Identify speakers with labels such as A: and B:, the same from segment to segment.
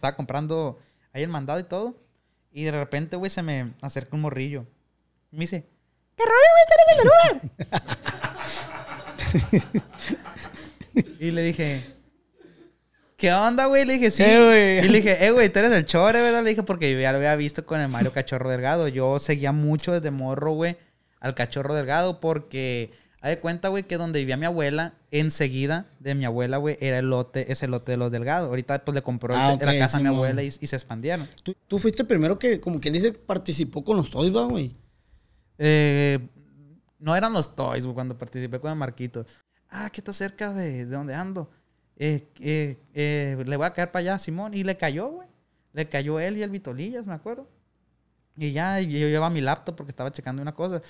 A: estaba comprando ahí el mandado y todo. Y de repente, güey, se me acerca un morrillo. Me dice, ¿qué rollo, güey? eres el del y le dije, ¿qué onda, güey? Le dije, sí. Eh, y le dije, eh, güey, tú eres el chore, ¿verdad? Le dije, porque ya lo había visto con el Mario Cachorro Delgado. Yo seguía mucho desde morro, güey, al Cachorro Delgado porque hay cuenta, güey, que donde vivía mi abuela, enseguida de mi abuela, güey, era el lote, ese lote de los delgados. Ahorita, pues, le compró ah, la casa a mi abuela y, se expandieron. ¿Tú, fuiste el primero que, como quien dice, participó con los Toys, güey? Eh, no eran los Toys, güey, cuando participé con el Marquito. Ah, que está cerca de, donde ando. Eh, eh, le voy a caer para allá a Simón. Y le cayó, güey. Le cayó él y el Vitolillas, me acuerdo. Y ya, yo llevaba mi laptop porque estaba checando una cosa.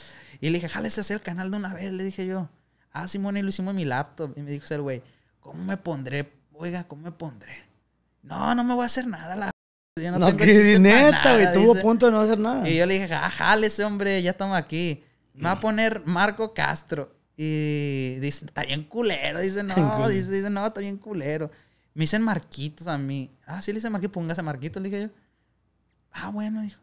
A: Y le dije, jálese hacer el canal de una vez, le dije yo. Ah, Simón, y lo hicimos en mi laptop. Y me dijo ese güey, ¿cómo me pondré? Oiga, ¿cómo me pondré? No, no me voy a hacer nada, la yo no, no que neta, güey. Tuvo punto de no hacer nada. Y yo le dije, ah, ese hombre, ya estamos aquí. Me va a mm. poner Marco Castro. Y dice, está bien culero. Dice, no, dice, dice, no, está bien culero. Me dicen Marquitos a mí. Ah, sí, le dice Marquitos, póngase Marquitos, le dije yo. Ah, bueno, dijo.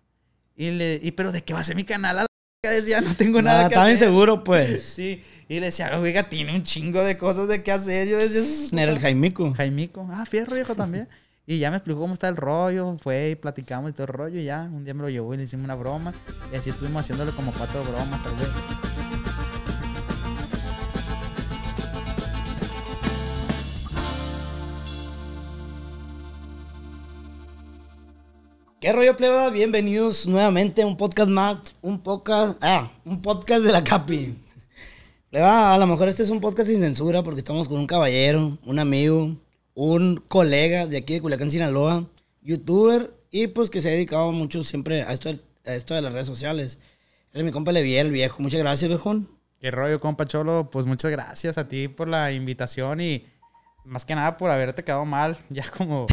A: Y le, y, pero de qué va a ser mi canal, a la decía, no tengo nada, que hacer. Estaba inseguro, pues. Sí. Y le decía, oiga, tiene un chingo de cosas de qué hacer. Yo decía, era el Jaimico. Jaimico. Ah, fierro, viejo, también. Y ya me explicó cómo está el rollo, fue y platicamos y todo el rollo. Y ya un día me lo llevó y le hicimos una broma. Y así estuvimos haciéndole como cuatro bromas al güey.
B: ¿Qué rollo pleba? Bienvenidos nuevamente a un podcast más, un podcast, ah, un podcast de la Capi. Pleba, a lo mejor este es un podcast sin censura porque estamos con un caballero, un amigo, un colega de aquí de Culiacán, Sinaloa, youtuber y pues que se ha dedicado mucho siempre a esto, a esto de las redes sociales.
A: es mi compa Leviel, viejo. Muchas gracias, viejón. ¿Qué rollo, compa Cholo? Pues muchas gracias a ti por la invitación y más que nada por haberte quedado mal, ya como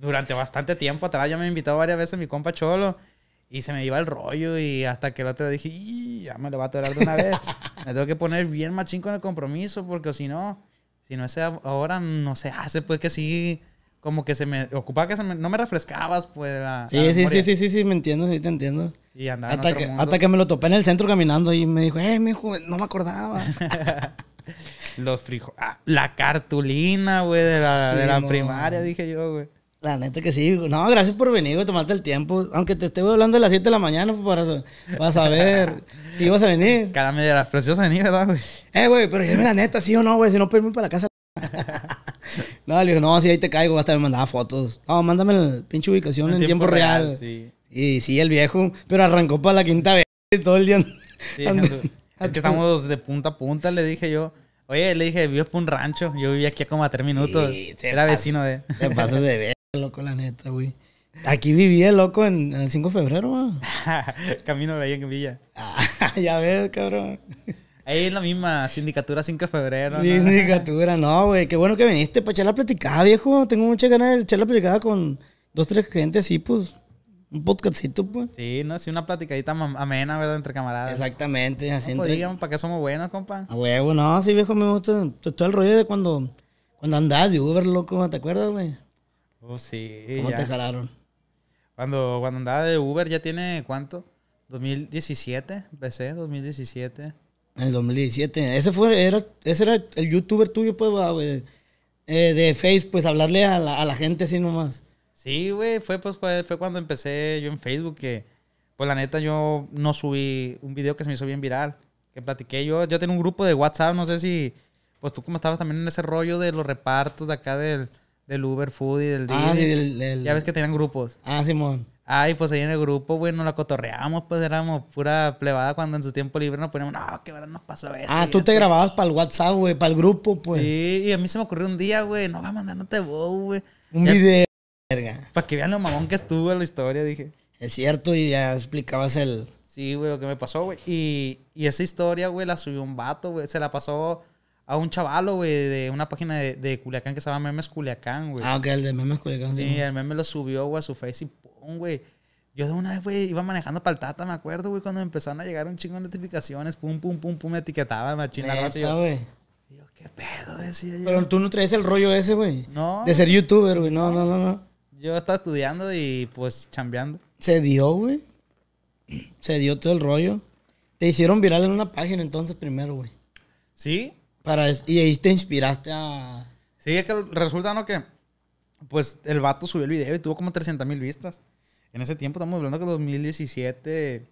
A: durante bastante tiempo atrás, ya me invitado varias veces mi compa Cholo y se me iba el rollo y hasta que el otro dije, ya me lo va a atorar de una vez. me tengo que poner bien machín con el compromiso porque si no, si no es ahora, no se hace, pues que sí, como que se me ocupaba que no me refrescabas, pues. sí, sí, sí, sí,
B: sí, sí, me entiendo, sí, te entiendo. Y andaba hasta, que, hasta que me lo topé en el centro caminando y me dijo, eh, mi
A: hijo... no me acordaba. Los frijoles.
B: Ah, la cartulina, güey, de la, de la primaria, dije yo, güey. La neta que sí. No, gracias por venir, güey, Tomaste el tiempo. Aunque te esté hablando a las 7 de la mañana pues, para, a saber si ibas a venir. Cada media de las preciosas venir, ¿verdad, güey? Eh, güey, pero dime la neta, sí o no, güey. Si no, permíteme para la casa. no, le dije, no, si ahí te caigo. Hasta me mandaba fotos. No, mándame la pinche ubicación en, tiempo, real. sí. Y sí, el viejo. Pero arrancó para la quinta vez todo el día. Sí, es que estamos
A: de punta a punta, le dije yo. Oye, le dije, vivo por un rancho. Yo vivía aquí como a tres minutos. Era vecino de. Te pasas de ver, loco, la neta,
B: güey. Aquí vivía, loco, en, el 5 de febrero,
A: Camino de ahí en Villa. Ah, ya ves, cabrón. Ahí es la misma, sindicatura 5 de febrero.
B: Sindicatura, no, güey. Qué bueno que viniste para echar la platicada, viejo. Tengo muchas ganas de echar la platicada con dos, tres gente así, pues un podcastito, pues.
A: Sí, no, sí, una platicadita amena, ¿verdad? Entre camaradas. Exactamente, así pues, no, ¿para qué somos buenos, compa?
B: A huevo, no, sí, viejo, me gusta todo el rollo de cuando, cuando andabas de Uber, loco, ¿te acuerdas, güey?
A: Oh, sí. ¿Cómo te jalaron? Cuando, cuando andaba de Uber, ¿ya tiene cuánto? ¿2017? Empecé, 2017.
B: En el 2017. Ese fue, era, ese era el youtuber tuyo, pues, güey. Eh, de Face, pues hablarle a la, a la gente así nomás.
A: Sí, güey, fue, pues, fue cuando empecé yo en Facebook que, pues la neta, yo no subí un video que se me hizo bien viral, que platiqué yo, yo tenía un grupo de WhatsApp, no sé si, pues tú como estabas también en ese rollo de los repartos de acá del, Uber Food y del ah, Didi. Ah, sí, del, Ya ves que tenían grupos. Ah, Simón. Ay, pues ahí en el grupo, güey, nos la cotorreamos, pues éramos pura plebada cuando en su tiempo libre nos poníamos, no, qué verdad nos pasó esto. Ah, tú te grababas para el WhatsApp, güey, para el grupo, pues. Sí, y a mí se me ocurrió un día, güey, no va a mandándote vos, güey. Un video. Para que vean lo mamón que estuvo en la historia, dije. Es cierto, y ya explicabas el. Sí, güey, lo que me pasó, güey. Y, esa historia, güey, la subió un vato, güey. Se la pasó a un chavalo, güey, de una página de, Culiacán que se llama Memes Culiacán, güey. Ah, ok, el
B: de Memes Culiacán. Sí, sí. el
A: meme lo subió, güey, a su face y pum, güey. Yo de una vez, güey, iba manejando para Tata, me acuerdo, güey, cuando empezaron a llegar un chingo de notificaciones, pum, pum, pum, pum, me etiquetaba, me chingaba. güey. Digo, ¿qué pedo? Decía Pero tú no traes el rollo ese, güey. No. De ser
B: youtuber, güey. No, no, no, no.
A: Yo estaba estudiando y pues chambeando.
B: Se dio, güey. Se dio todo el rollo. Te hicieron viral en una página entonces primero, güey. Sí. Para, y ahí te
A: inspiraste a... Sí, es que resulta, ¿no? Que pues el vato subió el video y tuvo como 300 mil vistas. En ese tiempo estamos hablando que 2017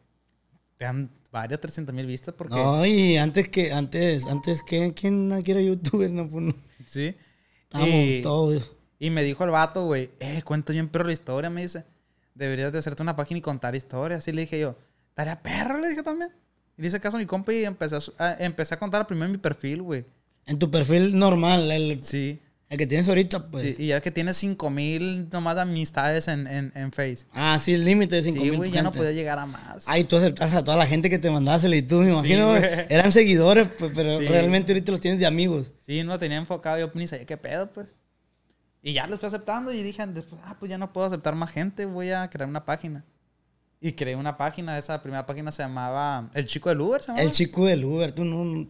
A: te dan varias 300 mil vistas porque...
B: y antes que, antes, antes que, ¿quién era youtuber?
A: Pues no, Sí. Estamos y me dijo el vato, güey, eh, cuento yo en perro la historia, me dice. Deberías de hacerte una página y contar historias. Y le dije yo, ¿estaría perro, le dije también. Y dice hice caso mi compa y empecé a, a contar primero mi perfil, güey. En tu perfil normal, el, sí. el que tienes ahorita, pues. Sí, y ya que tienes 5000 nomás de amistades en, en, Face. Ah, sí, el límite de 5000. Sí, güey, ya no podía llegar a más. Ay, tú aceptas a toda la gente
B: que te y tú me imagino. eran seguidores, pues, pero realmente ahorita los tienes de amigos.
A: Sí, no lo tenía enfocado. Yo pues, ni sabía qué pedo, pues. Y ya los fui aceptando y dije después, ah, pues ya no puedo aceptar más gente, voy a crear una página. Y creé una página, esa primera página se llamaba El Chico del Uber, ¿se El Chico del Uber, tú no...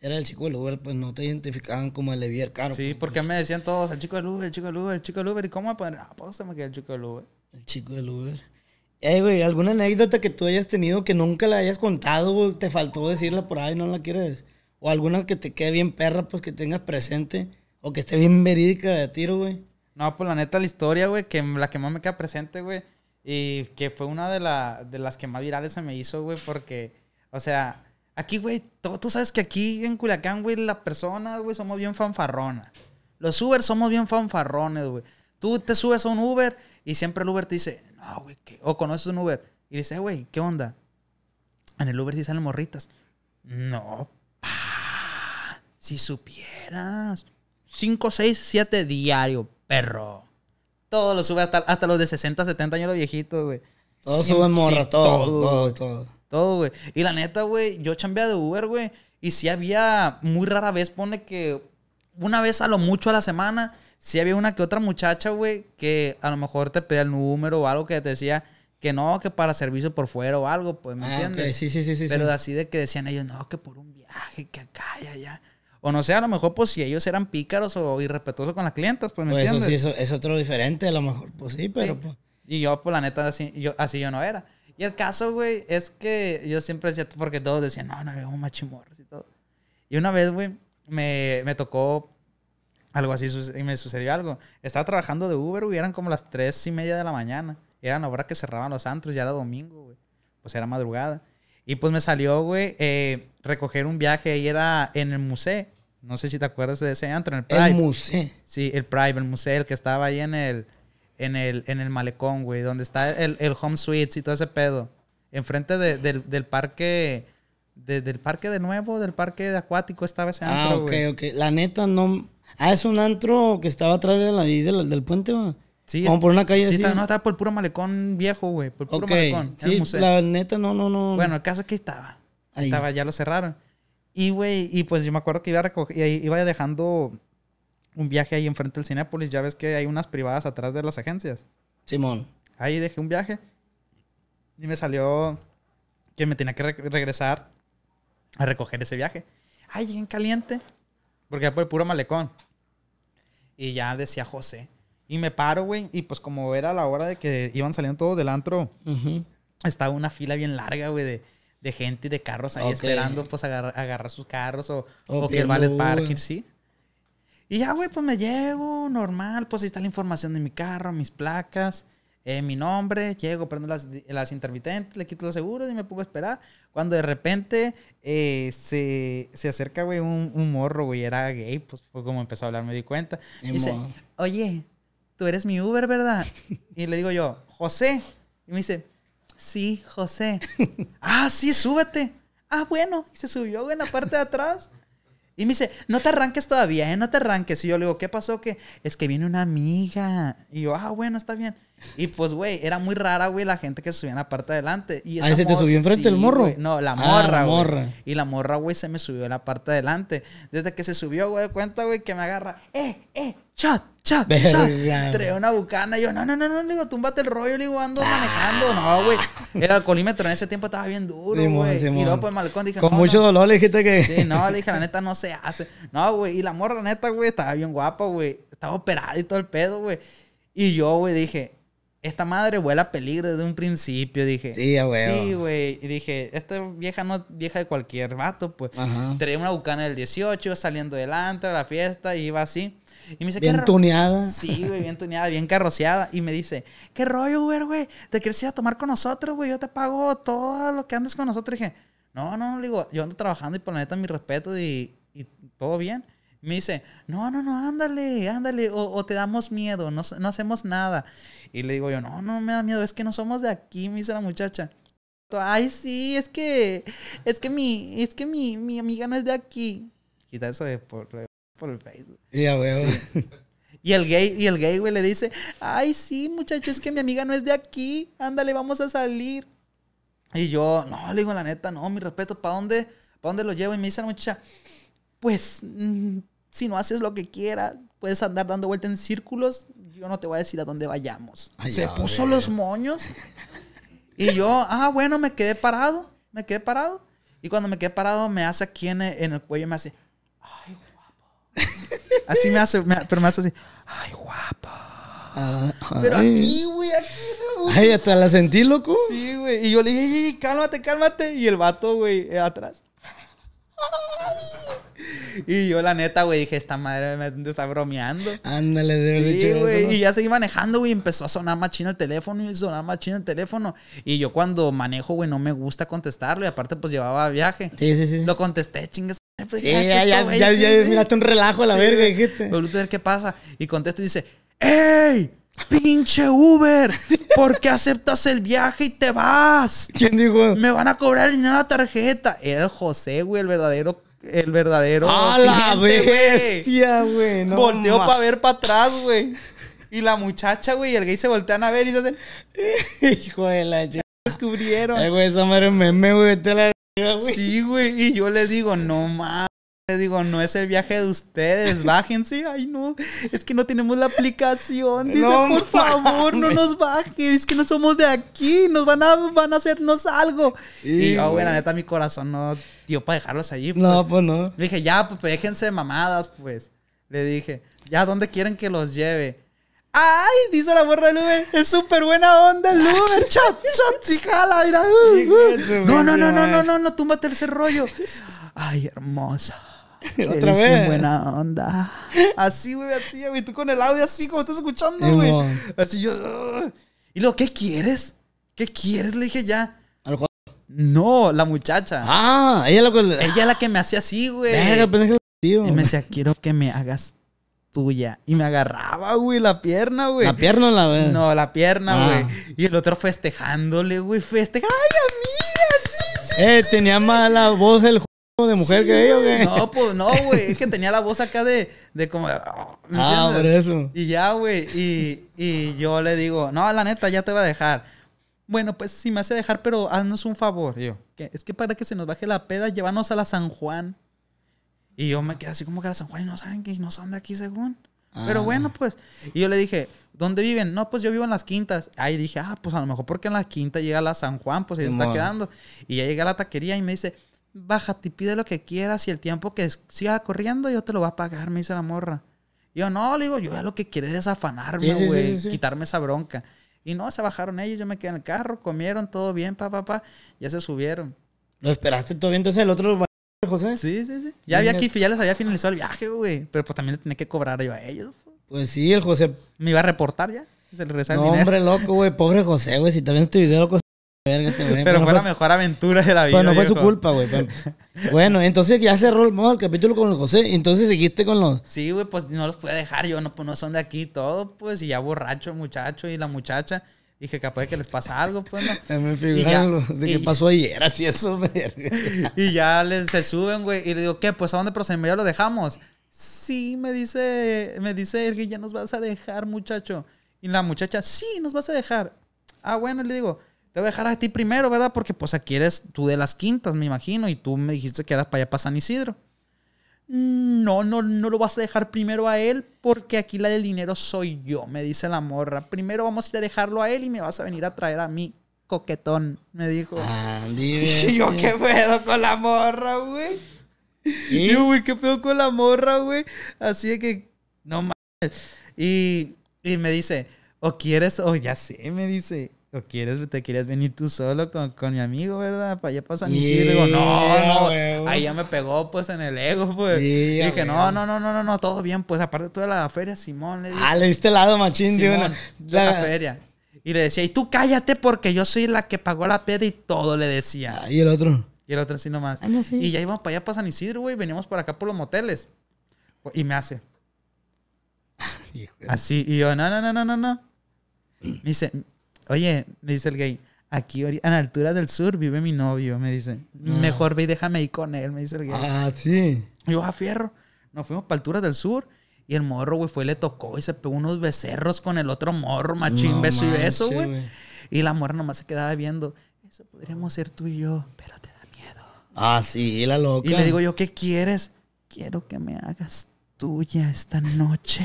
A: Era el chico del Uber, pues no te identificaban como el Evier Caro. Sí, pues, porque me decían todos, el chico del Uber, el chico del Uber, el chico del Uber. ¿Y cómo? Pues, ah, pues se me quedó el chico
B: del Uber. El chico del Uber. Ey, güey, ¿alguna anécdota que tú hayas tenido que nunca la hayas contado, Te faltó decirla por ahí, no la quieres. O alguna que te quede bien perra, pues que tengas
A: presente o que esté bien verídica de tiro, güey. No, pues la neta, la historia, güey, que la que más me queda presente, güey. Y que fue una de, las que más virales se me hizo, güey, porque, o sea, aquí, güey, tú sabes que aquí en Culiacán, güey, las personas, güey, somos bien fanfarronas. Los Uber somos bien fanfarrones, güey. Tú te subes a un Uber y siempre el Uber te dice, no, güey, o conoces un Uber y dice, eh, güey, ¿qué onda? En el Uber sí salen morritas. No, pa, si supieras. 5, 6, 7 diario, perro. Todo lo sube hasta, los de 60, 70 años los viejitos, güey. Todo sube morra, todo, todo, todo, güey. Y la neta, güey, yo chambeaba de Uber, güey. Y si había, muy rara vez, pone que una vez a lo mucho a la semana, si había una que otra muchacha, güey, que a lo mejor te pedía el número o algo que te decía que no, que para servicio por fuera o algo, pues, ¿me ah, entiendes? Sí, sí, sí, sí. Pero así de que decían ellos, no, que por un viaje, que acá y allá. O no sé, a lo mejor, pues si ellos eran pícaros o irrespetuosos con las clientas, pues me pues Eso sí, eso es otro diferente, a lo mejor, pues sí, pero. Pues. Y yo, pues la neta, así yo, así yo no era. Y el caso, güey, es que yo siempre decía, porque todos decían, no, no un machimorros y todo. Y una vez, güey, me, me tocó algo así y me sucedió algo. Estaba trabajando de Uber, güey, eran como las tres y media de la mañana. Eran hora que cerraban los antros, ya era domingo, güey. Pues era madrugada. Y pues me salió, güey, eh, recoger un viaje y era en el museo. No sé si te acuerdas de ese antro, en el Pride. El museo. Sí, el Pride, el museo, el que estaba ahí en el, en el, en el malecón, güey, donde está el, Home Suites y todo ese pedo. Enfrente del, parque, del parque de nuevo, del parque acuático estaba ese ah, antro, güey. Ah, ok, ok. La neta
B: no... Ah, es un antro que estaba atrás de la, del, puente, güey. Sí, Como por una calle no, estaba
A: por el puro malecón viejo, güey. Por el puro malecón. Sí, la neta, no, no, no. Bueno, el caso es que estaba. Ahí. Estaba, ya lo cerraron. Y, güey, y pues yo me acuerdo que iba, a iba dejando un viaje ahí enfrente del Cinépolis. Ya ves que hay unas privadas atrás de las agencias. Simón. Ahí dejé un viaje. Y me salió que me tenía que regresar a recoger ese viaje. Ay, bien caliente. Porque era por el puro malecón. Y ya decía José. Y me paro, güey. Y pues como era la hora de que iban saliendo todos del antro, estaba una fila bien larga, güey, de de gente y de carros ahí esperando, pues agarrar sus carros o, que o que el valet parking, sí. Y ya, güey, pues me llevo, normal, pues ahí está la información de mi carro, mis placas, eh, mi nombre, llego, prendo las, las, intermitentes, le quito los seguros y me pongo a esperar. Cuando de repente eh, se, se, acerca, güey, un, un, morro, güey, era gay, pues fue como empezó a hablar, me di cuenta. Y dice, oye, tú eres mi Uber, ¿verdad? y le digo yo, José. Y me dice, Sí, José. ah, sí, súbete. Ah, bueno. Y se subió en la parte de atrás. Y me dice, no te arranques todavía, ¿eh? No te arranques. Y yo le digo, ¿qué pasó? que Es que viene una amiga. Y yo, ah, bueno, está bien. Y pues, güey, era muy rara, güey, la gente que se subía en la parte de adelante. Y ah, se te subió enfrente el morro? No, la ah, morra, güey. y la morra, güey, se me subió en la parte de adelante. Desde que se subió, güey, cuenta, güey, que me agarra, eh, eh, chat, chat, chat. Trae una bucana. Y yo, no, no, no, no, digo, túmbate el rollo, le digo, ando ah. manejando. No, güey. El alcoholímetro en ese tiempo estaba bien duro, güey. Sí, y pues, malcón, dije, Con mucho dolor
B: le dijiste que. Sí, no, le dije, la
A: neta no se hace. No, güey. Y la morra, neta, güey, estaba bien guapa, güey. Estaba operada y todo el pedo, güey. Y yo, güey, dije, esta madre huele a peligro desde un principio, dije. Sí, güey. Sí, güey. Y dije, esta vieja no es vieja de cualquier vato, pues. Ajá. Traía una bucana del 18, saliendo del antro, a la fiesta, y iba así. Y me dice, bien tuneada. Sí, güey, bien tuneada, bien carroceada. Y me dice, ¿qué rollo, güey, ¿Te quieres ir a tomar con nosotros, güey? Yo te pago todo lo que andes con nosotros. dije, no, no, digo, yo ando trabajando y por la neta mi respeto y, y todo bien me dice, no, no, no, ándale, ándale, o, o te damos miedo, no, no, hacemos nada. Y le digo yo, no, no me da miedo, es que no somos de aquí, me dice la muchacha. Ay, sí, es que, es que mi, es que mi, mi amiga no es de aquí. Quita eso de por, por el Facebook. Ya, Y el gay, y el gay, güey, le dice, ay, sí, muchacha, es que mi amiga no es de aquí, ándale, vamos a salir. Y yo, no, le digo la neta, no, mi respeto, ¿para dónde, ¿para dónde lo llevo? Y me dice la muchacha, pues, mm, si no haces lo que quieras, puedes andar dando vuelta en círculos, yo no te voy a decir a dónde vayamos. Se puso los moños y yo, ah, bueno, me quedé parado, me quedé parado. Y cuando me quedé parado, me hace aquí en el, cuello me hace, ay, guapo. así me hace, pero me hace así, ay, guapo. Ah, pero aquí, güey, aquí. Ay, hasta la sentí, loco. Sí, güey. Y yo le dije, cálmate, cálmate. Y el vato, güey, eh, atrás. Y yo, la neta, güey, dije, esta madre me está bromeando. Ándale, de sí, güey. Y ya seguí manejando, güey. Empezó a sonar más chino el teléfono y sonaba chino el teléfono. Y yo cuando manejo, güey, no me gusta contestarlo. Y aparte, pues llevaba viaje. Sí, sí, sí. Lo contesté, chingues. Pues, ya, ya, ya, ya, miraste un relajo a la verga, dijiste. a ver qué pasa. Y contesto y dice, ¡Ey! ¡Pinche Uber! ¿Por qué aceptas el viaje y te vas? ¿Quién dijo? Me van a cobrar el dinero a la tarjeta. Era el José, güey, el verdadero el verdadero. ¡A la bestia, güey! Volteó para ver para atrás, güey. Y la muchacha, güey, y el gay se voltean a ver y entonces... Hijo de la ch... Descubrieron. Eh, güey, esa madre meme, güey. la Sí, güey. Y yo les digo, no más. Les digo, no es el viaje de ustedes, bájense. Ay, no, es que no tenemos la aplicación. Dice, por favor, no nos bajen, es que no somos de aquí, nos van a, van a hacernos algo. Y, ah, bueno, neta, mi corazón no dio para dejarlos allí. No, pues. pues no. Le dije, ya, pues, pues déjense mamadas, pues. Le dije, ya, ¿dónde quieren que los lleve? ¡Ay! Dice la borra del Uber. Es súper buena onda el Uber, chat. Chat, si mira. Uh, uh. No, no, no, no, no, no, no, túmbate ese rollo. Ay, hermosa. Otra Eres vez. buena onda. Así, güey, así, güey. Tú con el audio así, como estás escuchando, güey. Así yo. Y luego, ¿qué quieres? ¿Qué quieres? Le dije ya. ¿Al No, la muchacha. Ah, ella la que. Ella la que me hacía así, güey. Y me decía, quiero que me hagas tuya. Y me agarraba, güey, la pierna, güey. ¿La pierna la güey? No, la pierna, ah. güey. Y el otro festejándole, güey. Festeja. ¡Ay, amiga! Sí, sí. Eh, tenía mala voz el de mujer, que. No, pues no, güey. Es que tenía la voz acá de, de como. ah, ah por eso. Y ya, güey. Y, y, yo le digo, no, la neta, ya te va a dejar. Bueno, pues si me hace dejar, pero haznos un favor. yo, es que para que se nos baje la peda, llévanos a la San Juan. Y yo me quedé así como que a la San Juan y no saben que no son de aquí, según. Pero ah. bueno, pues. Y yo le dije, ¿dónde viven? No, pues yo vivo en las quintas. Ahí dije, ah, pues a lo mejor porque en las quinta llega la San Juan, pues ahí está quedando. Y ya llega la taquería y me dice, bájate y pide lo que quieras y el tiempo que siga corriendo yo te lo voy a pagar, me dice la morra. yo, no, le digo, yo ya lo que quiero es afanarme, güey, quitarme esa bronca. Y no, se bajaron ellos, yo me quedé en el carro, comieron, todo bien, pa, pa, pa, ya se subieron. ¿Lo esperaste todo bien? Entonces el otro, José. Sí, sí, sí. Ya había aquí, ya les había finalizado el viaje, güey. Pero pues también le tenía que cobrar yo a ellos. Pues, pues sí, el José. Me iba a reportar ya. hombre, loco,
B: güey. Pobre José, güey. Si también este video, loco, este pero fue la mejor aventura de la vida. Bueno, fue su culpa, güey. Bueno, entonces ya cerró el, el capítulo con José. Entonces seguiste con los.
A: Sí, güey, pues no los puede dejar. Yo no, pues, no son de aquí todo, pues. Y ya borracho el muchacho y la muchacha. Dije, capaz que les pasa algo, pues no. Me figuraron de que pasó ayer, así eso, verga. Y ya les, se suben, güey. Y le digo, ¿qué? Pues a dónde procedemos, ya lo dejamos. Sí, me dice, me dice el que ya nos vas a dejar, muchacho. Y la muchacha, sí, nos vas a dejar. Ah, bueno, le digo, te voy a dejar a ti primero, ¿verdad? Porque pues aquí eres tú de las quintas, me imagino, y tú me dijiste que eras para allá para San Isidro. No, no, no lo vas a dejar primero a él porque aquí la del dinero soy yo, me dice la morra. Primero vamos a ir a dejarlo a él y me vas a venir a traer a mí coquetón, me dijo. Ah, yo, ¿qué pedo con la morra, güey? ¿Y? Yo, ¿qué pedo con la morra, güey? Así que, no mames. Y, me dice, o quieres, o oh, ya sé, me dice, quieres, te querías venir tú solo con, mi amigo, ¿verdad? Para allá para San Isidro. digo, no, no. Ahí ya me pegó, pues, en el ego, pues. dije, no, no, no, no, no, no, todo bien, pues. Aparte, toda la feria, Simón. Le ah, dije, ah, le diste lado, machín, de una. La... feria. Y le decía, y tú cállate porque yo soy la que pagó la peda y todo, le decía. Ah, y el otro. Y el otro así nomás. Ah, y ya íbamos para allá para San Isidro, güey. Veníamos por acá por los moteles. Y me hace. Así. Y yo, no, no, no, no, no, no. Me dice, Oye, me dice el gay, aquí a la altura del sur vive mi novio, me dice. Ah. Mejor ve y déjame ir con él, me dice el gay. Ah, sí. yo, a ah, fierro. Nos fuimos para altura del sur. Y el morro, güey, fue y le tocó y se pegó unos becerros con el otro morro, machín, beso y beso, güey. Y la morra nomás se quedaba viendo. Eso podríamos ser tú y yo, pero te da
B: miedo. Ah, sí, la loca. Y le digo yo,
A: ¿qué quieres? Quiero que me hagas tuya esta noche.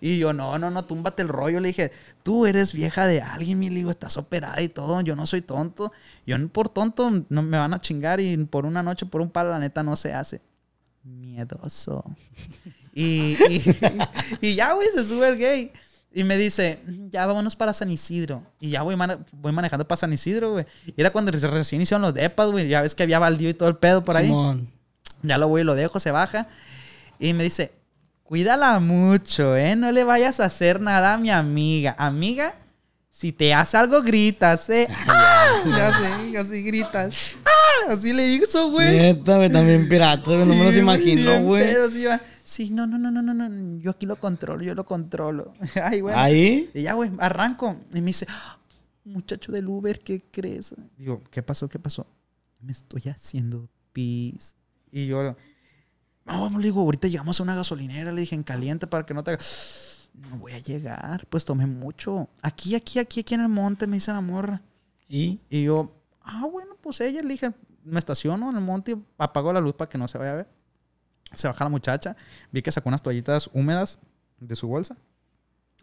A: Y yo, no, no, no, túmbate el rollo. Le dije, tú eres vieja de alguien, mi digo, estás operada y todo. Yo no soy tonto. Yo por tonto no me van a chingar y por una noche, por un par, la neta no se hace. Miedoso. y, y, ya, güey, se sube el gay. Y me dice, ya vámonos para San Isidro. Y ya voy, voy manejando para San Isidro, güey. Y era cuando recién hicieron los depas, güey. Ya ves que había baldío y todo el pedo por ahí. Ya lo voy y lo dejo, se baja. Y me dice, cuídala mucho, ¿eh? No le vayas a hacer nada a mi amiga. Amiga, si te hace algo, gritas, ¿eh? ¡Ah! así gritas. ¡Ah! Así le hizo, güey. Neta, también pirata, no me los imagino, güey. Sí, no, no, no, no, no, Yo aquí lo controlo, yo lo controlo. Ay, güey. Ahí. Y ya, güey, arranco. Y me dice, ah, muchacho del Uber, ¿qué crees? Digo, ¿qué pasó? ¿Qué pasó? Me estoy haciendo pis. Y yo, no, vamos, le digo, ahorita llegamos a una gasolinera, le dije, en caliente para que no te No voy a llegar, pues tomé mucho. Aquí, aquí, aquí, aquí en el monte, me dice la morra. ¿Y? Y yo, ah, bueno, pues ella, le dije, me estaciono en el monte, apago la luz para que no se vaya a ver. Se baja la muchacha, vi que sacó unas toallitas húmedas de su bolsa.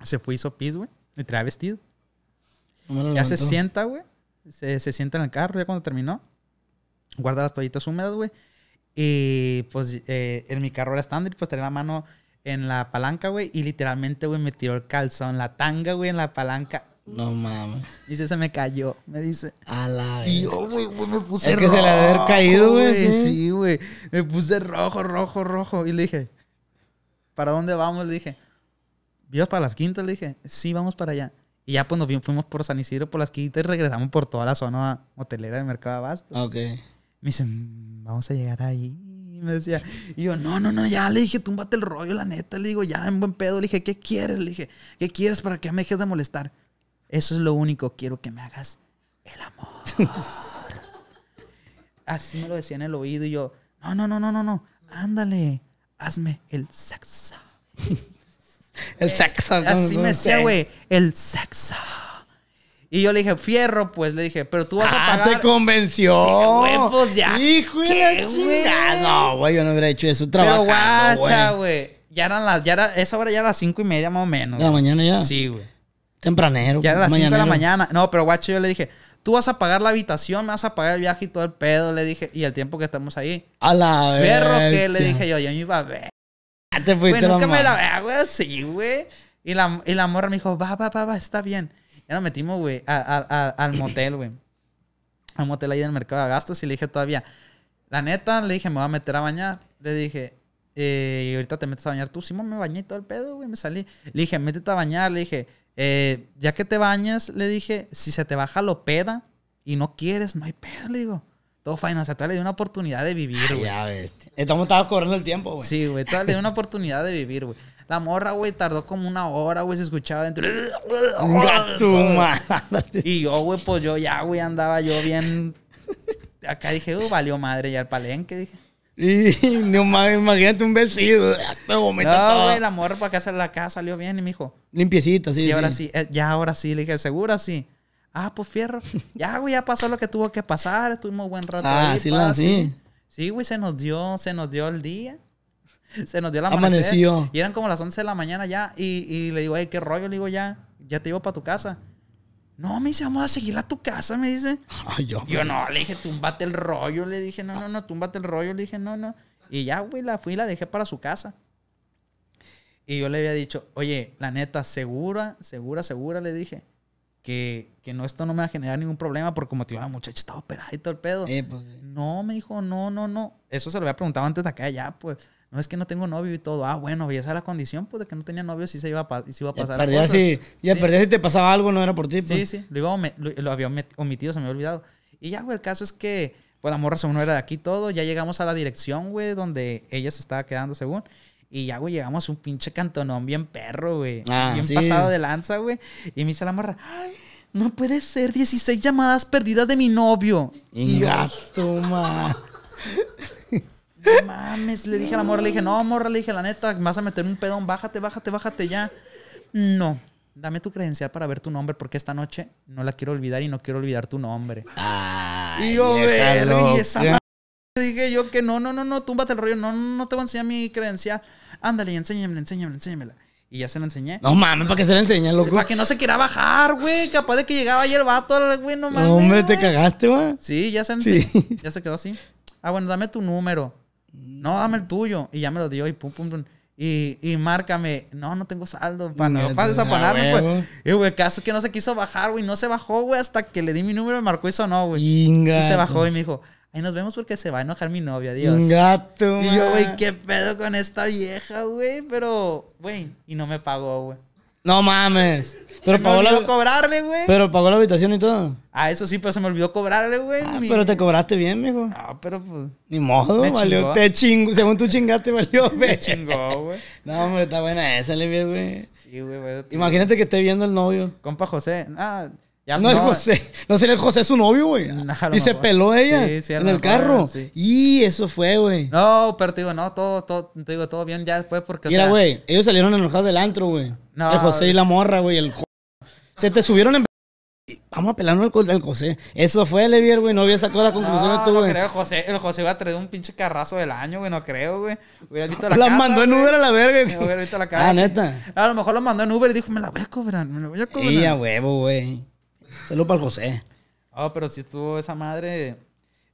A: Se fue, hizo pis, güey, le traía vestido. ya se sienta, güey. Se, se sienta en el carro ya cuando terminó. Guarda las toallitas húmedas, güey. Y pues eh, en mi carro era estándar, pues tenía la mano en la palanca, güey. Y literalmente, güey, me tiró el calzón, la tanga, güey, en la palanca. No mames. Dice, se me cayó. Me dice. A la vez. Y yo, güey, me puse es rojo. que se le caído, güey. Sí, güey. Me puse rojo, rojo, rojo. Y le dije, ¿para dónde vamos? Le dije, ¿vivas para las quintas? Le dije, sí, vamos para allá. Y ya pues nos fuimos por San Isidro, por las quintas y regresamos por toda la zona hotelera de Mercado Abasto. Ok. Me dice, vamos a llegar ahí. Me decía, y yo, no, no, no, ya le dije, túmbate el rollo, la neta. Le digo, ya en buen pedo. Le dije, ¿qué quieres? Le dije, ¿qué quieres para que me dejes de molestar? Eso es lo único, quiero que me hagas el amor. Así me lo decía en el oído y yo, no, no, no, no, no, no, ándale, hazme el sexo.
B: el sexo. Así me decía, güey,
A: el sexo. Y yo le dije, fierro, pues le dije, pero tú vas a ah, pagar. te convenció. Sí, güey, pues ya. Hijo de la chingada.
B: güey, yo no hubiera hecho eso trabajando, Pero guacha,
A: güey. Ya eran las, ya era, esa hora ya era las cinco y media más o menos. ¿La mañana ya?
B: Sí, güey. Tempranero. Ya era las cinco de la mañana.
A: No, pero guacho, yo le dije, tú vas a pagar la habitación, me vas a pagar el viaje y todo el pedo, le dije, y el tiempo que estamos ahí. A la Fierro que le dije yo, yo me iba a ver. Ah, te fuiste güey, nunca me la vea, güey, sí, güey. Y la, y la morra me dijo, va, va, va, va, está bien. Ya nos metimos, güey, al motel, güey. Al motel ahí el mercado de gastos y le dije todavía, la neta, le dije, me voy a meter a bañar. Le dije, eh, y ahorita te metes a bañar tú. si me bañé todo el pedo, güey, me salí. Le dije, métete a bañar. Le dije, eh, ya que te bañas, le dije, si se te baja lo peda y no quieres, no hay pedo, le digo. Todo fine, o sea, le una oportunidad de vivir, güey. Ya ves. Estamos corriendo el tiempo, güey. Sí, güey, tal le una oportunidad de vivir, güey. La morra, güey, tardó como una hora, güey, se escuchaba dentro. Y yo, güey, pues yo ya, güey, andaba yo bien. Acá dije, uy, uh, valió madre ya el palenque, dije.
B: Y no, imagínate un vestido. no, güey, la
A: morra para acá la casa salió bien y me dijo. Limpiecita, sí. Sí, ahora sí. Eh, ya, ahora sí. Le dije, segura sí. Ah, pues fierro. ya, güey, ya pasó lo que tuvo que pasar. Estuvimos buen rato. Ah, sí, sí. Sí, güey, se nos dio, se nos dio el día. se nos dio la Y eran como las 11 de la mañana ya. Y, le digo, ay, qué rollo. Le digo, ya, ya te iba para tu casa. No, me dice, vamos a seguir a tu casa, me dice.
B: yo, yo no, le dije,
A: tumbate el rollo. Le dije, no, no, no, tumbate el rollo. Le dije, no, no. Y ya, güey, la fui y la dejé para su casa. Y yo le había dicho, oye, la neta, segura, segura, segura, le dije que, que, no, esto no me va a generar ningún problema porque como te digo, la muchacha estaba operada y todo el pedo. Pues, no, me dijo, no, no, no. Eso se lo había preguntado antes de acá, ya, pues. No es que no tengo novio y todo. Ah, bueno, y esa era la condición, pues de que no tenía novio, si se iba a, iba a pasar. Y si, ya perdía si te
B: pasaba algo, no era por ti. Pues. Sí,
A: sí, lo, iba lo, había omitido, se me había olvidado. Y ya, güey, el caso es que, pues la morra según no era de aquí todo. Ya llegamos a la dirección, güey, donde ella se estaba quedando según. Y ya, güey, llegamos a un pinche cantonón bien perro, güey. Ah, bien pasado de lanza, güey. Y me dice la morra, No puede ser, 16 llamadas perdidas de mi novio. ya, ma. No mames, le dije a la morra, le dije, no, morra, le dije, la neta, me vas a meter un pedón, bájate, bájate, bájate ya. No, dame tu credencial para ver tu nombre, porque esta noche no la quiero olvidar y no quiero olvidar tu nombre. y yo, dije yo que no, no, no, no, túmbate el rollo, no, no te voy a enseñar mi credencial ándale, enséñamela, enséñamela, enséñamela. Y ya se la enseñé. No mames, ¿para qué se la enseñé, loco? Para que no se quiera bajar, güey. Capaz de que llegaba ayer el vato, güey, no mames. No, hombre, te cagaste, güey. Sí, ya se Sí. Ya se quedó así. Ah, bueno, dame tu número. No, dame el tuyo. Y ya me lo dio y pum, pum, pum. Y, y márcame, no, no tengo saldo, para no pases a pararme, güey. Pues. Y, güey, caso que no se quiso bajar, güey, no se bajó, güey, hasta que le di mi número, me marcó eso, no, güey. Y se bajó y me dijo, Ahí nos vemos porque se va a enojar mi novia, Dios. Gato, Y yo, güey, ¿qué pedo con esta vieja, güey? Pero, güey, y no me pagó, güey. No mames. Pero se pagó me olvidó cobrarle, güey. Pero
B: pagó la habitación y todo. Ah, eso sí, pero se me olvidó cobrarle, güey. Ah, pero te cobraste bien,
A: mijo. No, ah, pero pues. Ni modo, me valió. Te chingo.
B: Según tú chingaste, valió, güey. Me chingó, güey. No, hombre, está buena esa, le güey. Sí, güey, güey. Imagínate que esté viendo el novio. Compa José.
A: Ah, ya, no, el es José. No sería el José su novio, güey. y se peló ella en el carro. sí. Y eso fue, güey. No, pero te digo, no, todo, todo, te digo, todo bien ya después porque. Mira, güey,
B: ellos salieron enojados del antro, güey. No, el José y la morra, güey. El... Se te subieron en. Vamos a pelarnos al, José. Eso fue, Levier, güey. No había sacado la conclusión de tú, güey. No creo, el
A: José, el José iba a traer un pinche carrazo del año, güey. No creo, güey. Hubiera visto la, la mandó en Uber a
B: la verga, güey. Hubiera visto la ah, casa. Ah, neta.
A: A lo mejor lo mandó en Uber y dijo, me la voy a cobrar, me la voy a cobrar. Y a
B: huevo, güey. Saludos para el José.
A: Oh, pero si estuvo esa madre.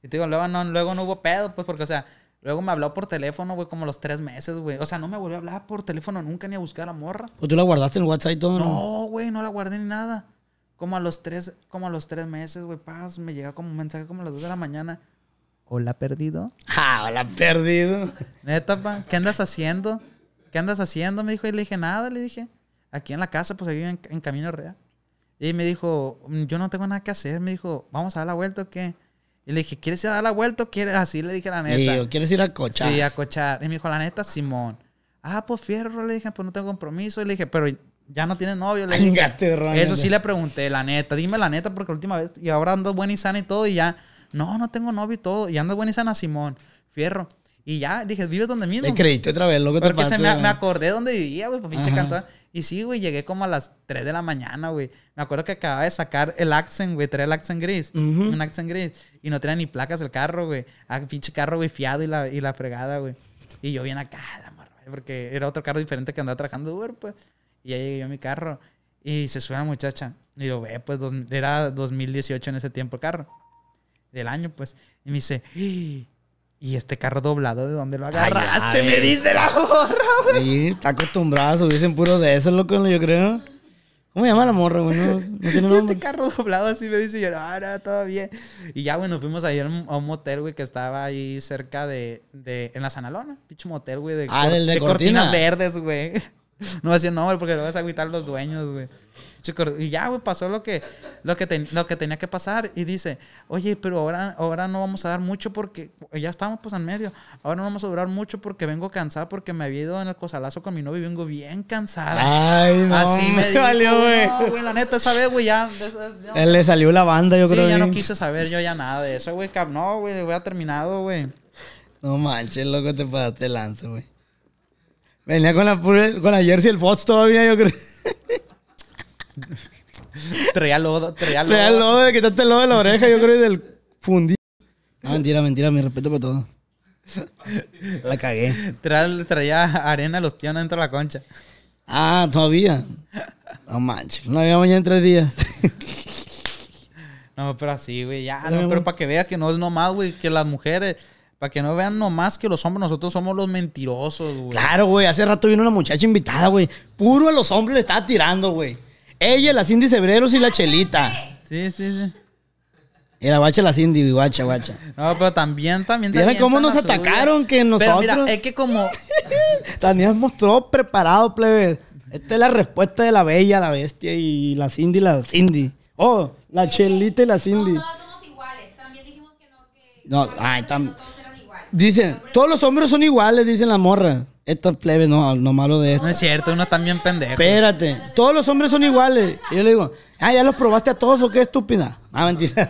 A: Y te digo, luego no, luego no hubo pedo, pues, porque, o sea, luego me habló por teléfono, güey, como los tres meses, güey. O sea, no me volvió a hablar por teléfono nunca ni a buscar a la morra. ¿O pues, tú la guardaste en WhatsApp y todo? No, güey, no la guardé ni nada. Como a los tres, como a los tres meses, güey, paz, me llega como un mensaje como a las dos de la mañana. Hola, perdido. Ja, ah, hola, perdido. Neta, pa, ¿qué andas haciendo? ¿Qué andas haciendo? Me dijo, y le dije, nada, le dije. Aquí en la casa, pues aquí en, en Camino Real. Y me dijo, mm, yo no tengo nada que hacer. Me dijo, vamos a dar la vuelta o qué. Y le dije, ¿quieres ir a dar la vuelta o quieres? Así le dije la neta. Digo, ¿quieres ir a cochar? Sí, a cochar. Y me dijo, la neta, Simón. Ah, pues fierro, le dije, pues no tengo compromiso. Y le dije, pero ya no tienes novio. Le dije, Eso sí le pregunté, la neta, dime la neta, porque la última vez, y ahora ando buena y sana y todo, y ya, no, no tengo novio y todo, y ando buena y sana, Simón, fierro. Y ya, dije, vives donde mismo. Le creíste otra vez, lo Porque se me, me, acordé dónde vivía, güey, por pues, pinche cantada. Y sí, güey, llegué como a las 3 de la mañana, güey. Me acuerdo que acababa de sacar el accent, güey, traía el accent gris. Un accent gris. Y no tenía ni placas el carro, güey. Ah, pinche carro, güey, fiado y la, y la fregada, güey. Y yo bien acá, la porque era otro carro diferente que andaba trabajando Uber, pues. Y ahí llegué yo mi carro. Y se sube la muchacha. Y yo, ve, pues, era 2018 en ese tiempo el carro. Del año, pues. Y me dice, ¡Ah! Y este carro doblado, ¿de dónde lo agarraste? me dice la morra,
B: güey. Sí, está acostumbrado a subirse en puro de eso, loco, yo creo. ¿Cómo se llama la morra, güey? No,
A: este carro doblado así me dice, y yo, no, no, todo bien. Y ya, bueno, fuimos ahí a un motel, güey, que estaba ahí cerca de, de en la Sanalona. Pinche motel, güey, de, ah, de, cortinas verdes, güey. No va a nombre porque lo vas a agüitar los dueños, güey. Y ya, güey, pasó lo que, lo, que tenía que pasar. Y dice, oye, pero ahora, ahora no vamos a dar mucho porque ya estamos pues en medio. Ahora no vamos a durar mucho porque vengo cansada porque me había ido en el cosalazo con mi novio y vengo bien cansada. Ay, no. Así me, valió, güey. No, güey, la neta, esa vez, güey, ya. Él eh, le
B: salió la banda, yo creo. Sí, ya no quise
A: saber yo ya nada de eso, güey. No, güey, voy a terminado, güey. No manches, loco, te pasaste lance, güey.
B: Venía con la, con la jersey el Fox todavía, yo creo.
A: traía lodo, traía lodo. Traía lodo, el lodo de la oreja, yo creo, y del
B: fundido. Ah, mentira, mentira, mi respeto para todo.
A: La cagué. Traía, arena arena los tíos dentro de la concha.
B: Ah, todavía. No manches, no había mañana en tres días.
A: No, pero así, güey, ya, pero para que veas que no es nomás, güey, que las mujeres, para que no vean nomás que los hombres, nosotros somos los mentirosos, güey. Claro,
B: güey, hace rato vino una muchacha invitada, güey. Puro a los hombres le estaba tirando, güey. Ella, la Cindy Cebreros y la Chelita.
A: Sí, sí, sí.
B: Era guacha la Cindy, guacha, guacha.
A: No, pero también, también. Mira cómo nos atacaron que nosotros. Pero mira, es que como.
B: Daniel mostró preparado, plebe. Esta es la respuesta de la bella, la bestia y la Cindy, la Cindy. Oh, la Chelita y la Cindy. No, somos iguales. También dijimos que no. Que no, ay, también. Dicen, todos los hombres son iguales, dicen la morra. Estos plebe no, lo malo
A: de esto. No es cierto, uno también pendejo. Espérate,
B: todos los hombres son iguales. yo le digo, ah, ya los probaste a todos o qué estúpida.
A: Ah, mentira.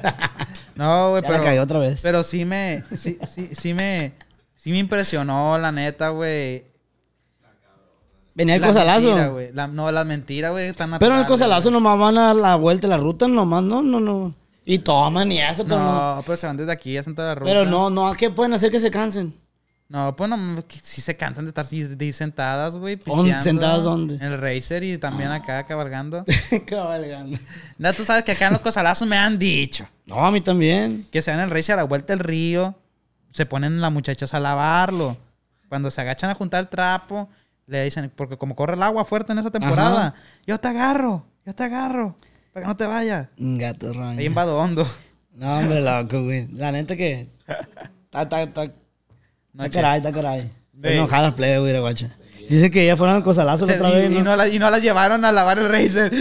A: No, güey, pero. otra vez. Pero sí me. Sí, sí, me. Sí me impresionó, la neta, güey. Venía el cosalazo. no, las mentiras, güey, Pero en el cosalazo
B: nomás van a dar la vuelta la ruta, nomás, no, no, no.
A: Y toman y eso, pero no. No, pero se van desde aquí, hacen toda la ruta. Pero no, no, ¿qué pueden hacer que se cansen? No, pues no, si se cansan de estar sentadas, güey. ¿Sentadas dónde? En el Racer y también acá cabalgando. cabalgando. No, tú sabes que acá en los cosalazos me han dicho. No, a mí también. Que se van el Racer a la vuelta del río, se ponen las muchachas a lavarlo. Cuando se agachan a juntar el trapo, le dicen, porque como corre el agua fuerte en esa temporada, yo te agarro, yo te agarro, para que no te vayas. Gato ron. Ahí en Badondo. No, hombre, loco, güey. La neta que...
B: Está caray, está caray. Enojadas, plebe, güey, guacha. Dice que ya fueron al cosalazo la otra vez. Y, no
A: y no las llevaron a lavar el razer.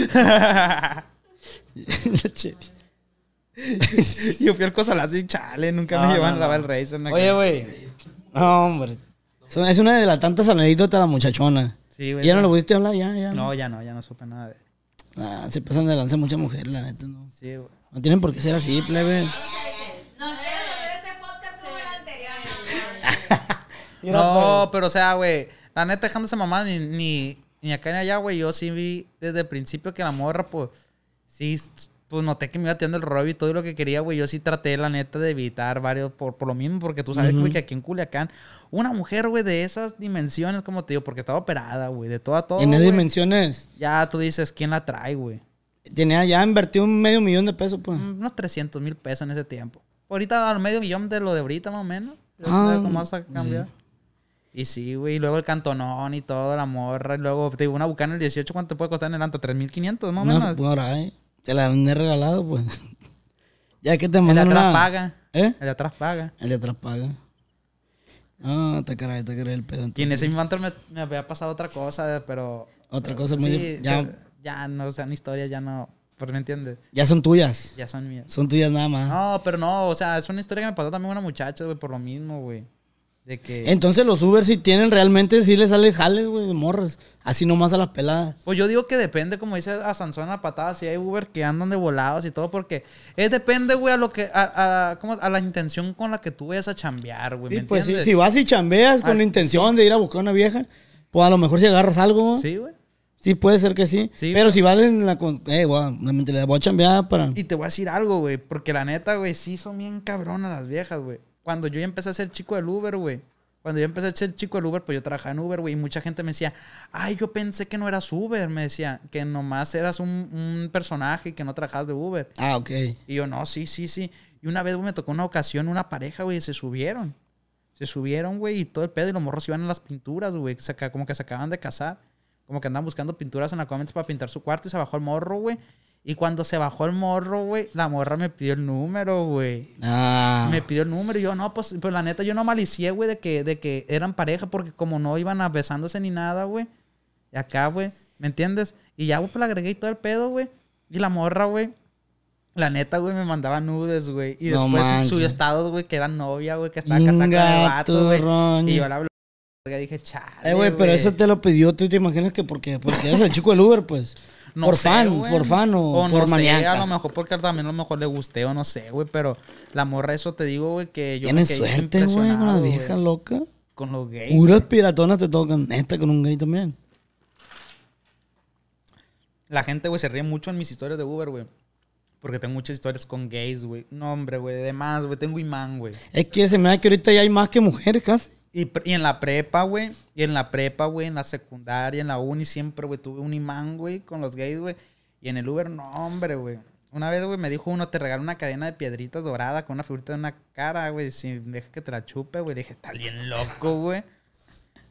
A: Yo fui al cosalazo y chale, nunca me llevaron a lavar el razer. Oye, güey.
B: No, hombre. Es una de las tantas anécdotas de la muchachona.
A: Sí, güey. ¿Ya no, lo pudiste hablar? Ya, ya. No, ya no, ya no supe nada
B: Ah, se pasan de lanza muchas mujeres, la
A: neta, ¿no? Sí, güey. No tienen por qué ser así, plebe. no, pero o sea, güey, la neta dejándose mamá ni, ni, acá ni allá, güey. Yo sí vi desde el principio que la morra, pues, sí, pues noté que me iba tirando el rollo y todo lo que quería, güey. Yo sí traté, la neta, de evitar varios, por, lo mismo, porque tú sabes, güey, que aquí en Culiacán, una mujer, güey, de esas dimensiones, como te digo, porque estaba operada, güey, de todo a todo. ¿En esas dimensiones? Ya tú dices, ¿quién la trae, güey? Tenía ya invertido un medio millón de pesos, pues. Mm, unos 300 mil pesos en ese tiempo. Ahorita al medio millón de lo de ahorita, más o menos. Ah, ¿Cómo vas a cambiar? Y sí, güey. Y luego el cantonón y todo, la morra. Y luego, te digo, una bucana el 18, ¿cuánto te puede costar en el anto? ¿3.500 más o menos? No, Te la
B: han regalado, pues. ya que te mandan El de atrás paga.
A: ¿Eh? El de atrás paga. El de atrás paga. Ah, te caray, te caray el pedo. Y en ese invento me, había pasado otra cosa, pero... Otra cosa muy... ya... no o sean historias, ya no... Pero pues, me entiendes.
B: Ya son tuyas. Ya son mías. Son tuyas nada más.
A: No, pero no, o sea, es una historia que me pasó también una muchacha, güey, por lo mismo, güey. Entonces
B: los Uber si tienen realmente, sí les sale jales, güey, morras. Así nomás a las peladas.
A: Pues yo digo que depende, como dice a Sansón a patadas, si hay Uber que andan de volados y todo, porque es depende, güey, a lo que, a, como a la intención con la que tú vayas a chambear, güey. pues si vas
B: y chambeas con ah, la intención de ir a buscar una vieja, pues a lo mejor si agarras algo, Sí, güey. Sí, puede ser que sí. pero si vas en la. Eh, güey, la voy a chambear para.
A: Y te voy a decir algo, güey. Porque la neta, güey, sí son bien cabronas las viejas, güey cuando yo empecé a ser chico del Uber, güey. Cuando yo empecé a ser chico del Uber, pues yo trabajaba en Uber, güey, y mucha gente me decía, ay, yo pensé que no eras Uber, me decía, que nomás eras un, personaje personaje que no trabajabas de Uber. Ah, ok. Y yo, no, sí, sí, sí. Y una vez, güey, me tocó una ocasión, una pareja, güey, se subieron. Se subieron, güey, y todo el pedo, y los morros iban a las pinturas, güey, como que se acaban de casar. Como que andaban buscando pinturas en la para pintar su cuarto, y se bajó el morro, güey. Y cuando se bajó el morro, güey, la morra me pidió el número, güey. Ah. Me pidió el número y yo, no, pues, pues la neta, yo no malicié, güey, de que, de que eran pareja porque como no iban a besándose ni nada, güey. Y acá, güey, ¿me entiendes? Y ya, güey, pues la agregué y todo el pedo, güey. Y la morra, güey. La neta, güey, me mandaba nudes, güey. Y después su subió estados, güey, que era novia, güey, que estaba casada con el güey. Y yo la hablé, dije, chale, Eh, güey, pero eso
B: te lo pidió, ¿tú te imaginas que porque, porque eres el chico del Uber, pues? No por fan, por fan o, o no a lo
A: mejor porque también a lo mejor le guste o no sé, güey. Pero la morra, eso te digo, güey, que yo suerte, güey, con las viejas loca. Con los gays. Puras
B: piratonas te tocan. Esta con un gay también.
A: La gente, güey, se ríe mucho en mis historias de Uber, güey. Porque tengo muchas historias con gays, güey. No, hombre, güey. De más, güey. Tengo imán, güey.
B: Es que se me da
A: que ahorita ya hay más que mujeres casi. Y, en la prepa, güey. Y en la prepa, güey. En la secundaria, en la uni, siempre, güey. Tuve un imán, güey, con los gays, güey. Y en el Uber, no, hombre, güey. Una vez, güey, me dijo uno, te regalo una cadena de piedritas dorada con una figurita de una cara, güey. Si dejas que te la chupe, güey. Le dije, está bien loco, güey.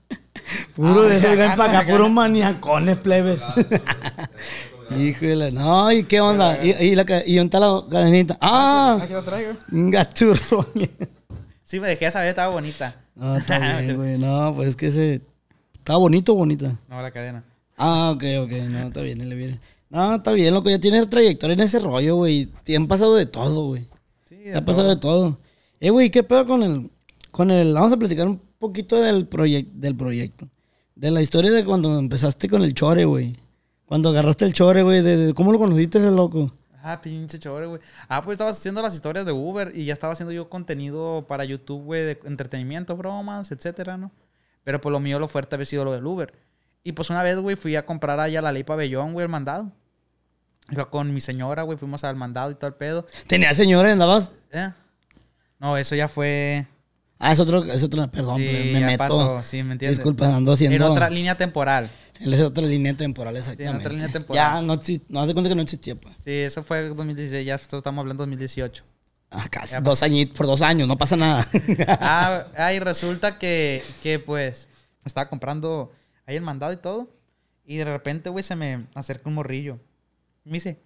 A: puro ah, de ese ven para acá, puro
B: maniacones, plebes. Híjole, no, ¿y qué onda? Eh, ¿Y, y, la, y Ah, la cadenita? ¡Ah! ah un la
A: Sí, me dejé saber, estaba bonita.
B: No, ah, está bien, güey. No, pues es que se... está bonito o bonita? No, la cadena. Ah, ok, ok. No, está bien, le viene. No, está bien, loco. Ya tienes trayectoria en ese rollo, güey. Te han pasado de todo, güey.
A: Sí, Te ha pasado de
B: todo. Eh, güey, ¿qué pedo con el, con el. Vamos a platicar un poquito del, del proyecto. De la historia de cuando empezaste con el chore, güey. Cuando agarraste el chore, güey. De, ¿Cómo lo conociste ese loco?
A: Ah, pinche chore, güey. Ah, pues estaba haciendo las historias de Uber y ya estaba haciendo yo contenido para YouTube, güey, de entretenimiento, bromas, etcétera, ¿no? Pero pues lo mío, lo fuerte había sido lo del Uber. Y pues una vez, güey, fui a comprar allá la ley pabellón, güey, el mandado. ya con mi señora, güey, fuimos al mandado y todo el pedo. ¿Tenía señora? nada más? ¿Eh? No, eso ya fue.
B: Ah, es otro, es otro, perdón, me meto. sí, ¿me entiendes? Disculpa, ando haciendo. En otra
A: línea temporal.
B: Es otra línea temporal, exactamente. Sí, otra línea temporal.
A: Ya, no, no hace cuenta que no existía, pues. Sí, eso fue 2016, ya estamos hablando de 2018. Ah, casi, dos
B: añitos, por dos años, no pasa nada.
A: ah, y resulta que, que, pues, estaba comprando ahí el mandado y todo. Y de repente, güey, se me acerca un morrillo. Me dice,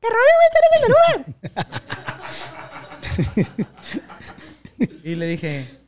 A: ¿qué rollo, güey? ¿Estás en el lugar? y le dije,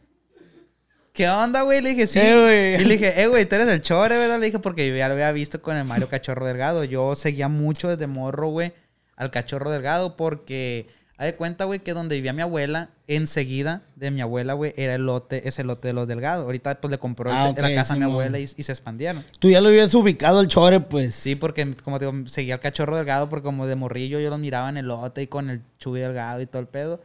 A: ¿Qué onda, güey? Le dije, sí. Eh, y le dije, eh, güey, tú eres el chore, ¿verdad? Le dije, porque yo ya lo había visto con el Mario Cachorro Delgado. Yo seguía mucho desde morro, güey, al Cachorro Delgado, porque, hay de cuenta, güey, que donde vivía mi abuela, enseguida de mi abuela, güey, era el lote, ese lote de los Delgados. Ahorita, pues, le compró ah, la casa a mi abuela y, se expandieron. Tú ya lo habías ubicado al chore, pues. Sí, porque, como te digo, seguía al Cachorro Delgado, porque como de morrillo yo lo miraba en el lote y con el Chubi Delgado y todo el pedo.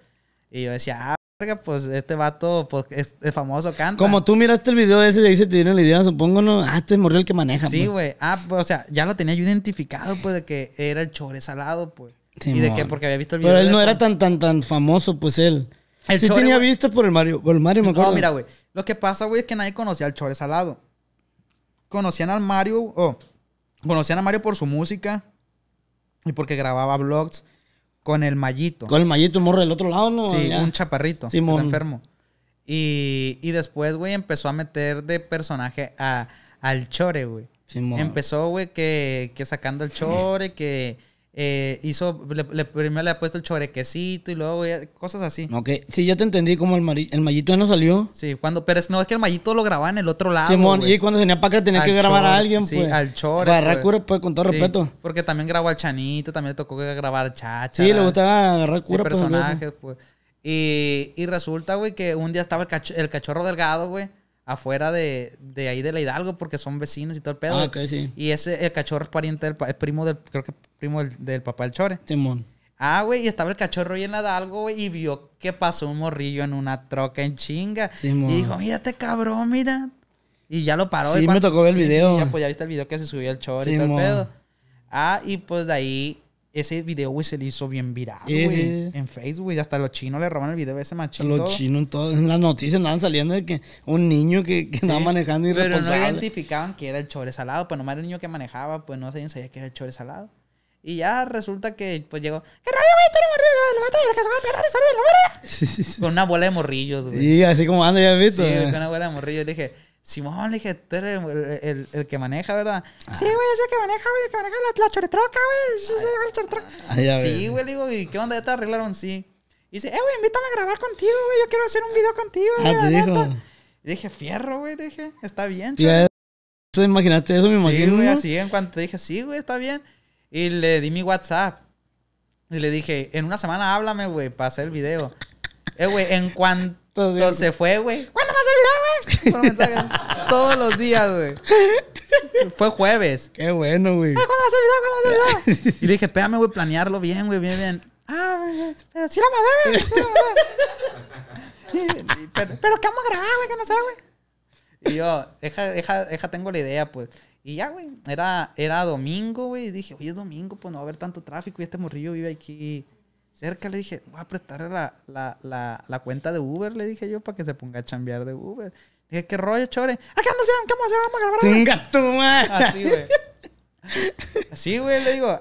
A: Y yo decía, ah, pues este vato pues, es, famoso, canta. Como
B: tú miraste el video ese y ahí se te viene la idea, supongo, ¿no? Ah, este morrió el que maneja. Sí, pues.
A: güey. Ah, pues, o sea, ya lo tenía yo identificado, pues, de que era el chore salado, pues. Sí, y de que porque había visto el video. Pero él no era
B: tan, tan, tan famoso, pues él. sí tenía visto por el Mario, por el Mario, me acuerdo. No, mira, güey.
A: Lo que pasa, güey, es que nadie conocía al chore salado. Conocían al Mario, o oh, conocían a Mario por su música y porque grababa vlogs con el mallito. Con el mallito,
B: morre del otro lado, ¿no? Sí, un chaparrito. Sí, enfermo.
A: Y, después, güey, empezó a meter de personaje a, al chore, güey. Empezó, güey, que, que, sacando el chore, que, eh, hizo, le, primero le ha puesto el chorequecito y luego eh, cosas así. Ok, sí, ya te entendí como el, mallito no salió. Sí, cuando, pero es, no, es que el mallito lo grababa en el otro lado. Simón, y cuando
B: tenía para acá tenía que grabar a alguien, pues. al chore. Para cura, pues, con todo respeto.
A: Porque también grabó al Chanito, también le tocó grabar Chacha. Sí, le gustaba agarrar cura. Pues, personajes, pues. Y, y resulta, güey, que un día estaba el, el cachorro delgado, güey afuera de, de, ahí de la Hidalgo porque son vecinos y todo el pedo. Ah, ok, sí. Y ese, el cachorro es pariente del, es primo del, creo que primo del, papá del Chore. Simón. Ah, güey, y estaba el cachorro ahí en la Hidalgo, güey, y vio que pasó un morrillo en una troca en chinga. Simón. Y dijo, mírate, este cabrón, mira. Y ya lo paró. Sí, y me tocó ver el video. Ya, pues ya viste el video que se subió el Chore y todo el pedo. Ah, y pues de ahí ese video, güey, se le hizo bien viral, güey. En Facebook, y hasta los chinos le robaron el video de ese machito. Los
B: chinos, en las noticias andaban saliendo de que un niño que, estaba manejando irresponsable. Pero no
A: identificaban que era el chore salado, pues nomás era el niño que manejaba, pues no se sabía que era el chore salado. Y ya resulta que, pues llegó, ¡qué güey! Con una bola de morrillos, güey. Y así como anda, ya visto. Sí, con una bola de morrillos. Le dije, Simón, le dije, tú eres el, el, que maneja, ¿verdad? Ah. Sí, güey, ese que maneja, güey, que maneja la, la choretroca, güey. Ah, sí, güey, le digo, ¿y qué onda? Ya te arreglaron, sí. Y dice, eh, güey, invítame a grabar contigo, güey, yo quiero hacer un video contigo, ah, Y dije, fierro, güey, le dije, está bien, tú Imagínate eso, me imagino. Sí, güey, así en cuanto te dije, sí, güey, está bien. Y le di mi WhatsApp. Y le dije, en una semana háblame, güey, para hacer el video. Eh, güey, en cuanto entonces se fue, güey. ¿Cuándo vas a el güey? Todos los días, güey. Fue jueves. Qué bueno, güey. ¿Cuándo vas a el video? ¿Cuándo vas a el Y le dije, espérame, güey, planearlo bien, güey, bien, bien. Ah, pero si la madre, güey. pero, pero ¿qué vamos a grabar, güey? Que no sé, güey. Y yo, deja, deja, deja, tengo la idea, pues. Y ya, güey, era, era domingo, güey. Y dije, oye, es domingo, pues no va a haber tanto tráfico. Y este morrillo vive aquí cerca, le dije, voy a apretar la, cuenta de Uber, le dije yo, para que se ponga a chambear de Uber. Le dije, ¿qué rollo, chore? qué ¡Acá no ¿Cómo a llama? ¿Cómo tú, más! Así, güey. Así, güey, le digo.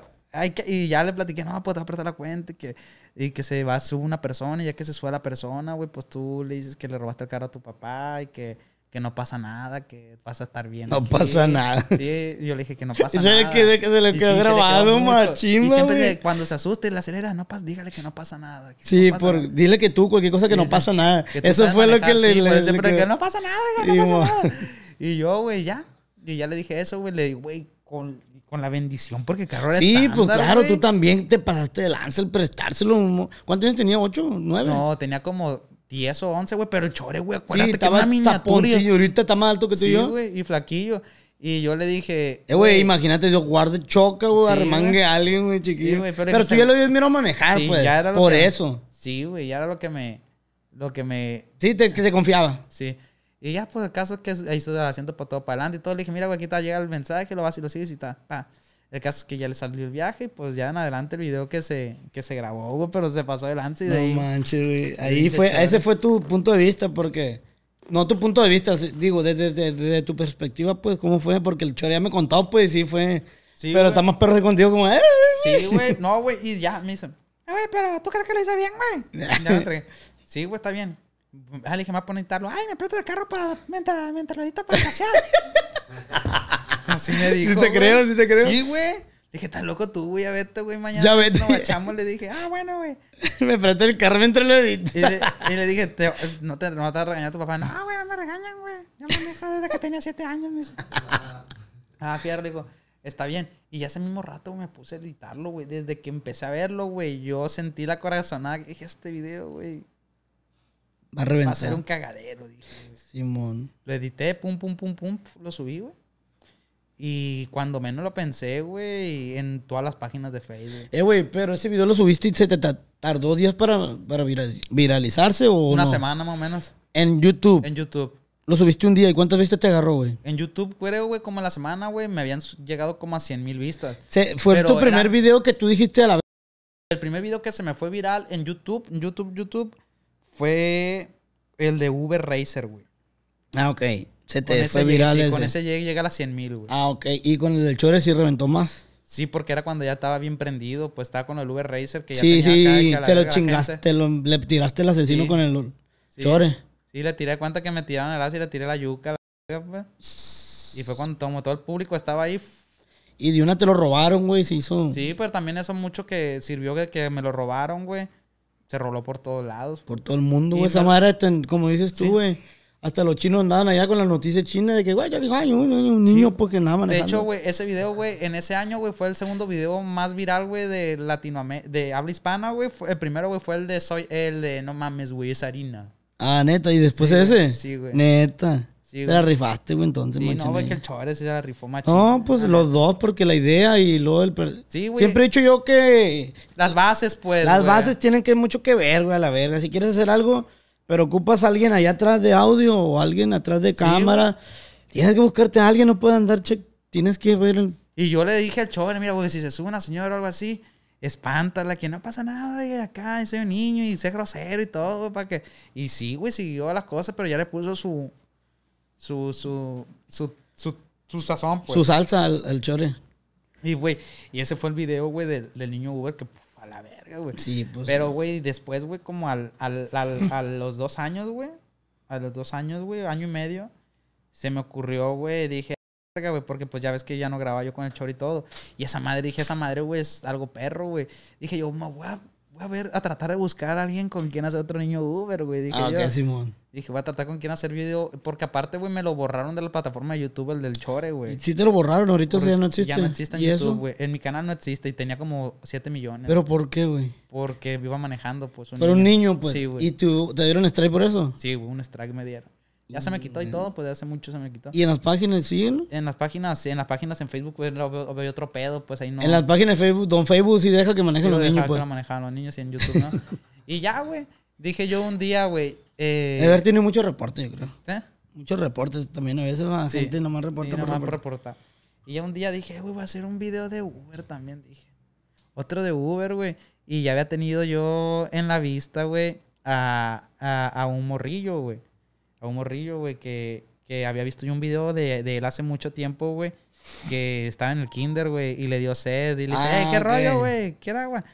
A: y ya le platiqué, no, pues te voy a apretar la cuenta y que, y que se va a subir una persona y ya que se sube a la persona, güey, pues tú le dices que le robaste el carro a tu papá y que que no pasa nada, que vas a estar bien. No pasa nada. Sí, yo le dije que no pasa nada. Y que, que se le quedó grabado, machín, Y siempre cuando se asuste, la acelera, no pasa, dígale que no pasa nada. Sí, por,
B: dile que tú, cualquier cosa que no pasa nada. Eso fue lo que le. Pues, le siempre que... no pasa
A: nada, no y, pasa nada. Y yo, güey, ya. Y ya le dije eso, güey. Le dije, güey, con, con la bendición, porque carro era Sí, pues claro, tú también te pasaste de lanza el prestárselo. ¿Cuántos años tenía? ¿Ocho? ¿Nueve? No, tenía como 10 o 11, güey, pero el chore, güey, acuérdate que una miniatura. Y ahorita está más alto que tú sí, y yo. güey, y flaquillo. Y yo le dije. Eh, güey,
B: imagínate, yo guarde choca, güey, sí, a
A: alguien, güey, chiquillo. pero, tú ya lo habías a
B: manejar, pues. por eso.
A: Sí, güey, ya era lo que me. Lo que me. Sí, te, te confiaba. Sí. Y ya, pues, el caso es que hizo el asiento para todo para adelante y todo. Le dije, mira, güey, aquí está, llega el mensaje, lo vas y lo sigues y está. Pa. El caso es que ya le salió el viaje y pues ya en adelante el video que se, que se grabó, pero se pasó adelante y de no ahí. No
B: manches, güey. Ahí fue, ese fue tu punto de vista porque. No tu punto de vista, digo, desde, desde, tu perspectiva, pues, ¿cómo fue? Porque el chore ya me contó, pues, sí fue. Sí, pero estamos está más perro contigo como. Eh, eh, ¡Eh, sí, güey.
A: No, güey. Y ya me dicen, güey, pero tú crees que lo hice bien, güey. ya Sí, güey, está bien. Ah, le dije, me voy a poner Ay, me presta el carro para. Mientras, mientras lo edita para pasear. Así me dijo. ¿Sí te creo? ¿Sí te creo? Sí, güey. Le dije, estás loco tú, güey, ver vete, güey, mañana. Ya vete. Nos bachamos, le dije, ah, bueno, güey. me presté el carro mientras lo edité. Y, le dije, no, te, no te va a regañar tu papá. No, güey, no me regañan, güey. Yo manejo desde que tenía siete años, me dice. ah, fierro, dijo, está bien. Y ya ese mismo rato me puse a editarlo, güey. Desde que empecé a verlo, güey, yo sentí la corazonada. Dije, este video, güey. Va a reventar. Va a ser un cagadero, dije. Simón. Lo edité, pum, pum, pum, pum, lo subí, güey. Y cuando menos lo pensé, güey, en todas las páginas de Facebook.
B: Eh, güey, pero ese video lo subiste y se te tardó días para, viralizarse o. Una semana más o menos. En YouTube. En YouTube. Lo subiste un día y cuántas vistas te agarró, güey.
A: En YouTube, creo, güey, como la semana, güey, me habían llegado como a 100 mil vistas. Se, ¿Fue tu primer video que tú dijiste a la vez? El primer video que se me fue viral en YouTube, YouTube, YouTube, fue el de Uber Racer, güey.
B: Ah, ok se te fue viral. Con ese
A: llega a las 100 mil, güey. Ah,
B: ok. ¿Y con el del Chore sí reventó más?
A: Sí, porque era cuando ya estaba bien prendido, pues estaba con el Uber Racer que ya sí, Sí, te lo chingaste,
B: le tiraste el asesino con el chores Chore.
A: Sí, le tiré cuenta que me tiraron el as? y le tiré la yuca. Pues. y fue cuando todo el público estaba ahí. Y de una te lo robaron, güey, se hizo. Sí, pero también eso mucho que sirvió que, que me lo robaron, güey. Se roló por todos lados. Por todo el mundo, güey. Esa
B: madre, como dices tú, güey. Hasta los chinos andaban allá con la noticia china de que, güey, ya año, un niño porque pues, nada De hecho, güey,
A: ese video, güey, en ese año, güey, fue el segundo video más viral, güey, de Latinoamérica, de habla hispana, güey. El primero, güey, fue el de soy, el de no mames, güey, es harina.
B: Ah, neta, y después ese. Sí, güey. Neta. Sí, te la rifaste, güey, entonces, sí, No, güey, que el
A: Chávez se la rifó macho. No, pues
B: los dos, porque la idea y luego el. Sí, güey. Siempre he dicho yo que. Las bases, pues. Las bases tienen que mucho que ver, güey, a la verga. Si quieres hacer algo pero ocupas a alguien allá atrás de audio o alguien atrás de cámara. Tienes que buscarte a alguien, no puedes andar, che. Tienes que
A: ver. Y yo le dije al Chore, mira, güey, si se sube una señora o algo así, espántala, que no pasa nada, güey, acá, Y soy un niño y sé grosero y todo, para que... Y sí, güey, siguió las cosas, pero ya le puso su... su, su, su, su, su sazón, pues. Su salsa al, chore. Y, güey, y ese fue el video, güey, del, del niño Uber que
B: pues, Pero,
A: güey, después, güey, como al, al, al, a los dos años, güey. A los dos años, güey, año y medio. Se me ocurrió, güey, dije, porque pues ya ves que ya no grababa yo con el chor y todo. Y esa madre, dije, esa madre, güey, es algo perro, güey. Dije yo, voy a, ver, a tratar de buscar a alguien con quien hacer otro niño Uber, güey. Dije ah, yo. Dije, voy a tratar con quién hacer video. Porque aparte, güey, me lo borraron de la plataforma de YouTube, el del Chore, güey. Sí, te lo borraron, ahorita ya no existe. Ya no existe en YouTube, güey. En mi canal no existe y tenía como 7 millones. ¿Pero
B: por qué, güey?
A: Porque iba manejando, pues. Un Pero niño. un niño, pues. Sí, güey. ¿Y tú, te dieron strike por eso? Sí, güey, un strike me dieron. Ya se me quitó y mm. todo, pues hace mucho se me quitó. ¿Y en las páginas siguen? En las páginas, en las páginas en Facebook, pues veo otro pedo, pues ahí no. En las
B: páginas de Facebook, Don Facebook sí deja que manejen sí, los niños. Deja pues. que lo
A: manejan los niños y en YouTube, ¿no? y ya, güey dije yo un día, güey. Eh... Ever tiene
B: muchos reportes, yo creo. ¿Eh? Muchos
A: reportes también. A veces la gente gente nomás reporta sí, por nomás reporta. Y ya un día dije, güey, voy a hacer un video de Uber también, dije. Otro de Uber, güey. Y ya había tenido yo en la vista, güey, a, a, a un morrillo, güey. A un morrillo, güey, que, que había visto yo un video de, de él hace mucho tiempo, güey que estaba en el kinder, güey, y le dio sed. Y le dice, ah, eh, ¿qué rollo, güey? era, agua?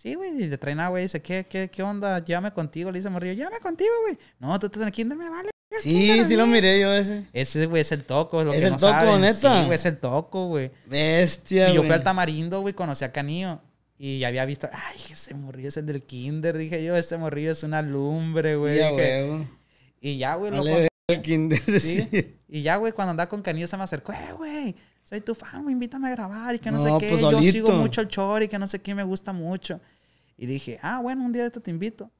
A: Sí, güey, y le traen a ah, güey, dice, ¿qué, qué, qué onda? Llame contigo, le dice Morrillo, Llámame contigo, güey. No, tú estás en el kinder, me vale. Sí, sí lo miré yo ese. Ese, güey, es el toco. Es, lo ¿Es el toco, neta. Sí, güey, es el toco, güey. Bestia, güey. Y yo fui al tamarindo, güey, conocí a Canillo. Y ya había visto, ay, ese morrillo es el del kinder. Dije yo, ese morrillo es una lumbre, güey. Y ya, güey, lo loco. kinder, sí. Y ya, güey, cuando andaba con Canillo se me acercó, eh, güey soy tu fan, me invítame a grabar y que no, sé qué. Pues yo sigo mucho el chor y que no sé qué, me gusta mucho. Y dije, ah, bueno, un día de esto te invito.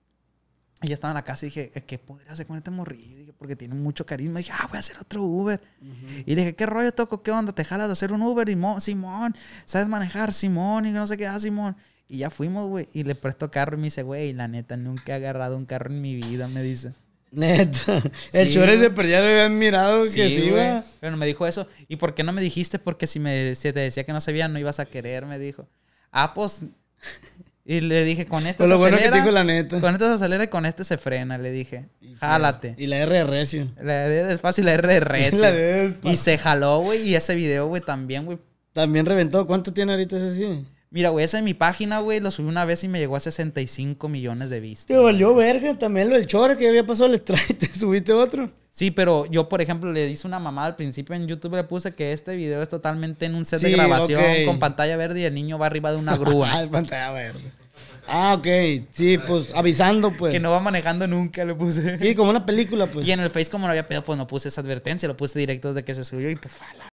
A: Y yo estaba en la casa y dije, eh, ¿qué podría hacer con este morrillo? porque tiene mucho carisma. Y dije, ah, voy a hacer otro Uber. Y dije, ¿qué rollo toco? ¿Qué onda? ¿Te jalas de hacer un Uber? Y Simón, ¿sabes manejar? Simón, y que no sé qué, ah, Simón. Y ya fuimos, güey. Y le presto carro y me dice, güey, la neta, nunca he agarrado un carro en mi vida, me dice. Neta. El sí, de perdida lo habían mirado que sí, güey. Bueno, me dijo eso. ¿Y por qué no me dijiste? Porque si, me, si te decía que no sabía, no ibas a querer, me dijo. Ah, pues. Y le dije, con esto pues Con esto se acelera y con este se frena, le dije. Jálate. Y la R de recio. La de despacio y la R de recio. y se jaló, güey. Y ese video, güey, también, güey. También reventó. ¿Cuánto tiene ahorita ese sí? Mira, güey, esa es mi página, güey. Lo subí una vez y me llegó a 65 millones de vistas. Te
B: valió verga también lo del chore que había pasado el strike.
A: Te subiste otro. Sí, pero yo, por ejemplo, le hice una mamada al principio en YouTube. Le puse que este video es totalmente en un set de grabación con pantalla verde y el niño va arriba de una grúa. Ah, pantalla verde. Ah,
B: ok. Sí, pues avisando, pues. Que no va manejando nunca, le puse.
A: Sí, como una película, pues. Y en el Facebook, como lo había pedido, pues no puse esa advertencia, lo puse directo de que se subió y pues, fala.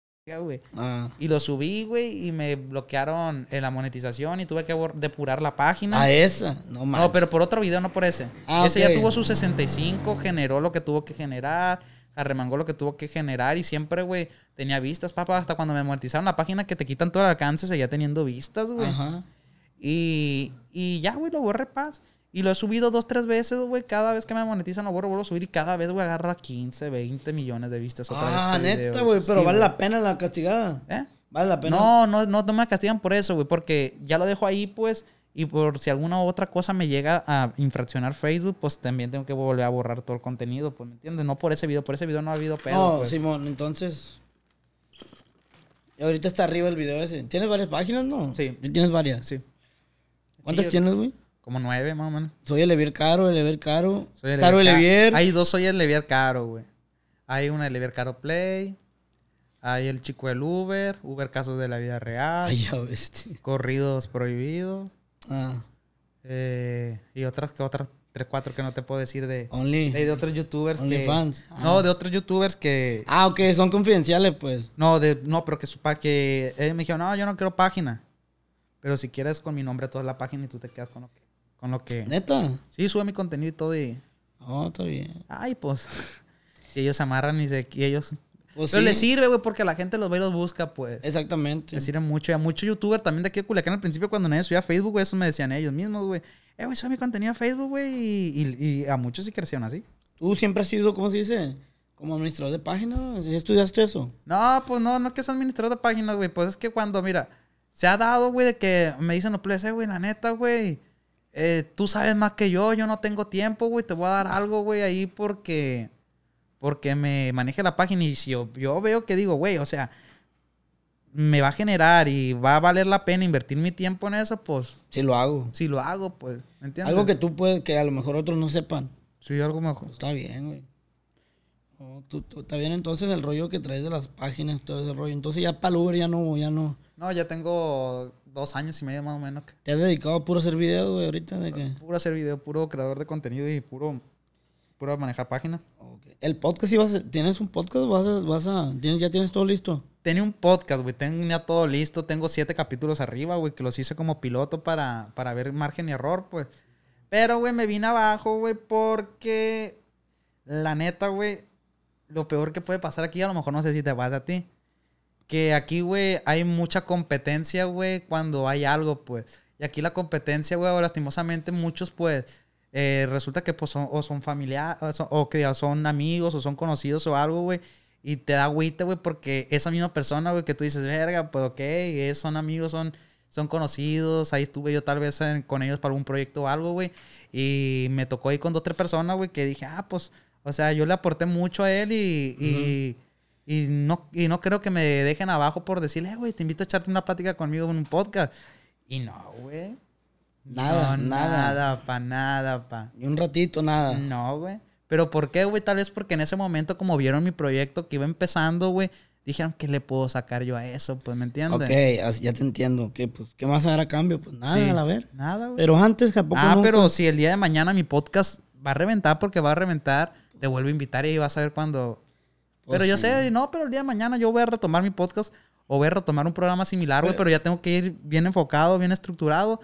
A: Ah. Y lo subí, güey, y me bloquearon en la monetización y tuve que depurar la página. ¿A ah, esa? No más. No, pero por otro video, no por ese. Ah, ese ya tuvo sus 65, generó lo que tuvo que generar, arremangó lo que tuvo que generar y siempre, güey, tenía vistas, papá. Hasta cuando me monetizaron la página que te quitan todo el alcance, seguía teniendo vistas, güey. Ajá. Y, y ya, güey, lo borré paz. Y lo he subido dos, tres veces, güey. Cada vez que me monetizan lo vuelvo, vuelvo a subir. Y cada vez, güey, agarra 15, 20 millones de vistas otra ah, vez. Ah, neta, güey. Pero vale la pena la castigada. ¿Eh? Vale la pena. No, no, no, me castigan por eso, güey. Porque ya lo dejo ahí, pues. Y por si alguna otra cosa me llega a infraccionar Facebook, pues también tengo que volver a borrar todo el contenido, pues, ¿me entiendes? No por ese video. Por ese video no ha habido pena. No, pues. Simón, entonces... Ahorita
B: está arriba el video ese. ¿Tienes varias páginas, no? Sí. ¿Tienes varias? Sí. ¿Cuántas tienes, güey?
A: Como nueve, más o menos. Soy el Levier Caro, el Levier Caro. Soy el Caro Elevier. Hay dos Soy el Levier Caro, güey. Hay una del Levier Caro Play. Hay el chico del Uber. Uber casos de la vida real. Ay, ya Corridos prohibidos. Ah. Eh, y otras que otras tres, cuatro que no te puedo decir de. Only. De, otros youtubers. Only fans. Ah. No, de otros youtubers que. Ah, ok, son confidenciales, pues. No, de, no, pero que supa que. él eh, me dijeron, no, yo no quiero página. Pero si quieres con mi nombre toda la página y tú te quedas con lo con lo que. ¿Neta? Sí, sube mi contenido y todo y. Oh, está bien. Ay, pues. si ellos se amarran y, se, y ellos. Pues Pero les sirve, güey, porque la gente los ve y los busca, pues. Exactamente. Les sirve mucho. Y a muchos youtubers también de aquí de Culiacán al principio, cuando nadie subía a Facebook, güey, eso me decían ellos mismos, güey. Eh, güey, sube mi contenido a Facebook, güey. Y, y, y, a muchos sí crecieron así. Tú siempre has sido, ¿cómo se dice? Como administrador de páginas. ¿Estudiaste eso? No, pues no, no es que sea administrador de páginas, güey. Pues es que cuando, mira, se ha dado, güey, de que me dicen los plebes, eh, güey, la neta, güey eh, tú sabes más que yo, yo no tengo tiempo, güey, te voy a dar algo, güey, ahí porque, porque me maneje la página y si yo, veo que digo, güey, o sea, me va a generar y va a valer la pena invertir mi tiempo en eso, pues... Si lo hago. Si lo hago, pues, ¿me entiendes? Algo que tú puedes, que a lo mejor otros no sepan. Sí, algo mejor. está bien, güey.
B: está bien entonces el rollo que traes de las páginas, todo ese rollo. Entonces ya para ya no, ya no.
A: No, ya tengo dos años y medio más o menos.
B: ¿Te has dedicado a puro hacer video, güey, ahorita?
A: De que... Puro hacer video, puro creador de contenido y puro, puro manejar página. ¿El podcast tienes un podcast? ¿Vas ¿tienes, ¿Ya tienes todo listo? Tenía un podcast, güey, tenía todo listo. Tengo siete capítulos arriba, güey, que los hice como piloto para, para ver margen y error, pues. Pero, güey, me vine abajo, güey, porque la neta, güey, lo peor que puede pasar aquí, a lo mejor no sé si te vas a ti que aquí, güey, hay mucha competencia, güey, cuando hay algo, pues. Y aquí la competencia, güey, lastimosamente muchos, pues, eh, resulta que pues, son, o son familiares, o, que son amigos, o son conocidos o algo, güey. Y te da agüita, güey, porque esa misma persona, güey, que tú dices, verga, pues, ok, eh, son amigos, son, son conocidos. Ahí estuve yo tal vez con ellos para un proyecto o algo, güey. Y me tocó ahí con dos, tres personas, güey, que dije, ah, pues, o sea, yo le aporté mucho a él y... Y no, y no creo que me dejen abajo por decirle, güey, te invito a echarte una plática conmigo en un podcast. Y no, güey. Nada, nada. Nada, pa, nada, pa. Ni un ratito, nada. No, güey. Pero ¿por qué, güey? Tal vez porque en ese momento, como vieron mi proyecto que iba empezando, güey, dijeron, ¿qué le puedo sacar yo a eso? Pues, ¿me entiendes? Ok, ya te entiendo. ¿Qué, pues, ¿qué vas a dar a cambio? Pues nada, a ver.
B: Nada, güey. Pero antes, tampoco... Ah,
A: pero si el día de mañana mi podcast va a reventar porque va a reventar, te vuelvo a invitar y vas a ver cuando pues pero yo sé, no, pero el día de mañana yo voy a retomar mi podcast o voy a retomar un programa similar, güey, pues pero ya tengo que ir bien enfocado, bien estructurado.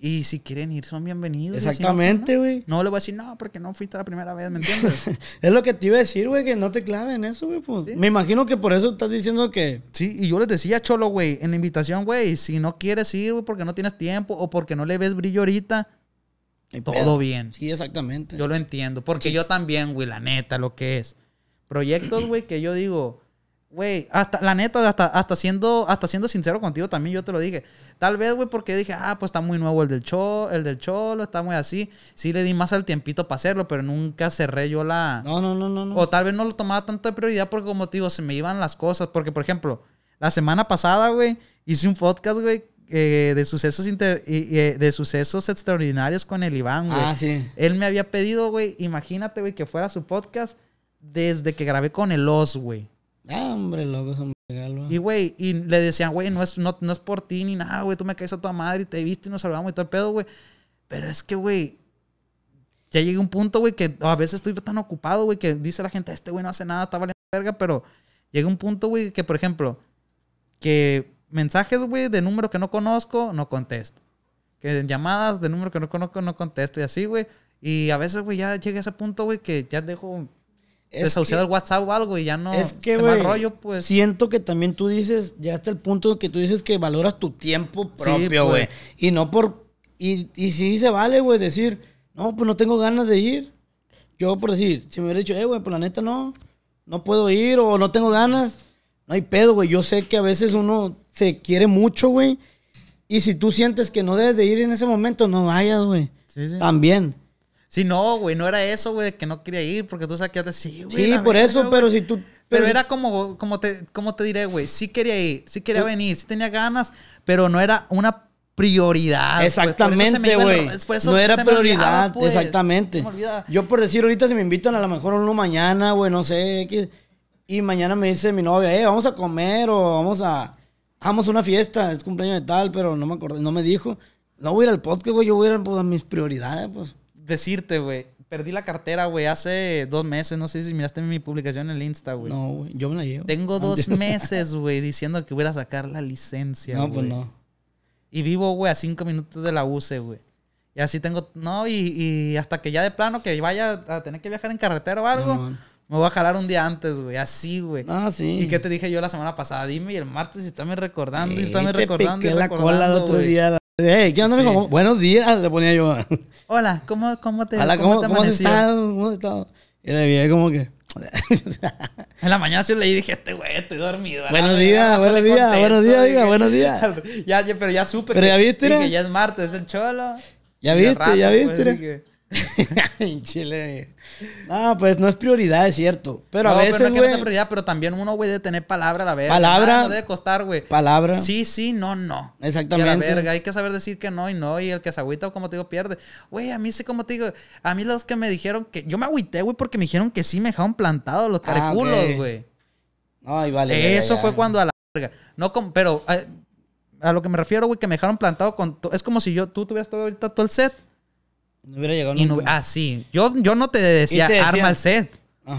A: Y si quieren ir, son bienvenidos. Exactamente, pues, güey. no, le voy a decir, no, porque no fuiste la primera vez, ¿me entiendes? es lo que te iba a decir,
B: güey, que no te claven eso, güey.
A: Me imagino que por eso estás diciendo que... Sí, y yo les decía, Cholo, güey, en la invitación, güey, si no quieres ir, güey, porque no tienes tiempo o porque no le ves brillo ahorita, todo bien. Sí, exactamente. Yo lo entiendo, porque yo también, güey, la neta, lo que es proyectos, güey, que yo digo, güey, hasta, la neta, hasta, hasta, siendo, hasta siendo sincero contigo también, yo te lo dije. Tal vez, güey, porque dije, ah, pues está muy nuevo el del, cholo, el del cholo, está muy así. Sí le di más al tiempito para hacerlo, pero nunca cerré yo la... No, no, no, no, O tal vez no lo tomaba tanto de prioridad porque, como te digo, se me iban las cosas. Porque, por ejemplo, la semana pasada, güey, hice un podcast, güey, eh, de sucesos eh, de sucesos extraordinarios con el Iván, güey. Ah, sí. Él me había pedido, güey, imagínate, güey, que fuera su podcast desde que grabé con el Oz, güey. Ah, hombre, loco, es un regalo. Y, güey, y le decían, güey, no es, no, es por ti ni nada, güey, tú me caes a tu madre y te viste y nos saludamos y el pedo, güey. Pero es que, güey, ya llegué a un punto, güey, que a veces estoy tan ocupado, güey, que dice la gente, este güey no hace nada, está valiendo verga, pero Llegué a un punto, güey, que, por ejemplo, que mensajes, güey, de número que no conozco, no contesto. Que llamadas de número que no conozco, no contesto y así, güey. Y a veces, güey, ya llegué a ese punto, güey, que ya dejo desahuciado el WhatsApp o algo y ya no es que,
B: pues. Siento que también tú dices, ya hasta el punto que tú dices que valoras tu tiempo propio, güey. Pues. Y no por. Y, y sí se vale, güey, decir, no, pues no tengo ganas de ir. Yo, por decir, si me hubiera dicho, eh, güey, por pues la neta no, no puedo ir o no tengo ganas. No hay pedo, güey. Yo sé que a veces uno se quiere mucho, güey. Y si tú sientes que no debes de ir en ese momento, no vayas, güey.
A: Sí, sí. También. Si no, güey, no era eso, güey, que no quería ir, porque tú sabes que decir, Sí, güey. Sí, por eso, pero si tú... Pero, era como, como te, como te diré, güey, sí quería ir, sí quería venir, sí tenía ganas, pero no era una prioridad. Exactamente, güey. No era prioridad, pues, exactamente. Yo por decir, ahorita si me invitan a lo mejor uno mañana, güey, no
B: sé, y mañana me dice mi novia, eh, vamos a comer o vamos a, vamos a una fiesta, es cumpleaños de tal, pero no me acordé, no me dijo. No voy a ir al podcast, güey, yo voy a ir a pues, mis
A: prioridades, pues decirte, güey. Perdí la cartera, güey, hace dos meses. No sé si miraste mi publicación en el Insta, güey. No, güey, yo me la llevo. Tengo dos meses, güey, diciendo que voy a sacar la licencia, No, pues no. Y vivo, güey, a cinco minutos de la UC, güey. Y así tengo... No, y, y, hasta que ya de plano que vaya a tener que viajar en carretera o algo... Me voy a jalar un día antes, güey. Así, güey. Ah, sí. ¿Y qué te dije yo la semana pasada? Dime, y el martes, está me recordando, y me recordando. la cola el otro día.
B: La... ¿qué onda, sí. mijo? Buenos días, le ponía yo.
A: Hola, ¿cómo, cómo te Hola, ¿cómo, te has estado? ¿Cómo has estado?
B: Y le vi como que...
A: en la mañana sí leí y dije, este güey, estoy dormido. Buenos días, buenos días, buenos días, diga, buenos días. Ya, pero ya supe. Pero que, ya viste, ya es martes, es el cholo.
B: Ya viste, ya viste.
A: Pues, en Chile.
B: No, pues no es prioridad, es cierto.
A: Pero a veces. Pero no, no prioridad, pero también uno, güey, debe tener palabra a la verga. Palabra. no debe costar, güey. Palabra. Sí, sí, no, no. Exactamente. hay que saber decir que no y no. Y el que se agüita, como te digo, pierde. Güey, a mí sí, como te digo, a mí los que me dijeron que. Yo me agüité, güey, porque me dijeron que sí me dejaron plantado los ah, caraculos, güey. Ay, vale. Eso fue cuando a la verga. No, con, pero. Eh, a, lo que me refiero, güey, que me dejaron plantado con. Es como si yo, tú tuvieras todo ahorita todo el set no hubiera llegado ah, sí. Yo, yo no te decía, arma el set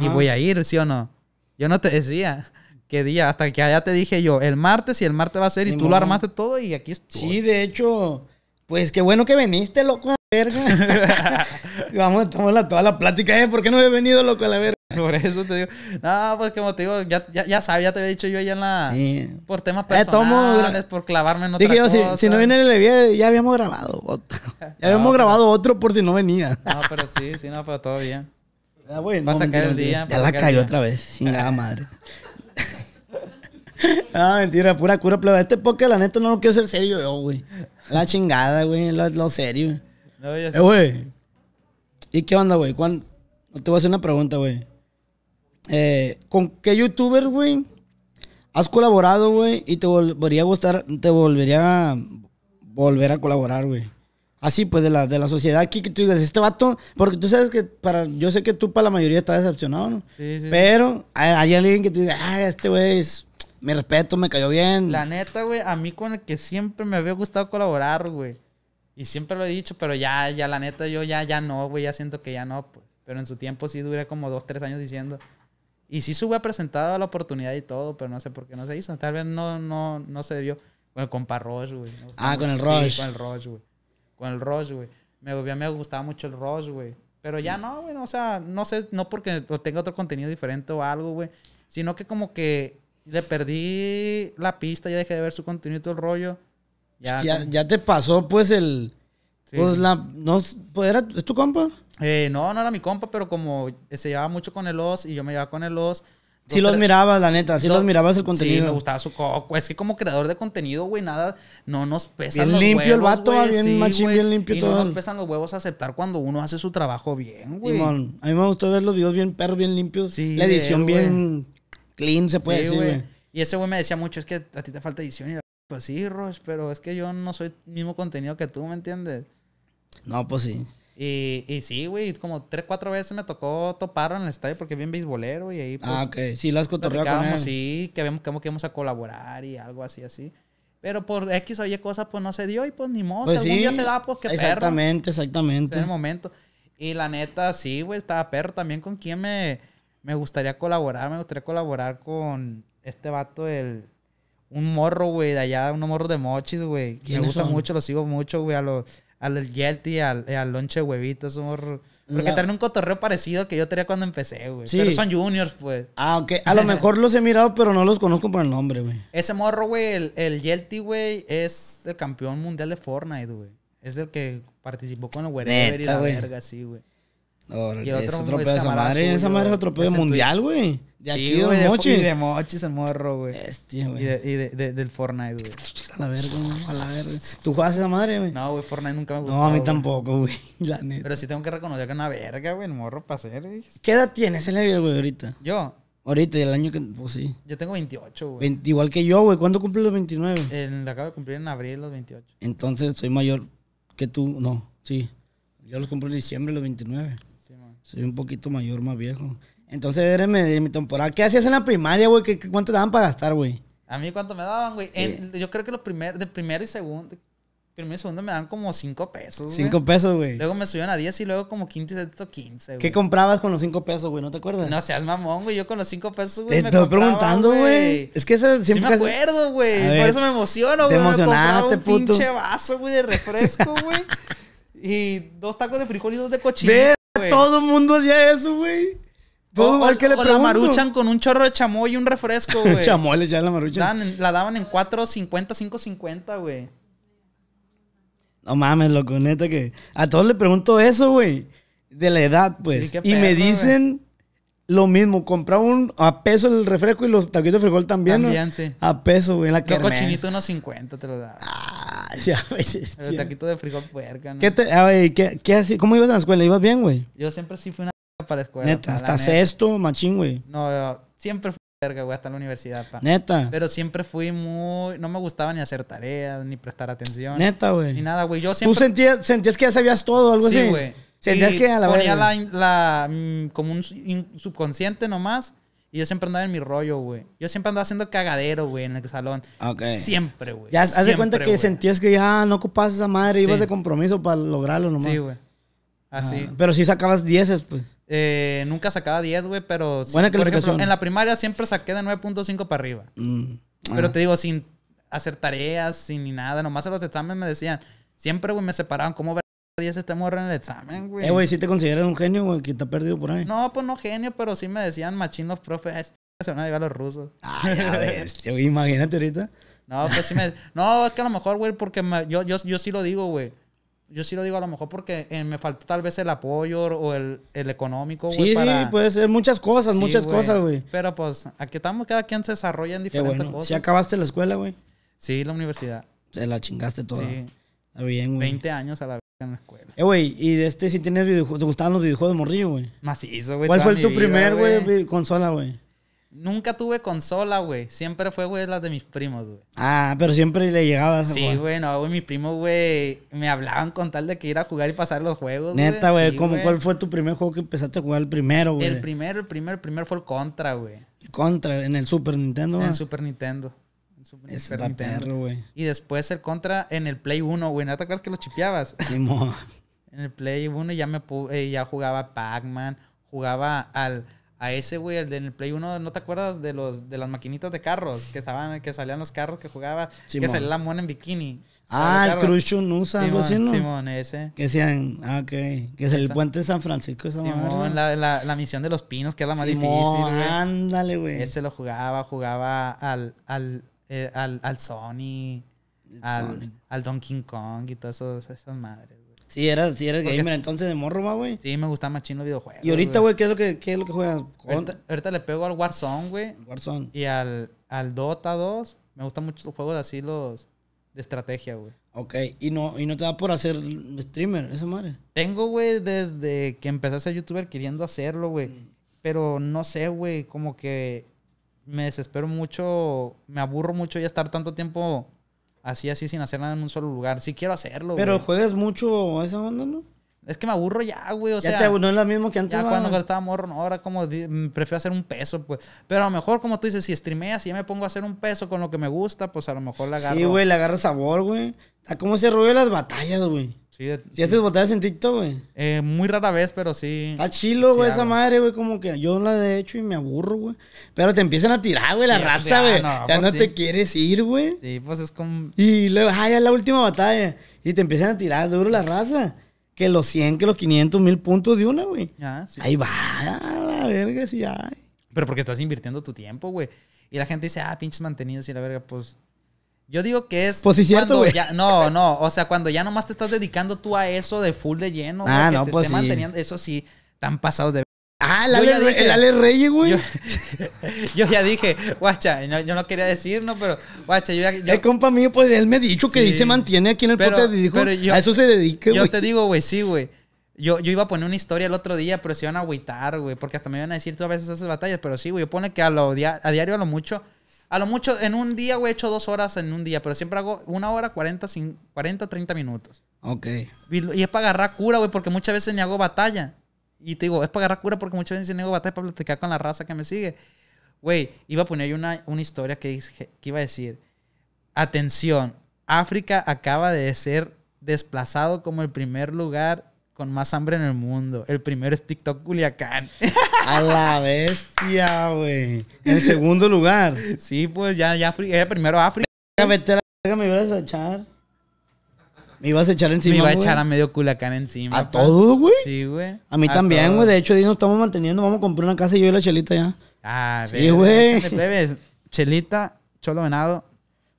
A: y voy a ir, ¿sí o no? Yo no te decía qué día, hasta que allá te dije yo, el martes y el martes va a ser, y tú lo armaste todo y aquí estoy. Sí, de hecho, pues qué bueno que viniste, loco.
B: Vamos a tomar toda la plática. ¿eh? ¿Por qué no he venido, loco, a la verga? Por eso te digo.
A: No, pues como te digo, ya, ya, ya te había dicho yo allá en la. Sí. Por temas eh, personales, por clavarme en otra Dije yo, si, si, no viene
B: el Levier, ya habíamos grabado otro. Ya habíamos grabado otro por si no venía.
A: No, pero sí, sí, no, pero todo bien. Ah, a sacar el día. Ya la cayó otra
B: vez, Sin nada, madre. No, ah, mentira, pura cura plebe. Este podcast, la neta, no lo quiero hacer serio yo, güey. La chingada, güey, lo, lo serio eh, güey. ¿Y qué onda, güey? ¿Cuándo? Te voy a hacer una pregunta, güey. Eh, ¿Con qué YouTuber, güey, has colaborado, güey, y te volvería a gustar, te volvería a volver a colaborar, güey? Así, pues, de la, de la sociedad aquí que tú digas, este vato, porque tú sabes que para, yo sé que tú para la mayoría estás decepcionado, ¿no?
A: Pero
B: hay, alguien que tú digas, ah, este güey es, respeto, me cayó bien. La
A: neta, güey, a mí con el que siempre me había gustado colaborar, güey. Y siempre lo he dicho, pero ya, ya la neta, yo ya, ya no, güey, ya siento que ya no, pues. Pero en su tiempo sí duré como dos, tres años diciendo. Y sí sube presentado la oportunidad y todo, pero no sé por qué no se hizo. Tal vez no, no, no se debió. Bueno, con Parrosh, güey. Ah, con el Roche. Sí, con el Roche, güey. Con el Roche, güey. Me, gustaba mucho el Roche, güey. Pero ya no, güey. O sea, no sé, no porque tenga otro contenido diferente o algo, güey. Sino que como que le perdí la pista, ya dejé de ver su contenido y todo el rollo. Ya, te pasó, pues, el. Pues la.
B: Pues, ¿Es tu compa?
A: Eh, no, no era mi compa, pero como se llevaba mucho con el Oz y yo me llevaba con el Oz. Sí los mirabas, la neta, sí, los, mirabas el contenido. Sí, me gustaba su coco. Es que como creador de contenido, güey, nada, no nos pesan bien los limpio el vato, bien bien limpio y no nos pesan los huevos a aceptar cuando uno hace su trabajo bien, güey. a mí me gustó ver los videos bien perros, bien limpios. Sí, la edición bien clean, se puede decir, güey. Y ese güey me decía mucho, es que a ti te falta edición. Pues sí, Roche, pero es que yo no soy mismo contenido que tú, ¿me entiendes? No, pues sí. Y, y sí, güey, como tres, cuatro veces me tocó topar en el estadio porque bien beisbolero y ahí. Pues, ah, ok. Sí, las cotorreo con él. Sí, que vemos que íbamos a colaborar y algo así, así. Pero por X o Y cosas, pues no se dio y pues ni modo. Pues algún día se da, pues qué Exactamente, exactamente. En el momento. Y la neta, sí, güey, estaba perro. También con quién me, me gustaría colaborar. Me gustaría colaborar con este vato, el un morro, güey, de allá, unos morros de mochis, güey. Me gusta mucho, lo sigo mucho, güey, a los al Yelty, al, eh, al lonche de huevitos, un morro. Porque un cotorreo parecido al que yo tenía cuando empecé, güey. Pero son juniors, pues. Ah, ok. A lo mejor
B: los he mirado, pero no los conozco por el nombre, güey.
A: Ese morro, güey, el, el Yelty, güey, es el campeón mundial de Fortnite, güey. Es el que participó con el Wherever y la verga, sí, güey y otro es otro pedo esa madre. Esa madre es otro pedo mundial, güey. De aquí de mochi De, de mochi el morro, güey. Este, güey. Y, de, y de, del Fortnite, güey. A la verga, güey. A la verga. ¿Tú juegas esa madre, güey? No, güey, Fortnite nunca me gustó. No, a mí
B: tampoco, güey.
A: La neta. Pero sí tengo que reconocer que es una verga, güey, morro para hacer.
B: ¿Qué edad tienes, Elevir, güey, ahorita? Yo. Ahorita, el año que. Pues sí.
A: Yo tengo 28, güey.
B: Igual que yo, güey. ¿Cuándo cumplí los 29?
A: El, acabo de cumplir en abril los 28.
B: Entonces, soy mayor que tú. No, sí. Yo los cumplí en diciembre, los 29. Soy un poquito mayor, más viejo. Entonces, eres de mi temporada. ¿Qué hacías en la primaria, güey? cuánto te daban para gastar, güey?
A: A mí, ¿cuánto me daban, güey? Yo creo que los primer, de primero y segundo. Primero y segundo me dan como 5 pesos. 5 pesos, güey. Luego me subían a 10 y luego como quinto y sexto 15, güey. ¿Qué comprabas con los 5 pesos, güey? ¿No te acuerdas? No seas mamón, güey. Yo con los 5 pesos, güey. Te estoy preguntando, güey.
B: Es que esa siempre. Sí me acuerdo, güey. Por eso me emociono, güey. Te emocionaste, me un pinche
A: vaso, güey, de refresco, güey. y dos tacos de frijol y dos de todo el mundo hacía eso, güey.
B: Todo o, que le o la maruchan
A: con un chorro de chamoy y un refresco, güey. Chamoy ya la maruchan. la daban en 4.50, 5.50, güey.
B: No mames, lo neta que... A todos les pregunto eso, güey. De la edad, pues. y me dicen... lo mismo, Comprar un a peso el refresco y los taquitos de frijol también. A peso, güey, en la que. cochinito
A: unos 50 te lo da. Ah, El taquito de frijol puerca, ¿no? ¿Qué
B: te, ¿Cómo ibas a la escuela? ¿Ibas bien, güey?
A: Yo siempre sí fui una para la escuela. Neta, hasta sexto,
B: machín, güey.
A: No, siempre fui verga, güey, hasta la universidad, pa. Neta. Pero siempre fui muy. No me gustaba ni hacer tareas, ni prestar atención. Neta, güey. Ni nada, güey. Yo siempre. ¿Tú
B: sentías, sentías que ya sabías todo, algo así? Sí, güey. Sentías que a la Ponía la,
A: la, mm, como un subconsciente nomás y yo siempre andaba en mi rollo, güey. Yo siempre andaba haciendo cagadero, güey, en el salón. Okay. Siempre, güey. Ya haz de cuenta que
B: sentías que ya no ocupabas esa madre, y ibas de compromiso para lograrlo nomás. Sí, güey.
A: Así. Ah, pero
B: si sacabas 10, pues.
A: Eh, nunca sacaba 10, güey, pero. Buena calificación. en la primaria siempre saqué de 9.5 para arriba. Mm. Pero ah. te digo, sin hacer tareas, sin ni nada, nomás en los exámenes me decían, siempre, güey, me separaban cómo días se en el examen, güey. Eh, güey, si te
B: consideras un genio, güey, que te ha perdido por ahí.
A: No, pues no genio, pero sí me decían machinos profe, profes, ah, este se van a los rusos. Ah,
B: güey, imagínate ahorita. No, pues sí me...
A: No, es que a lo mejor, güey, porque yo, yo, sí lo digo, güey yo sí lo digo a lo mejor porque eh, me faltó tal vez el apoyo o el, económico, güey. Sí, sí, puede ser muchas cosas, muchas cosas, güey. Pero pues aquí estamos, cada quien se desarrolla en diferentes cosas. ¿Sí acabaste
B: la escuela, güey? Sí, la universidad. Se la chingaste todo. Sí. Está bien, güey.
A: 20 años a la en la escuela.
B: Eh, güey, y de este, si tienes videojuegos, ¿te gustaban los videojuegos de morrillo, güey? Macizo, güey. ¿Cuál fue tu primer, güey, consola, güey?
A: Nunca tuve consola, güey. Siempre fue, güey, las de mis primos, güey.
B: Ah, pero siempre le llegabas. Sí, güey,
A: no, güey, mis primos, güey, me hablaban con tal de que ir a jugar y pasar los juegos. Neta, güey, cuál
B: fue tu primer juego que empezaste a jugar el primero, güey? El
A: primero, el primero, el primero fue el Contra, güey.
B: Contra, en el Super Nintendo, güey. En el Super
A: Nintendo. Ese era perro, güey. Y después el contra en el Play 1, güey. ¿No te acuerdas que lo chipeabas? Simón. en el Play 1 ya, me, eh, ya jugaba Pac-Man, jugaba al a ese, güey, el del Play 1, ¿no te acuerdas de los de las maquinitas de carros? Que que salían los carros que jugaba, que salía la mona en bikini. Ah, el Cruz Chunusa, algo así, ¿no? Simón, ese.
B: Que sean, ah, ok. Que es el puente de San Francisco, esa Simón,
A: la, la, misión de los pinos, que es la más difícil. ándale, güey. Ese lo jugaba, jugaba al, al, eh, al, Sony, al, al Donkey Kong y todas esas madres, güey. Sí, eras, sí gamer entonces de morro, güey. Sí, me gustaba más chino videojuegos. ¿Y ahorita,
B: güey, qué es lo que, es lo que juegas?
A: Ahorita, le pego al Warzone, güey. Warzone. Y al, al Dota 2. Me gustan mucho los juegos así, los de estrategia, güey. Ok, ¿Y no, ¿y no te da por hacer streamer, esa madre? Tengo, güey, desde que empecé a ser youtuber queriendo hacerlo, güey. Mm. Pero no sé, güey, como que me desespero mucho, me aburro mucho ya estar tanto tiempo así, así, sin hacer nada en un solo lugar. Sí quiero hacerlo. Pero juegas mucho a esa onda, ¿no? Es que me aburro ya, güey. O ya sea, te, no es lo mismo que antes. Ya cuando, estaba morro, no, ahora como mm, prefiero hacer un peso, pues. Pero a lo mejor, como tú dices, si streameas y ya me pongo a hacer un peso con lo que me gusta, pues a lo mejor la agarro. Sí, güey, le
B: agarra sabor, güey. Está como ese las batallas, güey. Sí, de, botadas en TikTok, güey?
A: Eh, muy rara vez, pero sí. Está chilo, güey, esa
B: madre, güey. Como que yo la de hecho y me aburro, güey. Pero te empiezan a tirar, güey, la pues, raza, güey. ya pues no, te
A: quieres ir, güey. Sí, pues es como.
B: Y luego, ¡ay! Ah, es la última batalla. Y te empiezan a tirar duro la raza. Que los 100, que los 500, mil puntos de una, güey. Ahí va, la verga, sí, ay.
A: Pero porque estás invirtiendo tu tiempo, güey. Y la gente dice, ah, pinches mantenidos y la verga, pues yo digo que es. Pues sí, No, no. O sea, cuando ya nomás te estás dedicando tú a eso de full de lleno. Ah, no, te pues sí. manteniendo. Eso sí, Están pasados de. Ah, el Ale, el Reyes, güey. Yo, ya dije, guacha, yo no quería decir, ¿no? Pero, guacha, yo el compa mío,
B: pues él me ha dicho que se dice mantiene aquí en el pero, dijo, a eso se dedica, güey. Yo te
A: digo, güey, sí, güey. Yo, yo, iba a poner una historia el otro día, pero se iban a agüitar, güey. Porque hasta me iban a decir, todas esas batallas. Pero sí, güey, yo pone que a, lo, a diario a lo mucho a lo mucho, en un día, güey, he hecho dos horas en un día, pero siempre hago una hora, 40, 40 30 minutos. Ok. Y, es para agarrar cura, güey, porque muchas veces ni hago batalla. Y te digo, es para agarrar cura porque muchas veces ni hago batalla para platicar con la raza que me sigue. Güey, iba a poner ahí una, historia que, que iba a decir, atención, África acaba de ser desplazado como el primer lugar con más hambre en el mundo. El primero es TikTok Culiacán. A la bestia, güey. En segundo lugar. Sí, pues ya, ya, primero África. me ibas a echar.
B: Me ibas a echar encima. Me iba a echar a
A: medio Culiacán encima. ¿A todos, güey? Sí, güey. A mí también, güey. De hecho, ahí nos estamos manteniendo. Vamos a comprar una casa y yo y la chelita ya. Ah, sí, güey. Chelita, cholo venado,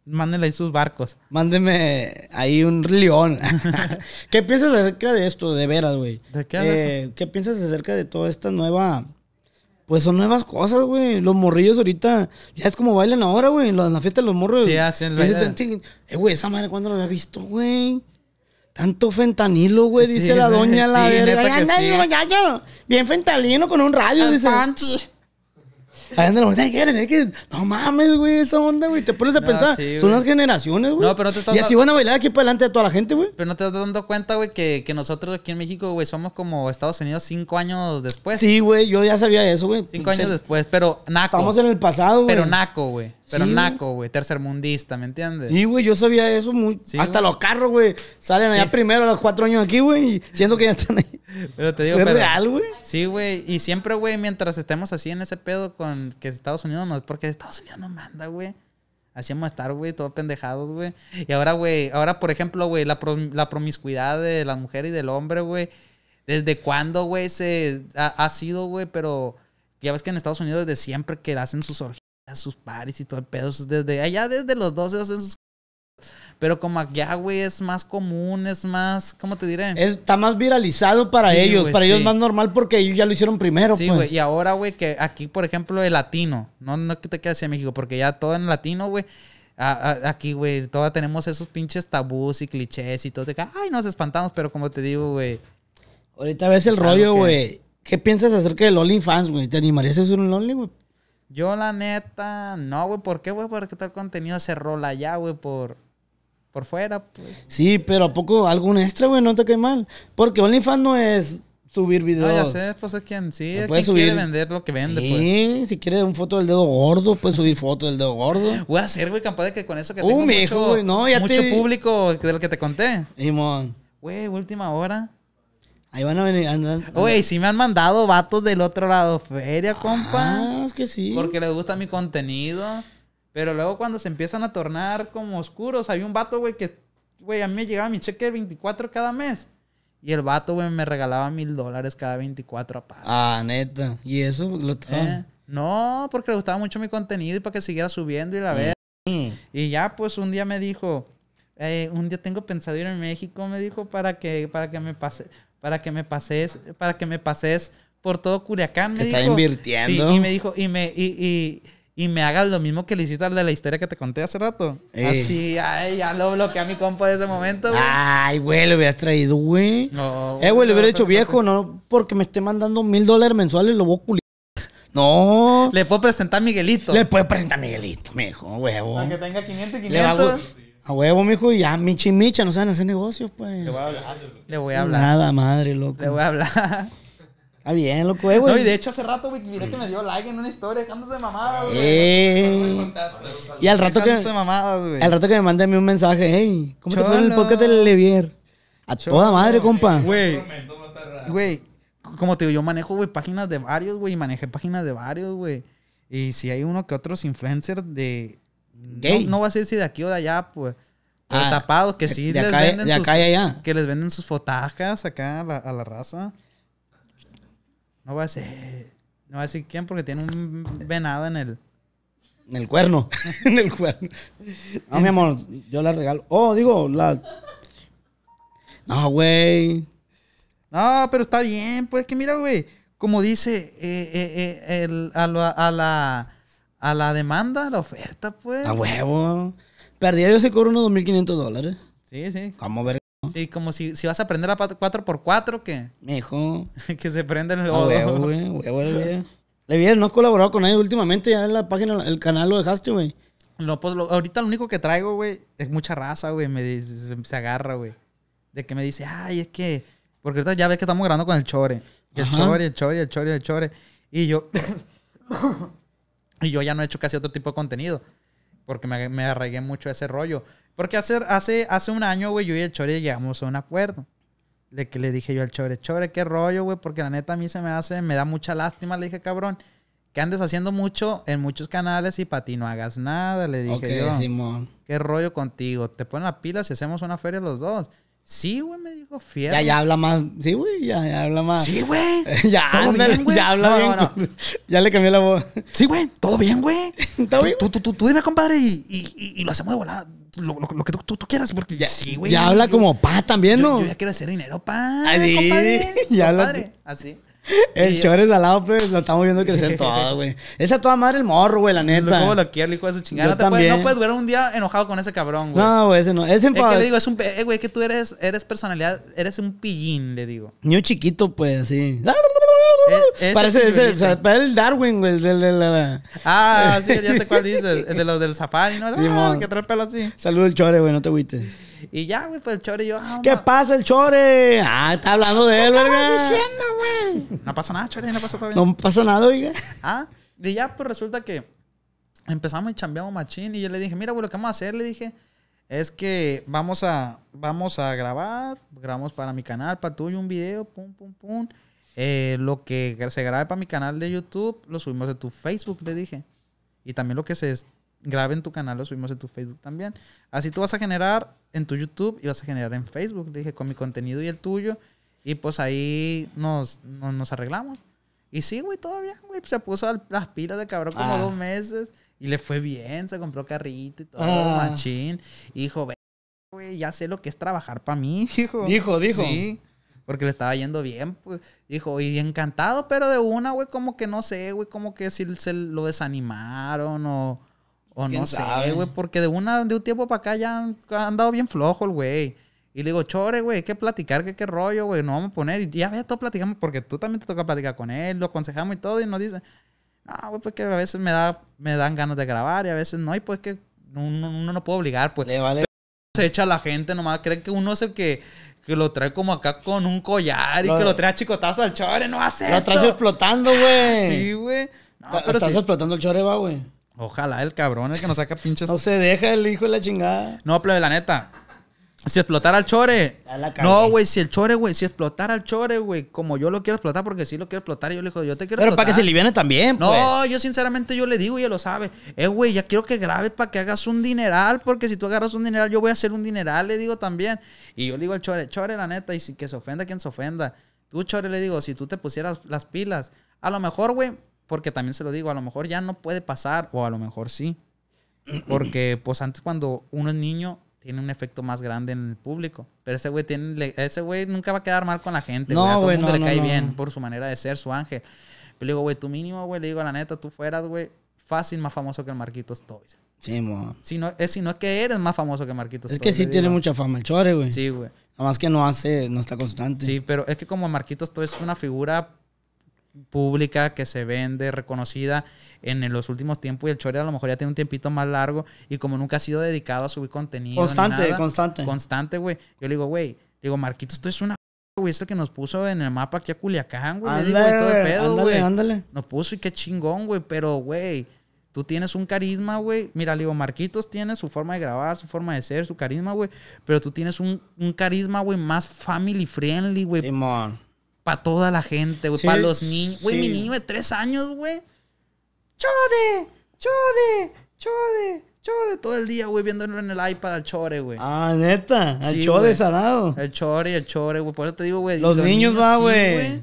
A: Mándenle ahí sus barcos.
B: Mándeme ahí un león. ¿Qué piensas acerca de esto, de veras, güey? ¿De qué eh, ¿Qué piensas acerca de toda esta nueva... Pues son nuevas cosas, güey. Los morrillos ahorita... Ya es como bailan ahora, güey. En la fiesta de los morrillos. Sí, hacen la Eh, güey, esa madre, ¿cuándo la había visto, güey? Tanto fentanilo, güey, dice la doña la verdad. Bien fentanilo con un radio, dice. Ahí no mames, güey, esa onda, güey. Te pones a pensar, son las generaciones, güey. No, pero te estás Y así van
A: a bailar aquí para adelante de toda la gente, güey. Pero no te estás dando cuenta, güey, que, que, nosotros aquí en México, güey, somos como Estados Unidos cinco años después. Sí, güey, yo ya sabía eso, güey. Cinco años después, pero naco. Estamos en el pasado, güey. Pero naco, güey. Pero naco, güey, tercermundista, ¿me entiendes? Sí, güey,
B: yo sabía eso muy. hasta los carros, güey, salen allá primero a los cuatro años aquí, güey, y siento que ya están ahí.
A: Pero te digo, es real, güey. Sí, güey, y siempre, güey, mientras estemos así en ese pedo con que Estados Unidos no es Porque Estados Unidos no manda, güey. Hacíamos estar, güey, Todos pendejados, güey. Y ahora, güey, ahora, por ejemplo, güey, la, promiscuidad de la mujer y del hombre, güey. ¿Desde cuándo, güey, se ha, sido, güey? Pero ya ves que en Estados Unidos desde siempre que hacen sus orgías a sus pares y todo el pedo. Desde allá, desde los 12 hacen sus. Pero como allá, güey, es más común, es más. ¿Cómo te diré? Está más viralizado
B: para ellos. para ellos es más
A: normal porque ellos ya lo hicieron primero, sí, pues. Y ahora, güey, que aquí, por ejemplo, el latino. No, no que te quedes en México, porque ya todo en latino, güey. aquí, güey, todavía tenemos esos pinches tabús y clichés y todo. De ay, nos espantamos, pero como te digo, güey. Ahorita ves el rollo, güey.
B: ¿Qué piensas acerca del OnlyFans, güey? ¿Te animarías a hacer un Only, güey?
A: Yo la neta, no, güey, ¿por qué, güey? Porque todo el contenido se rola ya, güey, por, por fuera. Pues.
B: Sí, pero ¿a poco algún extra, güey? No te cae mal. Porque OnlyFans no es subir videos. puede ya sé,
A: pues es quien sí, subir... quiere vender lo que vende,
B: sí, pues. si quiere un foto del dedo gordo, puedes subir foto del dedo gordo.
A: Voy a hacer, güey, capaz de que con eso que uh, tengo mucho, público del que te conté. Simón. Güey, última hora Ahí van a venir. Güey, sí me han mandado vatos del otro lado feria, compa. Ah, es que sí. Porque les gusta mi contenido. Pero luego cuando se empiezan a tornar como oscuros, había un vato, güey, que, güey, a mí me llegaba mi cheque de 24 cada mes. Y el vato, güey, me regalaba mil dólares cada 24 a par.
B: Ah, neta. ¿Y eso lo ¿Eh?
A: No, porque le gustaba mucho mi contenido y para que siguiera subiendo y la ver. Y ya, pues, un día me dijo, eh, un día tengo pensado ir a México, me dijo, para que, para que me pase, para que me pases, para que me pases por todo Curiacán Me está invirtiendo. Sí, y me dijo, y me, y, y, y, me hagas lo mismo que le hiciste al de la historia que te conté hace rato. Eh. Así, ay, ya lo bloqueé a mi compa de ese momento, güey. Ay,
B: güey, lo hubieras traído, güey. No, eh, güey, lo hubiera hecho viejo, no, porque me esté mandando mil dólares mensuales, lo voy a culiar. No. Le puedo presentar Miguelito. Le puedo presentar a Miguelito, mijo, huevo. que tenga 500, 500. A huevo, mijo, y ya, michi, micha, no saben hacer negocios,
A: pues. Le voy a hablar. Le voy a hablar. Nada,
B: madre, loco. Le voy a hablar. Está bien, loco, eh, güey. No, y de
A: hecho hace rato, güey, miré que me dio like en una historia dejándose mamadas, güey.
B: Eh.
A: Y al rato que. Al rato
B: que me mande a mí un mensaje,
A: hey, ¿cómo te fue en el podcast del Levier? A toda madre, compa. Güey. Güey, como te digo, yo manejo, güey, páginas de varios, güey, y manejé páginas de varios, güey. Y si hay uno que otros influencers de no, va a ser si de aquí o de allá, pues.
B: Ah, tapado, que sí de les acá, venden. y
A: allá. Que les venden sus fotajas acá a la, raza. No va a ser. No va a decir quién porque tiene un venado en el. En el cuerno. en el cuerno. No, mi amor, yo la regalo. Oh, digo, la. No, güey. No, pero está bien, pues que mira, güey. Como dice eh, eh, eh, a la a la demanda, a la oferta, pues. A huevo. perdí yo se cobro unos 2.500 dólares. Sí, sí. ¿Cómo ver? Sí, como si, vas a prender la 4x4, ¿qué? Mejor. que se prende el huevo, güey. Huevo, Le vieron, no has colaborado con nadie últimamente, ya en la página, el canal lo dejaste, güey. No, pues ahorita lo único que traigo, güey, es mucha raza, güey. Me se agarra, güey. De que me dice, ay, es que. Porque ahorita ya ves que estamos grabando con el chore. El chore, el chore, el chore, el chore. Y yo. Y yo ya no he hecho casi otro tipo de contenido. Porque me, me arraigué mucho ese rollo. Porque hace, hace, hace un año, güey, yo y el Chore llegamos a un acuerdo. De que le dije yo al Chore, Chore, qué rollo, güey, porque la neta a mí se me hace, me da mucha lástima, le dije, cabrón, que andes haciendo mucho en muchos canales y para ti no hagas nada, le dije yo. Qué rollo contigo, te ponen la pila si hacemos una feria los dos. Sí, güey, me dijo fiel. Ya, ya habla más. Sí, güey, ya, habla más. Sí, güey. ya, habla güey? ya habla bien. Ya le cambié la voz. Sí, güey, todo bien, güey. Tú, tú, tú, tú dime, compadre, y, y, y, lo hacemos de volada. Lo, lo, lo que tú, tú, quieras, porque ya, sí, güey. Ya habla como pa también, ¿no? Yo, ya quiero hacer dinero, pa. Así, ah, ya compadre. Habla así. Ah, El
B: al lado pues, lo estamos viendo crecer todo, güey. Esa toda madre el morro, güey, la neta. ¿Cómo lo quiero, hijo de su chingada? No, puedes, no puedes
A: durar un día enojado con ese cabrón, güey. No, güey,
B: ese no. Ese es que le digo, es
A: un... Eh, güey, que tú eres, eres personalidad, eres un pillín, le digo.
B: Ni un chiquito, pues, así.
A: Eh, Parece el,
B: Darwin, güey. de,
A: ah, sí, ya sé cuál dices. El de los del safari, ¿no? Ah, que trae el pelo así.
B: Saludos el chore, güey, no te huites
A: Y ya, güey, pues el chore y yo. Ah, ¿Qué
B: pasa, el chore? Ah, está hablando de él, güey. diciendo,
A: güey? No pasa nada, chore, no pasa nada. No pasa nada, Ah, y ya, pues resulta que empezamos y chambeamos machín. Y yo le dije, mira, güey, lo que vamos a hacer, le dije, es que vamos a, vamos a grabar, grabamos para mi canal, para tuyo un video, pum, pum, pum. Eh, lo que se grabe para mi canal de YouTube, lo subimos a tu Facebook, le dije. Y también lo que se grabe en tu canal, lo subimos a tu Facebook también. Así tú vas a generar en tu YouTube y vas a generar en Facebook, le dije, con mi contenido y el tuyo. Y pues ahí nos, nos, arreglamos. Y sí, güey, todavía, güey, se puso las pilas de cabrón como ah. dos meses. Y le fue bien, se compró carrito y todo, ah. machín. hijo güey, ya sé lo que es trabajar para mí, hijo Dijo, dijo. Sí. Porque le estaba yendo bien, pues. Dijo, y encantado, pero de una, güey, como que no sé, güey, como que si se lo desanimaron o, o no sabe? sé, güey. Porque de una, de un tiempo para acá ya han, andado bien flojo el güey. Y le digo, chore, güey, hay que platicar, que qué rollo, güey, no vamos a poner. Y ya ve todos platicamos, porque tú también te toca platicar con él, lo aconsejamos y todo, y nos dice, ah, güey, pues que a veces me, da, me dan ganas de grabar y a veces no, y pues que uno, no puede obligar, pues. Le vale. se echa la gente, nomás creen que uno es el que que lo trae como acá con un collar y que lo trae a chicotazo al chore, no hace Lo trae explotando, ah, güey. Sí, güey. No, pero estás explotando el chore, va, güey. Ojalá el cabrón es que nos saca pinches. no se deja el hijo de la chingada. No, plebe, la neta. Si explotara al chore. No, güey, si el chore, güey, si explotara al chore, güey, como yo lo quiero explotar, porque sí lo quiero explotar, yo le digo, yo te quiero Pero para que se viene también, No, pues. yo sinceramente yo le digo, y él lo sabe. Eh, güey, ya quiero que grabes para que hagas un dineral, porque si tú agarras un dineral, yo voy a hacer un dineral, le digo también. Y yo le digo al chore, chore, la neta, y si que se ofenda quien se ofenda. Tú, chore, le digo, si tú te pusieras las pilas, a lo mejor, güey, porque también se lo digo, a lo mejor ya no puede pasar, o a lo mejor sí. Porque, pues antes cuando uno es niño, tiene un efecto más grande en el público. Pero ese güey tiene, ese güey nunca va a quedar mal con la gente. No, A todo mundo le cae bien por su manera de ser, su ángel. Pero le digo, güey, tú mínimo, güey, le digo, la neta, tú fueras, güey, fácil más famoso que el Marquitos Toys. Sí, mo. Si no, es, si no es que eres más famoso que Marquitos Toys. Es que sí tiene mucha
B: fama el chore, güey.
A: Sí, güey. Nada más que no hace, no está constante. Sí, pero es que como Marquitos Toys es una figura pública que se vende, reconocida en los últimos tiempos y el Chore a lo mejor ya tiene un tiempito más largo y como nunca ha sido dedicado a subir contenido. Constante, constante. Constante, güey. Yo le digo, güey, digo, Marquitos, esto es una güey, esto que nos puso en el mapa aquí a Culiacán, güey. Ándale, Ándale, Nos puso y qué chingón, güey, pero, güey, tú tienes un carisma, güey. Mira, le digo, Marquitos tiene su forma de grabar, su forma de ser, su carisma, güey, pero tú tienes un, un carisma, güey, más family friendly, güey para toda la gente, güey, para los niños. Güey, mi niño de tres años, güey. ¡Chode! ¡Chode! ¡Chode! Chode todo el día, güey, viéndolo en el iPad al chore, güey. Ah, neta, al chore salado. El chore y el chore, güey. Por eso te digo, güey. Los, niños, va, güey.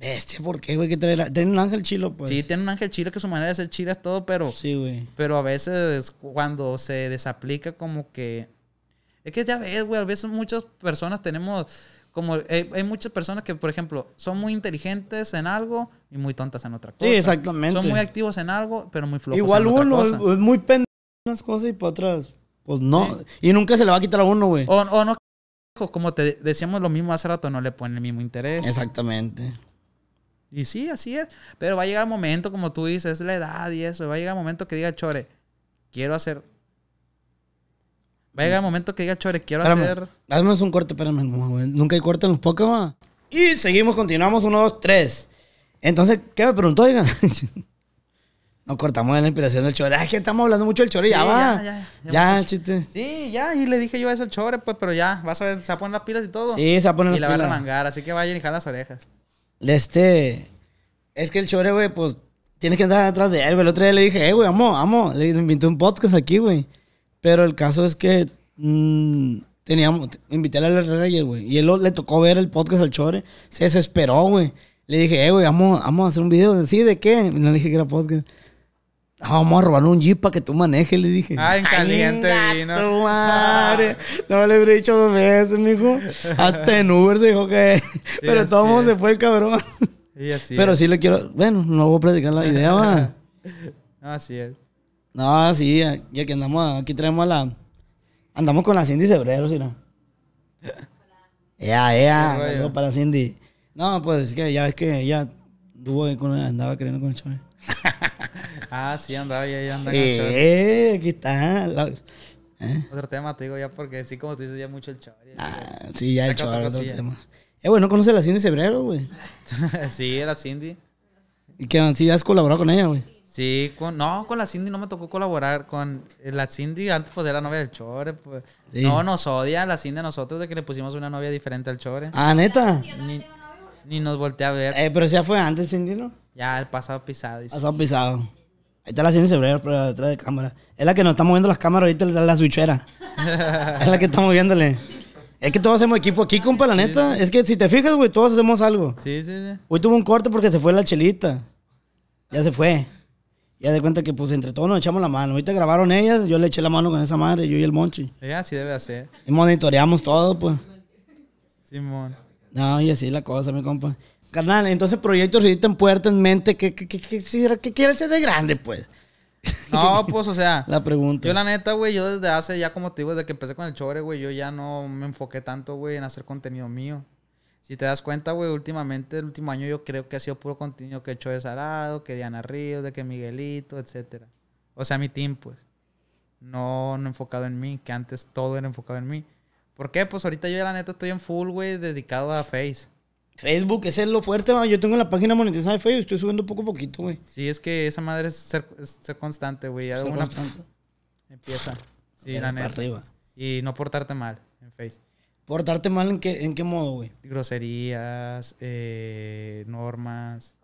A: Este, ¿por qué, güey? Que tiene un ángel chilo, pues. Sí, tiene un ángel chilo que su manera de ser chila es todo, pero. Sí, güey. Pero a veces cuando se desaplica, como que. Es que ya ves, güey, a veces muchas personas tenemos como eh, hay, muchas personas que, por ejemplo, son muy inteligentes en algo y muy tontas en otra cosa. Sí, exactamente. Son muy activos en algo, pero muy flojos en uno otra cosa.
B: es muy pendejo en unas cosas y para otras, pues no.
A: Y nunca se le va a quitar a uno, güey. O, o, no, como te decíamos lo mismo hace rato, no le ponen el mismo interés. Exactamente. Y sí, así es. Pero va a llegar un momento, como tú dices, es la edad y eso. Va a llegar un momento que diga, chore, quiero hacer Venga, momento que diga, Chore, quiero hacer.
B: Haznos un corte, espérame. güey. Nunca hay corte en los Pokémon. Y seguimos, continuamos. Uno, dos, tres. Entonces, ¿qué me preguntó, oiga? Nos cortamos en la inspiración del chore. Ay, que estamos hablando mucho del chore, ya va. Ya, ya, chiste.
A: Sí, ya, y le dije yo eso al chore, pues, pero ya, vas a ver, se va a poner las pilas y todo. Sí, se va a poner Y la va van a mangar, así que vaya y jalan las orejas.
B: Este. Es
A: que el chore, güey, pues. Tienes que andar atrás
B: de él, El otro día le dije, eh, güey, amo, amo. Le invité un podcast aquí, güey. Pero el caso es que mm, teníamos, invité a la Reyes, güey. Y él le tocó ver el podcast al Chore. Se desesperó, güey. Le dije, eh, güey, vamos, vamos a hacer un video. ¿Sí? ¿De qué? No le dije que era podcast. Ah, vamos a robar un jeep para que tú manejes, le dije. Ah, caliente
A: vino.
B: No le habré dicho dos veces, mijo. Hasta en Uber se dijo que. Pero todo mundo se fue el cabrón. así Pero sí le quiero. Bueno, no voy a platicar la idea, va.
A: Así es.
B: No, sí, ya que andamos, aquí traemos a la. Andamos con la Cindy Cebrero, ¿sí no? Ya, ya, para Cindy. No, pues es que ya es que ya andaba queriendo con el chaval.
A: ah, sí, andaba, ya, ya andaba eh, con el
B: Eh, aquí está. ¿eh?
A: Otro tema, te digo ya, porque sí, como te dices, ya mucho el chaval. Ah, sí, ya el chaval, otro tema.
B: Eh, güey, ¿no conoces a la Cindy Cebrero, güey?
A: sí, era Cindy.
B: ¿Y qué si ¿sí has colaborado con ella, güey?
A: Sí, con, no, con la Cindy no me tocó colaborar. Con eh, la Cindy antes pues era novia del Chore. Pues. No, nos odia la Cindy a nosotros de que le pusimos una novia diferente al Chore. Ah, neta. Ni, nos voltea a ver. Eh, pero ya fue antes, Cindy, ¿no? Ya, el pasado pisado. Pasado pisado.
B: Ahí está la Cindy pero detrás de cámara. Es la que nos está moviendo las cámaras ahorita, la, la es la que está moviéndole. Es que todos hacemos equipo aquí, compa, la neta. Es que si te fijas, güey, todos hacemos algo. Sí, sí, sí. Hoy tuvo un corte porque se fue la chelita. Ya se fue. Ya de cuenta que, pues, entre todos nos echamos la mano. Ahorita grabaron ellas, yo le eché la mano con esa madre, yo y el Monchi.
A: Ya, así debe hacer.
B: Y monitoreamos todo, pues. Simón. No, y así la cosa, mi compa. Carnal, entonces proyectos ahorita en puerta, en mente, ¿qué, qué, qué, qué quiere ser de grande, pues? No, pues, o sea. La pregunta. Yo, la neta,
A: güey, yo desde hace ya, como te digo, desde que empecé con el chore, güey, yo ya no me enfoqué tanto, güey, en hacer contenido mío si te das cuenta, güey, últimamente, el último año yo creo que ha sido puro continuo que he hecho de Salado, que Diana Ríos, de que Miguelito, etcétera. O sea, mi team, pues. No, no enfocado en mí, que antes todo era enfocado en mí. ¿Por qué? Pues ahorita yo la neta estoy en full, güey, dedicado a Face. Facebook, ese es lo fuerte, man. yo tengo la página monetizada de Facebook, estoy subiendo poco a poquito, güey. Sí, es que esa madre es ser, constante, güey. empieza. Sí, la neta. Y no portarte mal en Facebook. ¿Portarte mal en qué, en qué modo, güey? Groserías, eh, normas,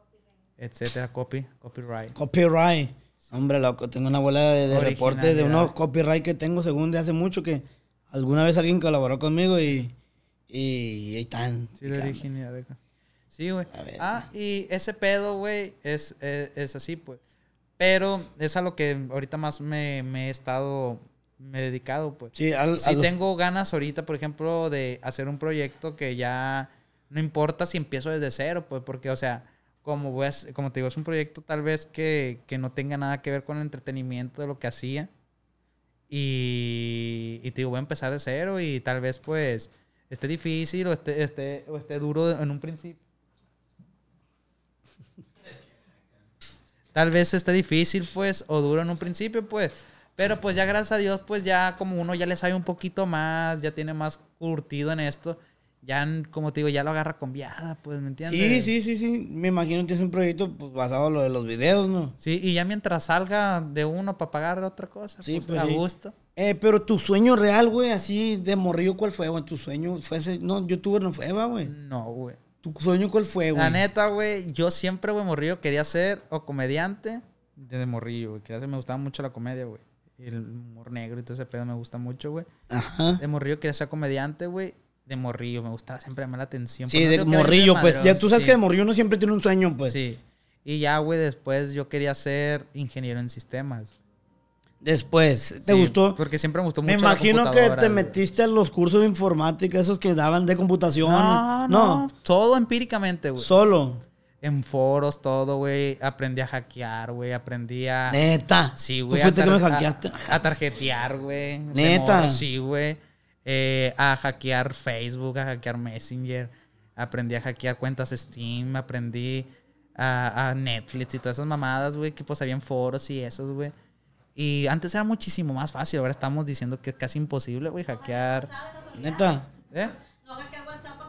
A: etcétera, copy, copyright.
B: Copyright.
A: Hombre, loco, tengo una bola de, reporte de unos
B: copyright que tengo según de hace mucho que alguna vez alguien colaboró conmigo y, y, ahí están. Sí, de originalidad.
A: Sí, güey. Ah, y ese pedo, güey, es, así, pues. Pero es a lo que ahorita más me, me he estado me he dedicado, pues. si si tengo ganas ahorita, por ejemplo, de hacer un proyecto que ya no importa si empiezo desde cero, pues, porque, o sea, como, voy a, como te digo, es un proyecto tal vez que, que, no tenga nada que ver con el entretenimiento de lo que hacía. Y, y te digo, voy a empezar de cero y tal vez, pues, esté difícil o esté, esté, o esté duro en un principio. Tal vez esté difícil, pues, o duro en un principio, pues, pero pues ya gracias a Dios, pues ya como uno ya le sabe un poquito más, ya tiene más curtido en esto, ya como te digo, ya lo agarra con viada, pues, ¿me entiendes? Sí, sí, sí, sí. Me imagino que es un proyecto pues, basado en lo de los videos, ¿no? Sí, y ya mientras salga de uno para pagar otra cosa, sí, pues, pues a gusto.
B: Eh, pero tu sueño real, güey, así de morrillo, ¿cuál fue, güey? Tu sueño fue ese, no, youtuber no fue, güey. No, güey. ¿Tu sueño cuál fue, güey? La neta,
A: güey, yo siempre, güey, morrillo quería ser o comediante de morrillo, güey. me gustaba mucho la comedia, güey el humor negro y todo ese pedo me gusta mucho, güey. Ajá. De morrillo quería ser comediante, güey. De morrillo, me gustaba siempre llamar la atención. Sí, pues de morrillo, pues. Ya tú sabes que de morrillo uno siempre tiene un sueño, pues. Sí. Y ya, güey, después yo quería ser ingeniero en sistemas. Después, ¿te gustó? Porque siempre me gustó mucho. Me imagino que te
B: metiste a los cursos de informática, esos que daban de computación. No, no, no.
A: todo empíricamente, güey. Solo en foros, todo, güey. Aprendí a hackear, güey. Aprendí a. Neta. Sí, güey. A, tarjetear, güey. Neta. sí, güey. Eh, a hackear Facebook, a hackear Messenger. Aprendí a hackear cuentas Steam. Aprendí a, Netflix y todas esas mamadas, güey. Que pues había en foros y esos, güey. Y antes era muchísimo más fácil. Ahora estamos diciendo que es casi imposible, güey, hackear. Neta. ¿Eh? No hackear WhatsApp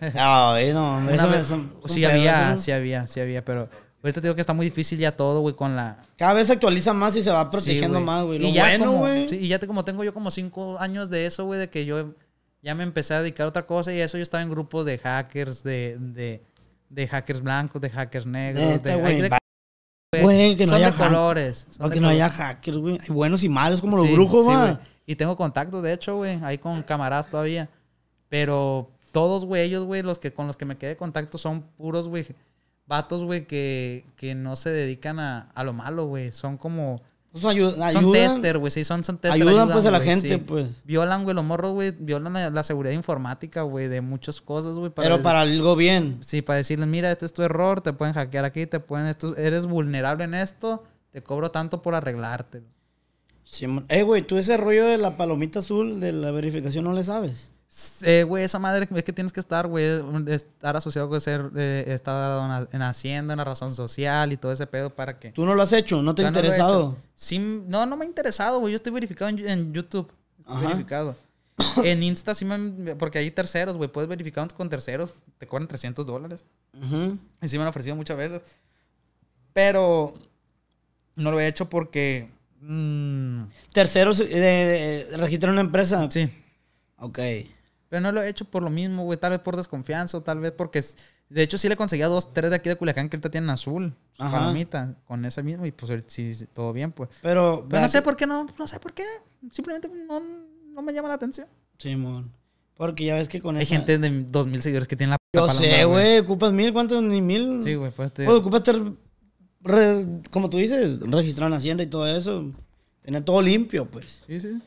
A: Ah, bueno, no, eso, vez, sí, había, sí había, sí había, pero ahorita te digo que está muy difícil ya todo, güey, con la...
B: Cada vez se actualiza más y se va protegiendo más, güey. y ya bueno, güey.
A: Sí, y ya te, como tengo yo como cinco años de eso, güey, de que yo ya me empecé a dedicar a otra cosa y eso yo estaba en grupos de hackers, de, de, de hackers blancos, de hackers negros, de, güey, Güey, que no haya colores. Aunque que no haya hackers, güey. Hay buenos y malos como los brujos, sí, Y tengo contacto, de hecho, güey. Ahí con camaradas todavía. Pero todos, güey, ellos, güey, los que con los que me quedé contacto son puros, güey, vatos, güey, que, que no se dedican a, a lo malo, güey. Son como... Pues son tester, güey, sí, son, son tester. Ayudan, pues a la gente, pues. Violan, güey, los morros, güey, violan la, seguridad informática, güey, de muchas cosas, güey. Pero para algo bien. Sí, para decirles, mira, este es tu error, te pueden hackear aquí, te pueden, esto, eres vulnerable en esto, te cobro tanto por arreglarte. Sí, eh, güey, tú ese rollo de la palomita azul, de la verificación, no le sabes. Eh, güey, esa madre es que tienes que estar, güey, estar asociado con ser, estar en Hacienda, en la razón social y todo ese pedo para que... ¿Tú no lo has hecho? ¿No te ha interesado? No, no, me ha interesado, güey. Yo estoy verificado en, YouTube. verificado. en Insta sí me... Porque hay terceros, güey. Puedes verificar con terceros. Te cobran 300 dólares. Y sí me han ofrecido muchas veces. Pero no lo he hecho porque... Mm, terceros eh, eh, registrar una empresa. Sí. Ok. Pero no lo he hecho por lo mismo, güey. Tal vez por desconfianza, o tal vez porque. De hecho, sí le conseguía dos, tres de aquí de Culiacán que ahorita tienen azul. Su Ajá. con ese mismo. Y pues sí, todo bien, pues. Pero. no sé por qué no. No sé por qué. Simplemente no, me llama la atención. Simón. Porque ya ves que con Hay gente de dos mil seguidores que tienen la Yo sé, güey. ¿Ocupas mil? ¿Cuántos? ¿Ni mil? Sí, güey. Pues te... Pues, ocupas
B: como tú dices,
A: registrar una Hacienda y todo eso. Tener todo limpio, pues. Sí, sí.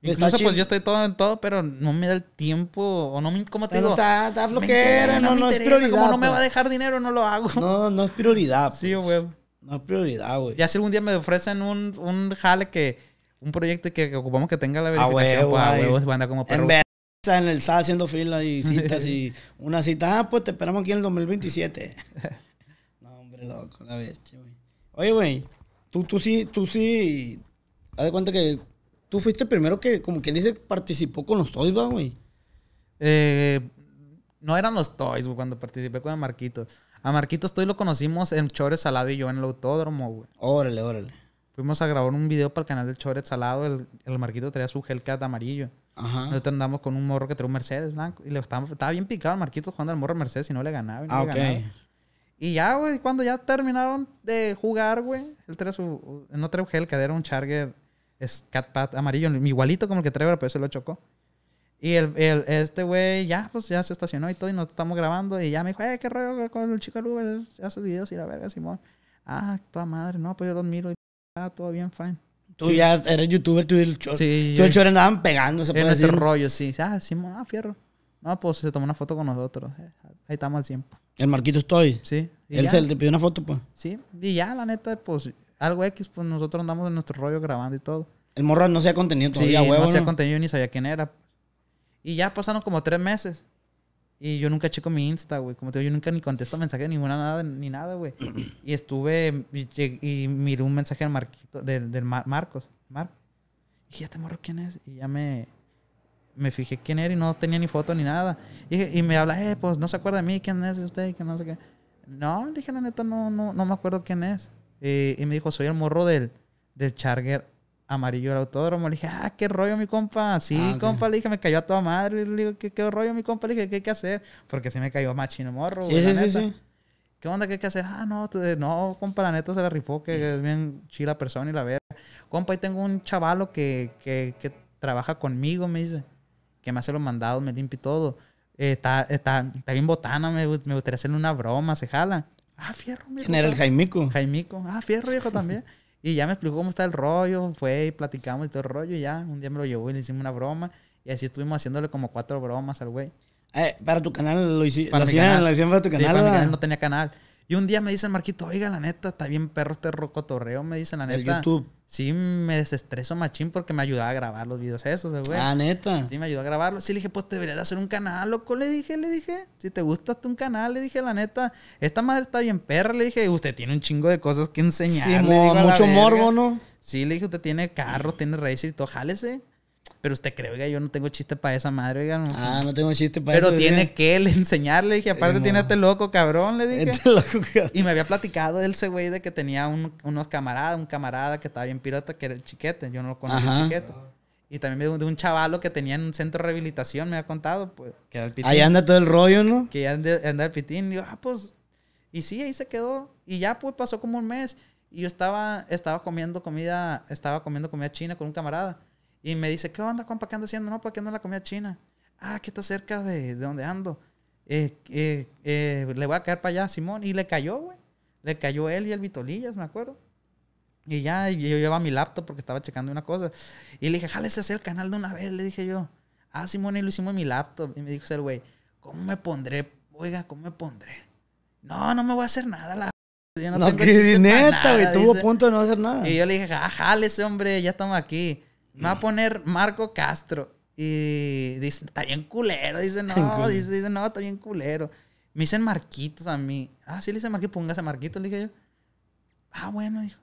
A: Incluso pues yo estoy todo en todo, pero no me da el tiempo. O no me, ¿cómo te digo? Está, está flojera, no, me interesa, Como no me pues. va a dejar dinero, no lo hago. No, no es prioridad. Pues. Sí, güey. No es prioridad, güey. Ya si algún día me ofrecen un, un jale que, un proyecto que, ocupamos que tenga la verificación, ah, güey, güey. Se como perro. En, en el SAT haciendo fila y citas y una cita, ah, pues te esperamos
B: aquí en el 2027.
A: no, hombre, loco, la bestia, güey.
B: Oye, güey, tú, tú sí, tú sí, haz de cuenta que tú fuiste el primero que, como quien dice, participó
A: con los toys, güey. Eh, no eran los toys, güey, cuando participé con el Marquito. A Marquito Toy lo conocimos en Chores Salado y yo en el autódromo, güey. Órale, órale. Fuimos a grabar un video para el canal del Chores Salado. El, Marquito traía su Hellcat amarillo. Ajá. Nosotros andamos con un morro que traía un Mercedes blanco. Y le estábamos, estaba bien picado el Marquito jugando al morro Mercedes y no le ganaba. Y ah, ok. Y ya, güey, cuando ya terminaron de jugar, güey, él trae su. No traía un Hellcat, era un Charger es Catpat amarillo, igualito como el que trae pero se lo chocó. Y el, el este güey ya, pues ya se estacionó y todo, y nos estamos grabando. Y ya me dijo, eh, qué rollo con el chico del ya hace videos y la verga, Simón. Ah, toda madre, no, pues yo los miro y ah, todo bien, fine. Tú ya eres youtuber, tú y el chor. Sí, tú y el chor andaban pegando, se puede en ese rollo, sí. Ah, Simón, ah, fierro. No, pues se tomó una foto con nosotros. Eh, ahí estamos al tiempo.
B: ¿El Marquito estoy? Sí.
A: Él se le pidió una foto, pues. Sí, y ya, la neta, pues algo X, pues nosotros andamos en nuestro rollo grabando y todo. El morro no hacía contenido todavía, sí, No se ha contenido ni sabía quién era. Y ya pasaron como tres meses. Y yo nunca checo mi Insta, güey. Como te digo, yo nunca ni contesto mensajes, ninguna nada, ni nada, güey. y estuve y, y, miré un mensaje del Marquito, del, del Mar Marcos. Mar. Y ya te morro quién es. Y ya me, me fijé quién era y no tenía ni foto ni nada. Y, y me habla, eh, pues no se acuerda de mí, quién es usted, que no sé qué. No, dije, la neta, no, no, no me acuerdo quién es. Eh, y me dijo, soy el morro del, del Charger amarillo del autódromo. Le dije, ah, qué rollo, mi compa. Sí, ah, compa, le dije, me cayó a toda madre. Le digo, ¿Qué, rollo, mi compa. Le dije, ¿qué hay que hacer? Porque sí me cayó machino morro. sí, sí, ¿Qué onda? ¿Qué hay que hacer? Ah, no, eh, no, compa, la neta se la rifó, que es bien chila persona y la verga. Compa, ahí tengo un chavalo que, que, trabaja conmigo, me dice, que me hace los mandados, me limpia todo. Eh, está, está, bien botana, me, me gustaría hacerle una broma, se jala. Ah, fierro, mi ¿Quién el Jaimico? Jaimico. Ah, fierro, viejo, también. y ya me explicó cómo está el rollo. Fue y platicamos y todo el rollo. Y ya un día me lo llevó y le hicimos una broma. Y así estuvimos haciéndole como cuatro bromas al güey.
B: Eh, para tu canal lo hicimos. Para, tu canal. para mi canal no
A: tenía canal. Y un día me dice el Marquito, oiga, la neta, está bien perro este rocotorreo, me dice la neta. El YouTube sí me desestreso machín porque me ayudaba a grabar los videos esos, güey. Ah, neta. Sí, me ayudó a grabarlos. Sí, le dije, pues te deberías de hacer un canal, loco, le dije, le dije. Si te gusta, tu un canal, le dije, la neta. Esta madre está bien perra, le dije. Usted tiene un chingo de cosas que enseñar. mucho morbo, ¿no? Sí, le dije, usted tiene carros, tiene raíces y todo, jálese pero usted cree, oiga, yo no tengo chiste para esa madre, oiga. ah, no tengo chiste para pero madre. Pero tiene que él enseñarle, dije, aparte tiene este loco cabrón, le dije. Este loco Y me había platicado él, ese güey, de que tenía un, unos camaradas, un camarada que estaba bien pirata, que era el chiquete, yo no lo conocía chiquete. Y también de un, chavalo que tenía en un centro de rehabilitación, me ha contado, pues, que
B: era el pitín. Ahí anda todo el rollo, ¿no?
A: Que anda, el pitín. Y yo, ah, pues. Y sí, ahí se quedó. Y ya, pues, pasó como un mes. Y yo estaba, estaba comiendo comida, estaba comiendo comida china con un camarada. Y me dice, ¿qué onda, compa? ¿Qué andas haciendo? No, ¿para qué no la comida china? Ah, que está cerca de, donde ando. Eh, eh, eh, le voy a caer para allá Simón. Y le cayó, güey. Le cayó él y el Vitolillas, me acuerdo. Y ya, yo llevaba mi laptop porque estaba checando una cosa. Y le dije, jálese hacer el canal de una vez, le dije yo. Ah, Simón, y lo hicimos en mi laptop. Y me dijo el güey, ¿cómo me pondré? Oiga, ¿cómo me pondré? No, no me voy a hacer nada, la yo no, no que neta, güey, tuvo punto de no hacer nada. Y yo le dije, ah, ese hombre, ya estamos aquí me va a poner Marco Castro. Y dice, está bien culero. Dice, no, dice, dice, no, está bien culero. Me dicen Marquitos a mí. Ah, sí, le dicen Marquitos, póngase Marquitos, le dije yo. Ah, bueno, dijo.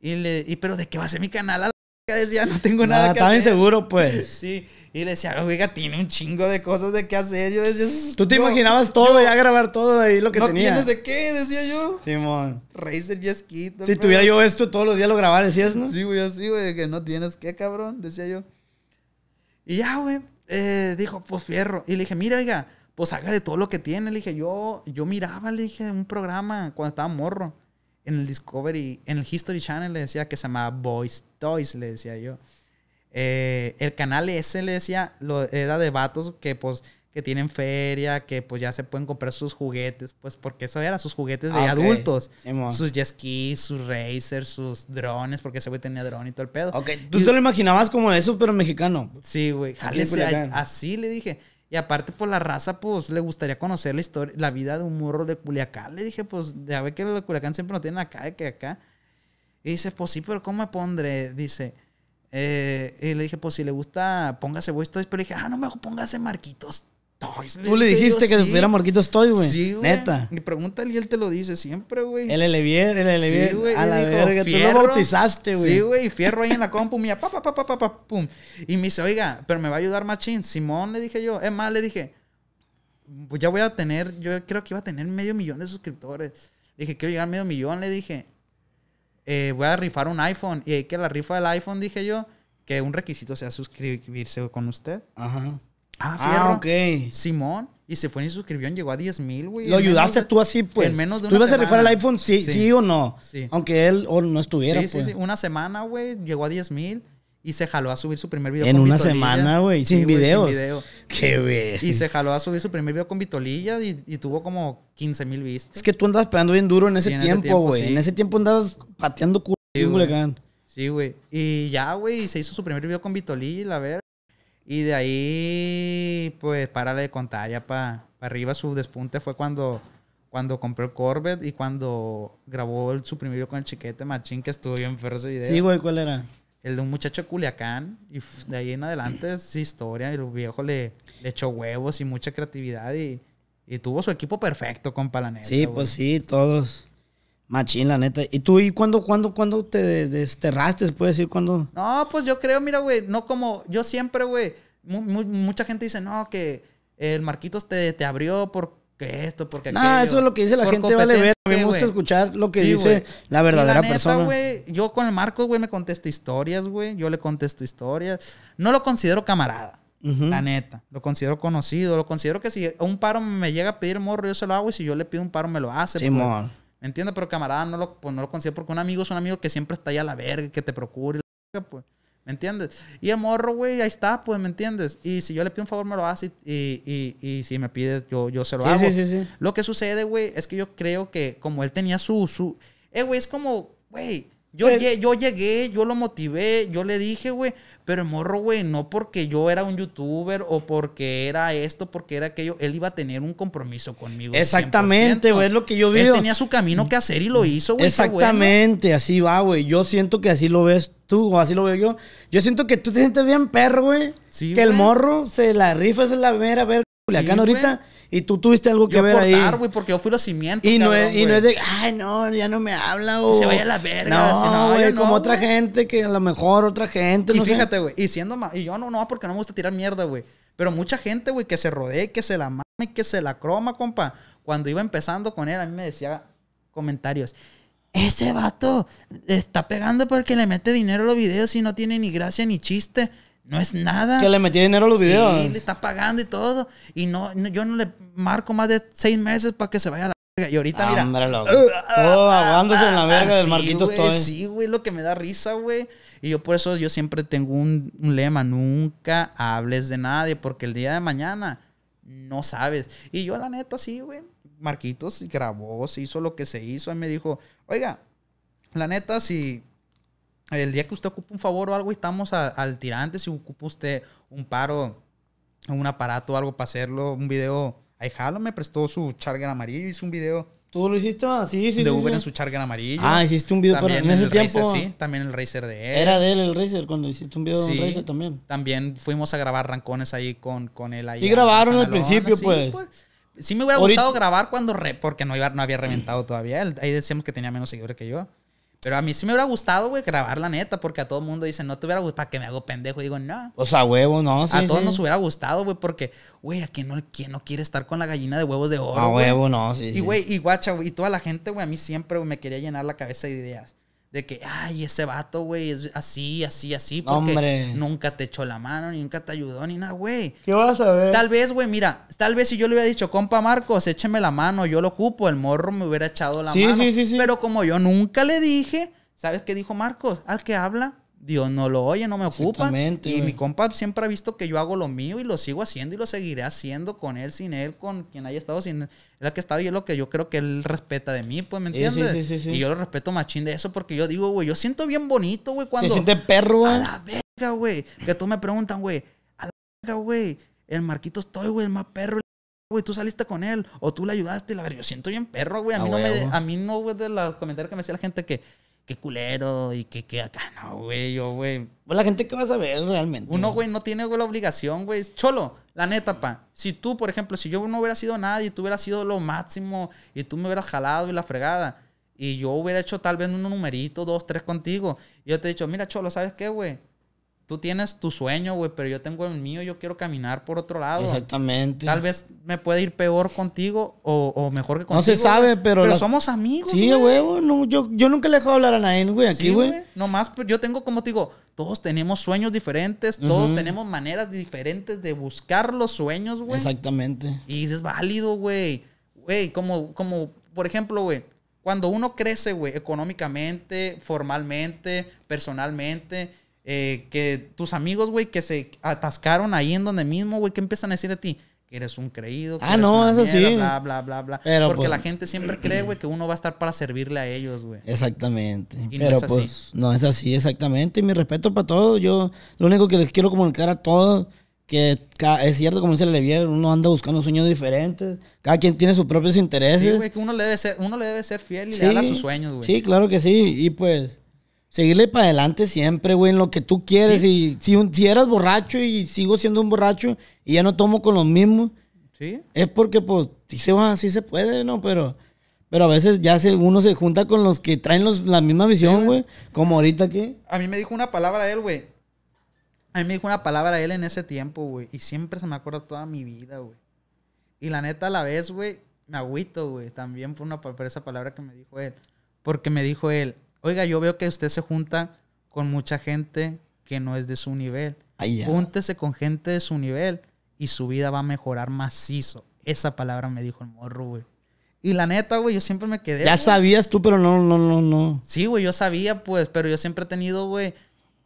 A: Y le, y, pero ¿de qué va a ser mi canal? decía, no tengo nada, que Estaba inseguro, pues. Sí. Y le decía, oiga, tiene un chingo de cosas de qué hacer. Yo decía, tú te imaginabas todo, ya
B: grabar todo ahí
A: lo que tenía. ¿No tienes de qué? Decía yo. Simón. Si tuviera yo esto todos los días lo grabar decías, ¿no? Sí, güey, así, güey, que no tienes qué, cabrón, decía yo. Y ya, güey, eh, dijo, pues fierro. Y le dije, mira, oiga, pues haga de todo lo que tiene. Le dije, yo, yo miraba, le dije, un programa cuando estaba morro en el Discovery, en el History Channel le decía que se llamaba Boys Toys, le decía yo. Eh, el canal ese le decía, lo, era de vatos que pues que tienen feria, que pues ya se pueden comprar sus juguetes, pues porque eso era sus juguetes de ah, adultos. Sus jet skis, sus racers, sus drones, porque ese güey tenía drone y todo el pedo. Ok, tú te lo
B: imaginabas como eso, pero mexicano. Sí, güey.
A: Así le dije. Y aparte, por pues, la raza, pues le gustaría conocer la historia, la vida de un morro de Culiacán. Le dije, pues ya ve que los de Culiacán siempre lo tienen acá de que acá. Y dice, pues sí, pero ¿cómo me pondré? Dice. Eh, y le dije, pues si le gusta, póngase Boy Pero le dije, ah, no, mejor póngase marquitos. Tú le dijiste que sí. era Marquitos güey. Sí, güey. Neta. Y pregúntale y él te lo dice siempre, güey. El Elevier, el Sí, a la verga, tú lo bautizaste, güey. Sí, güey, y fierro ahí en la compu, mía, pa, pa, pa, pa, pa, pum. Y me dice, oiga, pero me va a ayudar Machín. Simón, le dije yo. Es más, le dije, pues ya voy a tener, yo creo que iba a tener medio millón de suscriptores. dije, quiero llegar a medio millón, le dije. Eh, voy a rifar un iPhone. Y ahí que la rifa del iPhone, dije yo, que un requisito sea suscribirse con usted. Ajá. Ah, ah ok. Simón. Y se fue suscribió y llegó a 10 mil, güey. Lo ayudaste tú así, pues. En menos de ¿Tú ibas a rifar el iPhone, sí, sí. o no? Sí.
B: Aunque él no estuviera, pues. Sí, sí,
A: Una semana, güey, llegó a 10 mil y se jaló a subir su primer video con en una semana, güey, sin, videos. sin video. Qué ver. Y se jaló a subir su primer video con Vitolilla y, tuvo como 15 mil vistas. Es que tú andabas pegando bien duro en ese tiempo, güey. En, ese
B: tiempo andabas pateando culo.
A: Sí, güey. Y ya, güey, se hizo su primer video con Vitolilla A ver. Y de ahí, pues, para de contar, ya para pa arriba su despunte fue cuando, cuando compró el Corvette y cuando grabó el, su video con el chiquete machín, que estuvo bien perro ese video. Sí, güey, ¿cuál era? El de un muchacho de Culiacán. Y de ahí en adelante es historia. Y los viejo le, echó huevos y mucha creatividad. Y, tuvo su equipo perfecto, con la Sí, pues sí,
B: todos. Machín, la neta. ¿Y tú y cuándo, cuándo, cuándo te desterraste? ¿Puedes decir cuándo?
A: No, pues yo creo, mira, güey, no como yo siempre, güey, mucha gente dice, no, que el Marquitos te, te abrió porque esto, porque No, eso es lo que dice la gente, vale ver. me gusta escuchar lo que dice la verdadera la neta, persona. yo con el marco güey, me contesto historias, güey. Yo le contesto historias. No lo considero camarada, la neta. Lo considero conocido. Lo considero que si un paro me llega a pedir morro, yo se lo hago. Y si yo le pido un paro, me lo hace. Sí, pues. ¿Me entiendes? Pero camarada no lo, pues, no lo considero porque un amigo es un amigo que siempre está ahí a la verga, que te procure, pues. ¿Me entiendes? Y el morro, güey, ahí está, pues, ¿me entiendes? Y si yo le pido un favor, me lo hace. Y, si me pides, yo, yo se lo hago. Sí, sí, lo que sucede, güey, es que yo creo que como él tenía su... su eh, güey, es como, güey, yo, llegué, yo lo motivé, yo le dije, güey, pero el morro, güey, no porque yo era un youtuber o porque era esto, porque era aquello, él iba a tener un compromiso conmigo. Exactamente, güey, es lo que yo vi. Él tenía su camino que hacer y lo hizo, güey. Exactamente,
B: así va, güey. Yo siento que así lo ves tú, o así lo veo yo. Yo siento que tú te sientes bien perro, güey. que el morro se la rifa, es la mera verga, sí, acá ahorita. Y tú tuviste algo que yo ver ahí. güey,
A: porque yo fui los cimientos. Y, no es, y no es de, ay,
B: no, ya no me
A: habla o. Se vaya a la verga. No, güey, como otra gente que a lo mejor otra gente. Y fíjate, güey, y siendo más. Y yo no, no, porque no me gusta tirar mierda, güey. Pero mucha gente, güey, que se rodee, que se la mame, que se la croma, compa. Cuando iba empezando con él, a mí me decía comentarios. Ese vato está pegando porque le mete dinero a los videos y no tiene ni gracia ni chiste. No es nada. Que le metí dinero a los videos. Sí, le está pagando y todo. Y no, yo no le marco más de seis meses para que se vaya a la verga. Y ahorita, mira. Ah, todo aguándose en la ah, verga del Marquitos Sí, güey, lo que me da risa, güey. Y yo por eso yo siempre tengo un, un lema. Nunca hables de nadie. Porque el día de mañana no sabes. Y yo, la neta, sí, güey. Marquitos grabó, se hizo lo que se hizo. Y me dijo, oiga, la neta, si el día que usted ocupa un favor o algo y estamos al tirante, si ocupa usted un paro, un aparato o algo para hacerlo, un video, ahí Jalo me prestó su charger amarillo, hizo un video. ¿Tú lo hiciste? así ah, sí, sí. De Uber en su charger amarillo. Ah, hiciste un video también para en ese el tiempo. sí, también el Racer de él. Era de él el Racer cuando hiciste un video también. También fuimos a grabar rancones ahí con, con él. Ahí sí, grabaron al principio, pues. pues. sí me hubiera gustado grabar cuando re, porque no, iba, no había reventado todavía. Ahí decíamos que tenía menos seguidores que yo. Pero a mí sí me hubiera gustado, güey, grabar la neta, porque a todo el mundo dicen, no te hubiera gustado, ¿para que me hago pendejo? digo, no.
B: O sea, huevo, no. Sí, a todos nos
A: hubiera gustado, güey, porque, güey, ¿a quién no, no quiere estar con la gallina de huevos de oro? A huevo, no, sí. Y, güey, y guacha, y toda la gente, güey, a mí siempre me quería llenar la cabeza de ideas de que, ay, ese vato, güey, es así, así, así, porque Hombre. nunca te echó la mano, ni nunca te ayudó, ni nada, güey. ¿Qué vas a ver? Tal vez, güey, mira, tal vez si yo le hubiera dicho, compa Marcos, écheme la mano, yo lo ocupo, el morro me hubiera echado la sí, mano. Sí, sí, sí. Pero como yo nunca le dije, ¿sabes qué dijo Marcos? Al que habla, Dios no lo oye, no me ocupa. Y mi compa siempre ha visto que yo hago lo mío y lo sigo haciendo y lo seguiré haciendo con él, sin él, con quien haya estado, sin él. la que estaba y es lo que yo creo que él respeta de mí, pues, ¿me entiendes? Sí, sí, sí, y yo lo respeto machín de eso porque yo digo, güey, yo siento bien bonito, güey, cuando... Se siente perro, güey. A la verga, güey. Que tú me preguntan, güey, a la verga, güey, el Marquito estoy, güey, más perro, güey, tú saliste con él o tú le ayudaste, la verdad yo siento bien perro, güey. A, mí no a, mí no, güey, de los comentarios que me hacía la gente que qué culero y qué, qué acá. No, güey, yo, güey. Pues la gente que vas a ver realmente. Uno, güey, no tiene, güey, la obligación, güey. Cholo, la neta, pa. Si tú, por ejemplo, si yo no hubiera sido nadie, tú hubieras sido lo máximo y tú me hubieras jalado y la fregada. Y yo hubiera hecho tal vez un numerito, dos, tres contigo. Y yo te he dicho, mira, Cholo, ¿sabes qué, güey? tú tienes tu sueño, güey, pero yo tengo el mío, yo quiero caminar por otro lado. Exactamente. Tal vez me puede ir peor contigo o, o mejor que contigo. No se sabe, pero. Pero somos
B: amigos. Sí, güey, no, yo, nunca le he dejado hablar a nadie, güey, aquí, güey.
A: más, más, pues, yo tengo, como te digo, todos tenemos sueños diferentes, todos tenemos maneras diferentes de buscar los sueños, güey. Exactamente. Y es válido, güey. Güey, como, como, por ejemplo, güey. Cuando uno crece, güey, económicamente, formalmente, personalmente, eh, que tus amigos, güey, que se atascaron ahí en donde mismo, güey, que empiezan a decir a ti que eres un creído. Que ah, no, una eso Bla, bla, bla, bla. Porque pues, la gente siempre cree, güey, que uno va a estar para servirle a ellos, güey. Exactamente. Pero pues no es
B: así, exactamente. Y mi respeto para todos. Yo lo único que les quiero comunicar a todos que es cierto, como dice Levier, uno anda buscando sueños diferentes. Cada quien tiene sus propios intereses. Sí, güey,
A: que uno le debe ser, uno le debe ser fiel y sí, a sus sueños, güey. Sí,
B: claro que sí. Y pues seguirle para adelante siempre, güey, en lo que tú quieres. Y si, si eras borracho y sigo siendo un borracho y ya no tomo con los mismos, ¿Sí? es porque, pues, sí se va, sí se puede, ¿no? Pero, pero a veces ya se, uno se junta con los que traen los, la misma visión, güey. como ahorita
A: que A mí me dijo una palabra él, güey. A mí me dijo una palabra él en ese tiempo, güey. Y siempre se me acuerda toda mi vida, güey. Y la neta, a la vez, güey, me agüito, güey, también por, una, por esa palabra que me dijo él. Porque me dijo él, Oiga, yo veo que usted se junta con mucha gente que no es de su nivel. Júntese con gente de su nivel y su vida va a mejorar macizo. Esa palabra me dijo el morro, güey. Y la neta, güey, yo siempre me quedé. Ya sabías
B: tú, pero no, no, no,
A: no. Sí, güey, yo sabía, pues, pero yo siempre he tenido, güey,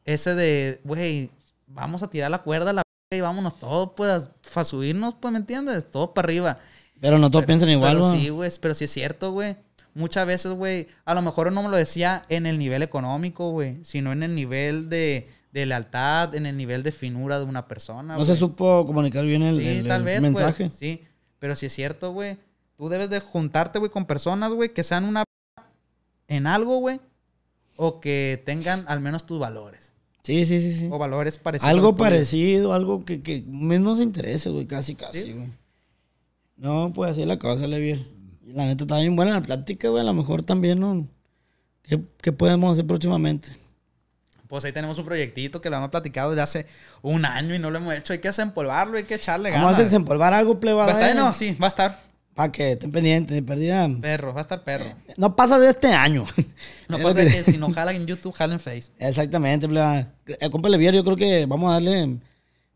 A: ese de, güey, vamos a tirar la cuerda a la y vámonos todos, pues, a subirnos, pues, ¿me entiendes? todo para arriba. Pero no todos piensan igual, güey. Sí, güey, pero sí es cierto, güey muchas veces, güey, a lo mejor no me lo decía en el nivel económico, güey, sino en el nivel de, lealtad, en el nivel de finura de una persona. No se supo comunicar bien el, sí, tal vez, mensaje. sí, pero si es cierto, güey, tú debes de juntarte, güey, con personas, güey, que sean una... en algo, güey, o que tengan al menos tus valores. Sí, sí, sí, sí. O valores parecidos. Algo parecido,
B: algo que, que menos interese, güey, casi, casi, güey. No, pues así la cosa, bien. Y la neta está bien buena la
A: plática, güey. A lo
B: mejor también, ¿no? ¿Qué, podemos hacer próximamente?
A: Pues ahí tenemos un proyectito que lo hemos platicado desde hace un año y no lo hemos hecho. Hay que desempolvarlo, hay que echarle ganas. Vamos a
B: desempolvar algo, plebada. ¿Va a estar? ¿eh? No, sí, va a estar. Para que estén pendientes, perdida.
A: Perro, va a estar perro. Eh,
B: no pasa de este año. No pasa de que si no
A: jalan en YouTube, jalan en Face.
B: Exactamente, plebada. Compa eh, le yo creo que vamos a darle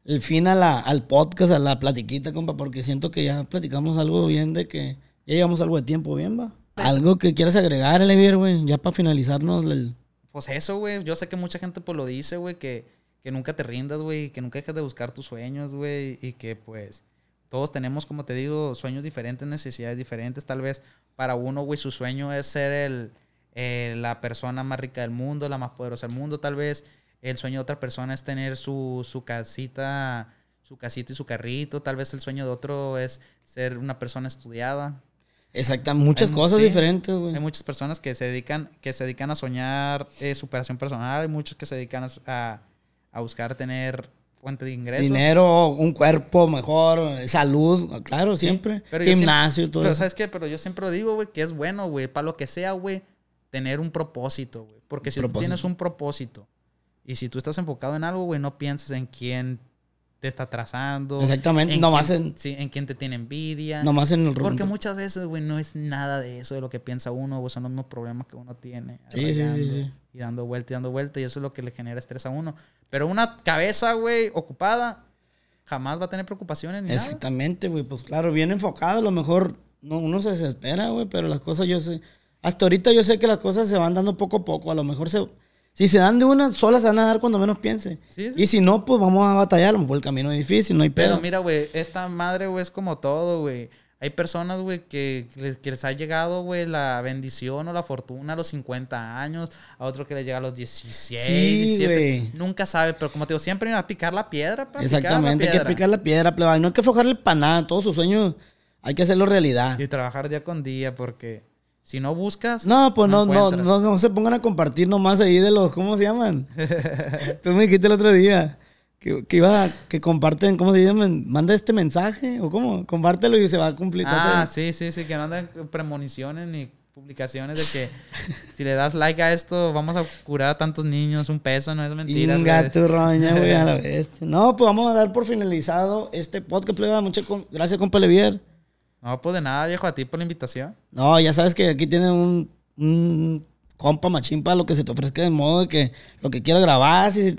B: el fin al podcast, a la platiquita, compa, porque siento que ya platicamos algo bien de que ya llevamos algo de tiempo, bien, va. Algo que quieras agregar, Levier, güey, ya para finalizarnos
A: el... Pues eso, güey. Yo sé que mucha gente pues lo dice, güey, que, que nunca te rindas, güey, que nunca dejes de buscar tus sueños, güey, y que pues todos tenemos, como te digo, sueños diferentes, necesidades diferentes. Tal vez para uno, güey, su sueño es ser el, eh, la persona más rica del mundo, la más poderosa del mundo. Tal vez el sueño de otra persona es tener su, su casita su casita y su carrito. Tal vez el sueño de otro es ser una persona estudiada. Exactamente. muchas cosas diferentes, güey. Hay muchas personas que se dedican, que se dedican a soñar eh, superación personal, hay muchos que se dedican a, buscar tener fuente de ingreso. Dinero,
B: un cuerpo mejor, salud, claro, siempre. Gimnasio, todo pero ¿sabes
A: qué? Pero yo siempre digo, güey, que es bueno, güey, para lo que sea, güey, tener un propósito, güey. Porque si tú tienes un propósito y si tú estás enfocado en algo, güey, no pienses en quién te está trazando. Exactamente, no nomás en... Sí, en quién te tiene envidia. Nomás en el rumbo. Porque muchas veces, güey, no es nada de eso, de lo que piensa uno, o son los mismos problemas que uno tiene. Sí, sí, sí, Y dando vuelta y dando vuelta, y eso es lo que le genera estrés a uno. Pero una cabeza, güey, ocupada, jamás va a tener preocupaciones ni Exactamente, güey, pues claro, bien enfocado, a lo mejor no, uno se desespera, güey,
B: pero las cosas yo sé... Hasta ahorita yo sé que las cosas se van dando poco a poco, a lo mejor se si se dan de una, sola se van a dar cuando menos piense. Y si no, pues vamos a batallar, por el camino es difícil, no hay pedo. Pero
A: mira, güey, esta madre, güey, es como todo, güey. Hay personas, güey, que, les, ha llegado, güey, la bendición o la fortuna a los 50 años. A otro que les llega a los 16, sí, 17. Nunca sabe, pero como te digo, siempre me va a picar la piedra. Para Exactamente, hay que picar
B: la piedra, pleba. no hay que aflojarle el nada. Todos sus sueños hay que hacerlo realidad. Y trabajar día con día
A: porque... Si no buscas. No, pues no, no, no,
B: no, se pongan a compartir nomás ahí de los. ¿Cómo se llaman? Tú me dijiste el otro día que, que iba que comparten, ¿cómo se llaman? Manda este mensaje o cómo, compártelo y se va a cumplir. Ah,
A: sí, sí, sí, que no andan premoniciones ni publicaciones de que si le das like a esto vamos a curar a tantos niños un peso, no es mentira. un roña, güey, a No, pues vamos a dar por finalizado este podcast, Muchas gracias, compa Levier. No, pues de nada, viejo, a ti por la invitación. No,
B: ya sabes que aquí tienen un, compa machimpa, para lo que se te ofrezca de modo de que lo que quieras grabar, si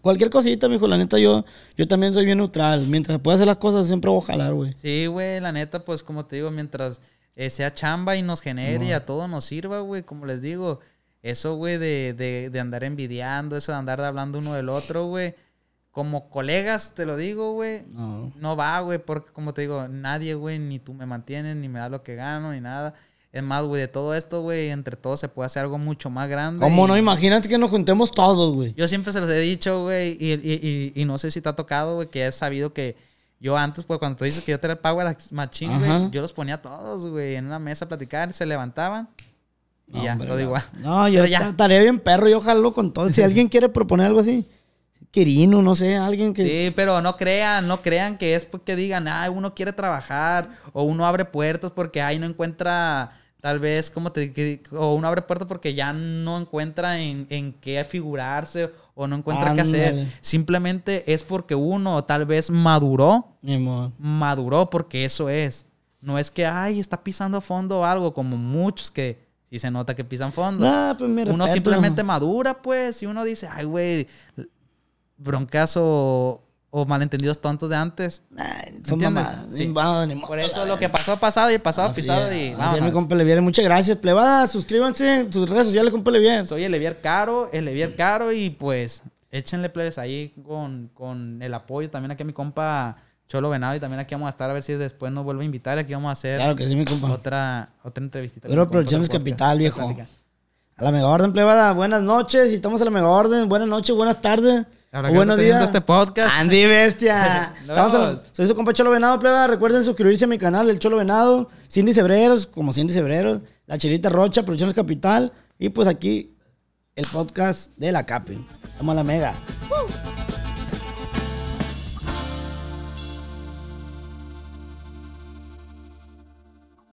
B: cualquier cosita, mijo, la neta yo, yo también soy bien neutral. Mientras pueda hacer las cosas, siempre voy a jalar, güey.
A: Sí, güey, la neta, pues como te digo, mientras eh, sea chamba y nos genere y a todo nos sirva, güey, como les digo, eso, güey, de, de, de andar envidiando, eso de andar hablando uno del otro, güey como colegas, te lo digo, güey. No. va, güey, porque como te digo, nadie, güey, ni tú me mantienes, ni me da lo que gano, ni nada. Es más, güey, de todo esto, güey, entre todos se puede hacer algo mucho más grande. ¿Cómo no?
B: Imagínate que nos juntemos
A: todos, güey. Yo siempre se los he dicho, güey, y, y, y, no sé si te ha tocado, güey, que he sabido que yo antes, pues cuando te dices que yo te el Power Machine, güey, yo los ponía todos, güey, en una mesa a platicar, se levantaban. Y no, ya, todo no. igual. No, yo ya.
B: estaré bien perro, yo jalo con todo. Si alguien quiere proponer algo así, ...querino, no sé, alguien que...
A: Sí, pero no crean, no crean que es porque digan, ...ay, uno quiere trabajar o uno abre puertas porque ay, no encuentra tal vez como te digo o uno abre puertas porque ya no encuentra en, qué figurarse o no encuentra qué hacer. Simplemente es porque uno tal vez maduró. Maduró porque eso es. No es que, ay, está pisando fondo o algo, como muchos que sí se nota que pisan fondo. Pues, uno simplemente madura, pues, y uno dice, ay, güey, broncas o, malentendidos tontos de antes. son Por eso lo que pasó, ha pasado y pasado, ha pisado. Y, Así mi compa
B: Levier. Muchas gracias, plebada. Suscríbanse
A: sus redes sociales, compa Levier. Soy el Levier Caro, el Levier Caro. Y pues échenle plebes ahí con, con el apoyo también aquí a mi compa. Cholo Venado y también aquí vamos a estar a ver si después nos vuelve a invitar. Aquí vamos a hacer otra otra entrevistita. Pero aprovechemos capital, viejo.
B: A la mejor orden, plebada. Buenas noches. y estamos a la mejor orden, buenas noches, buenas tardes. Oh, buenos días. este podcast. Andy Bestia. soy su compa Cholo Venado, pleba. Recuerden suscribirse a mi canal, El Cholo Venado. Cindy Cebreros, como Cindy Cebreros. La Chirita Rocha, Producciones Capital. Y pues aquí, el podcast de La Capi. Vamos a la mega.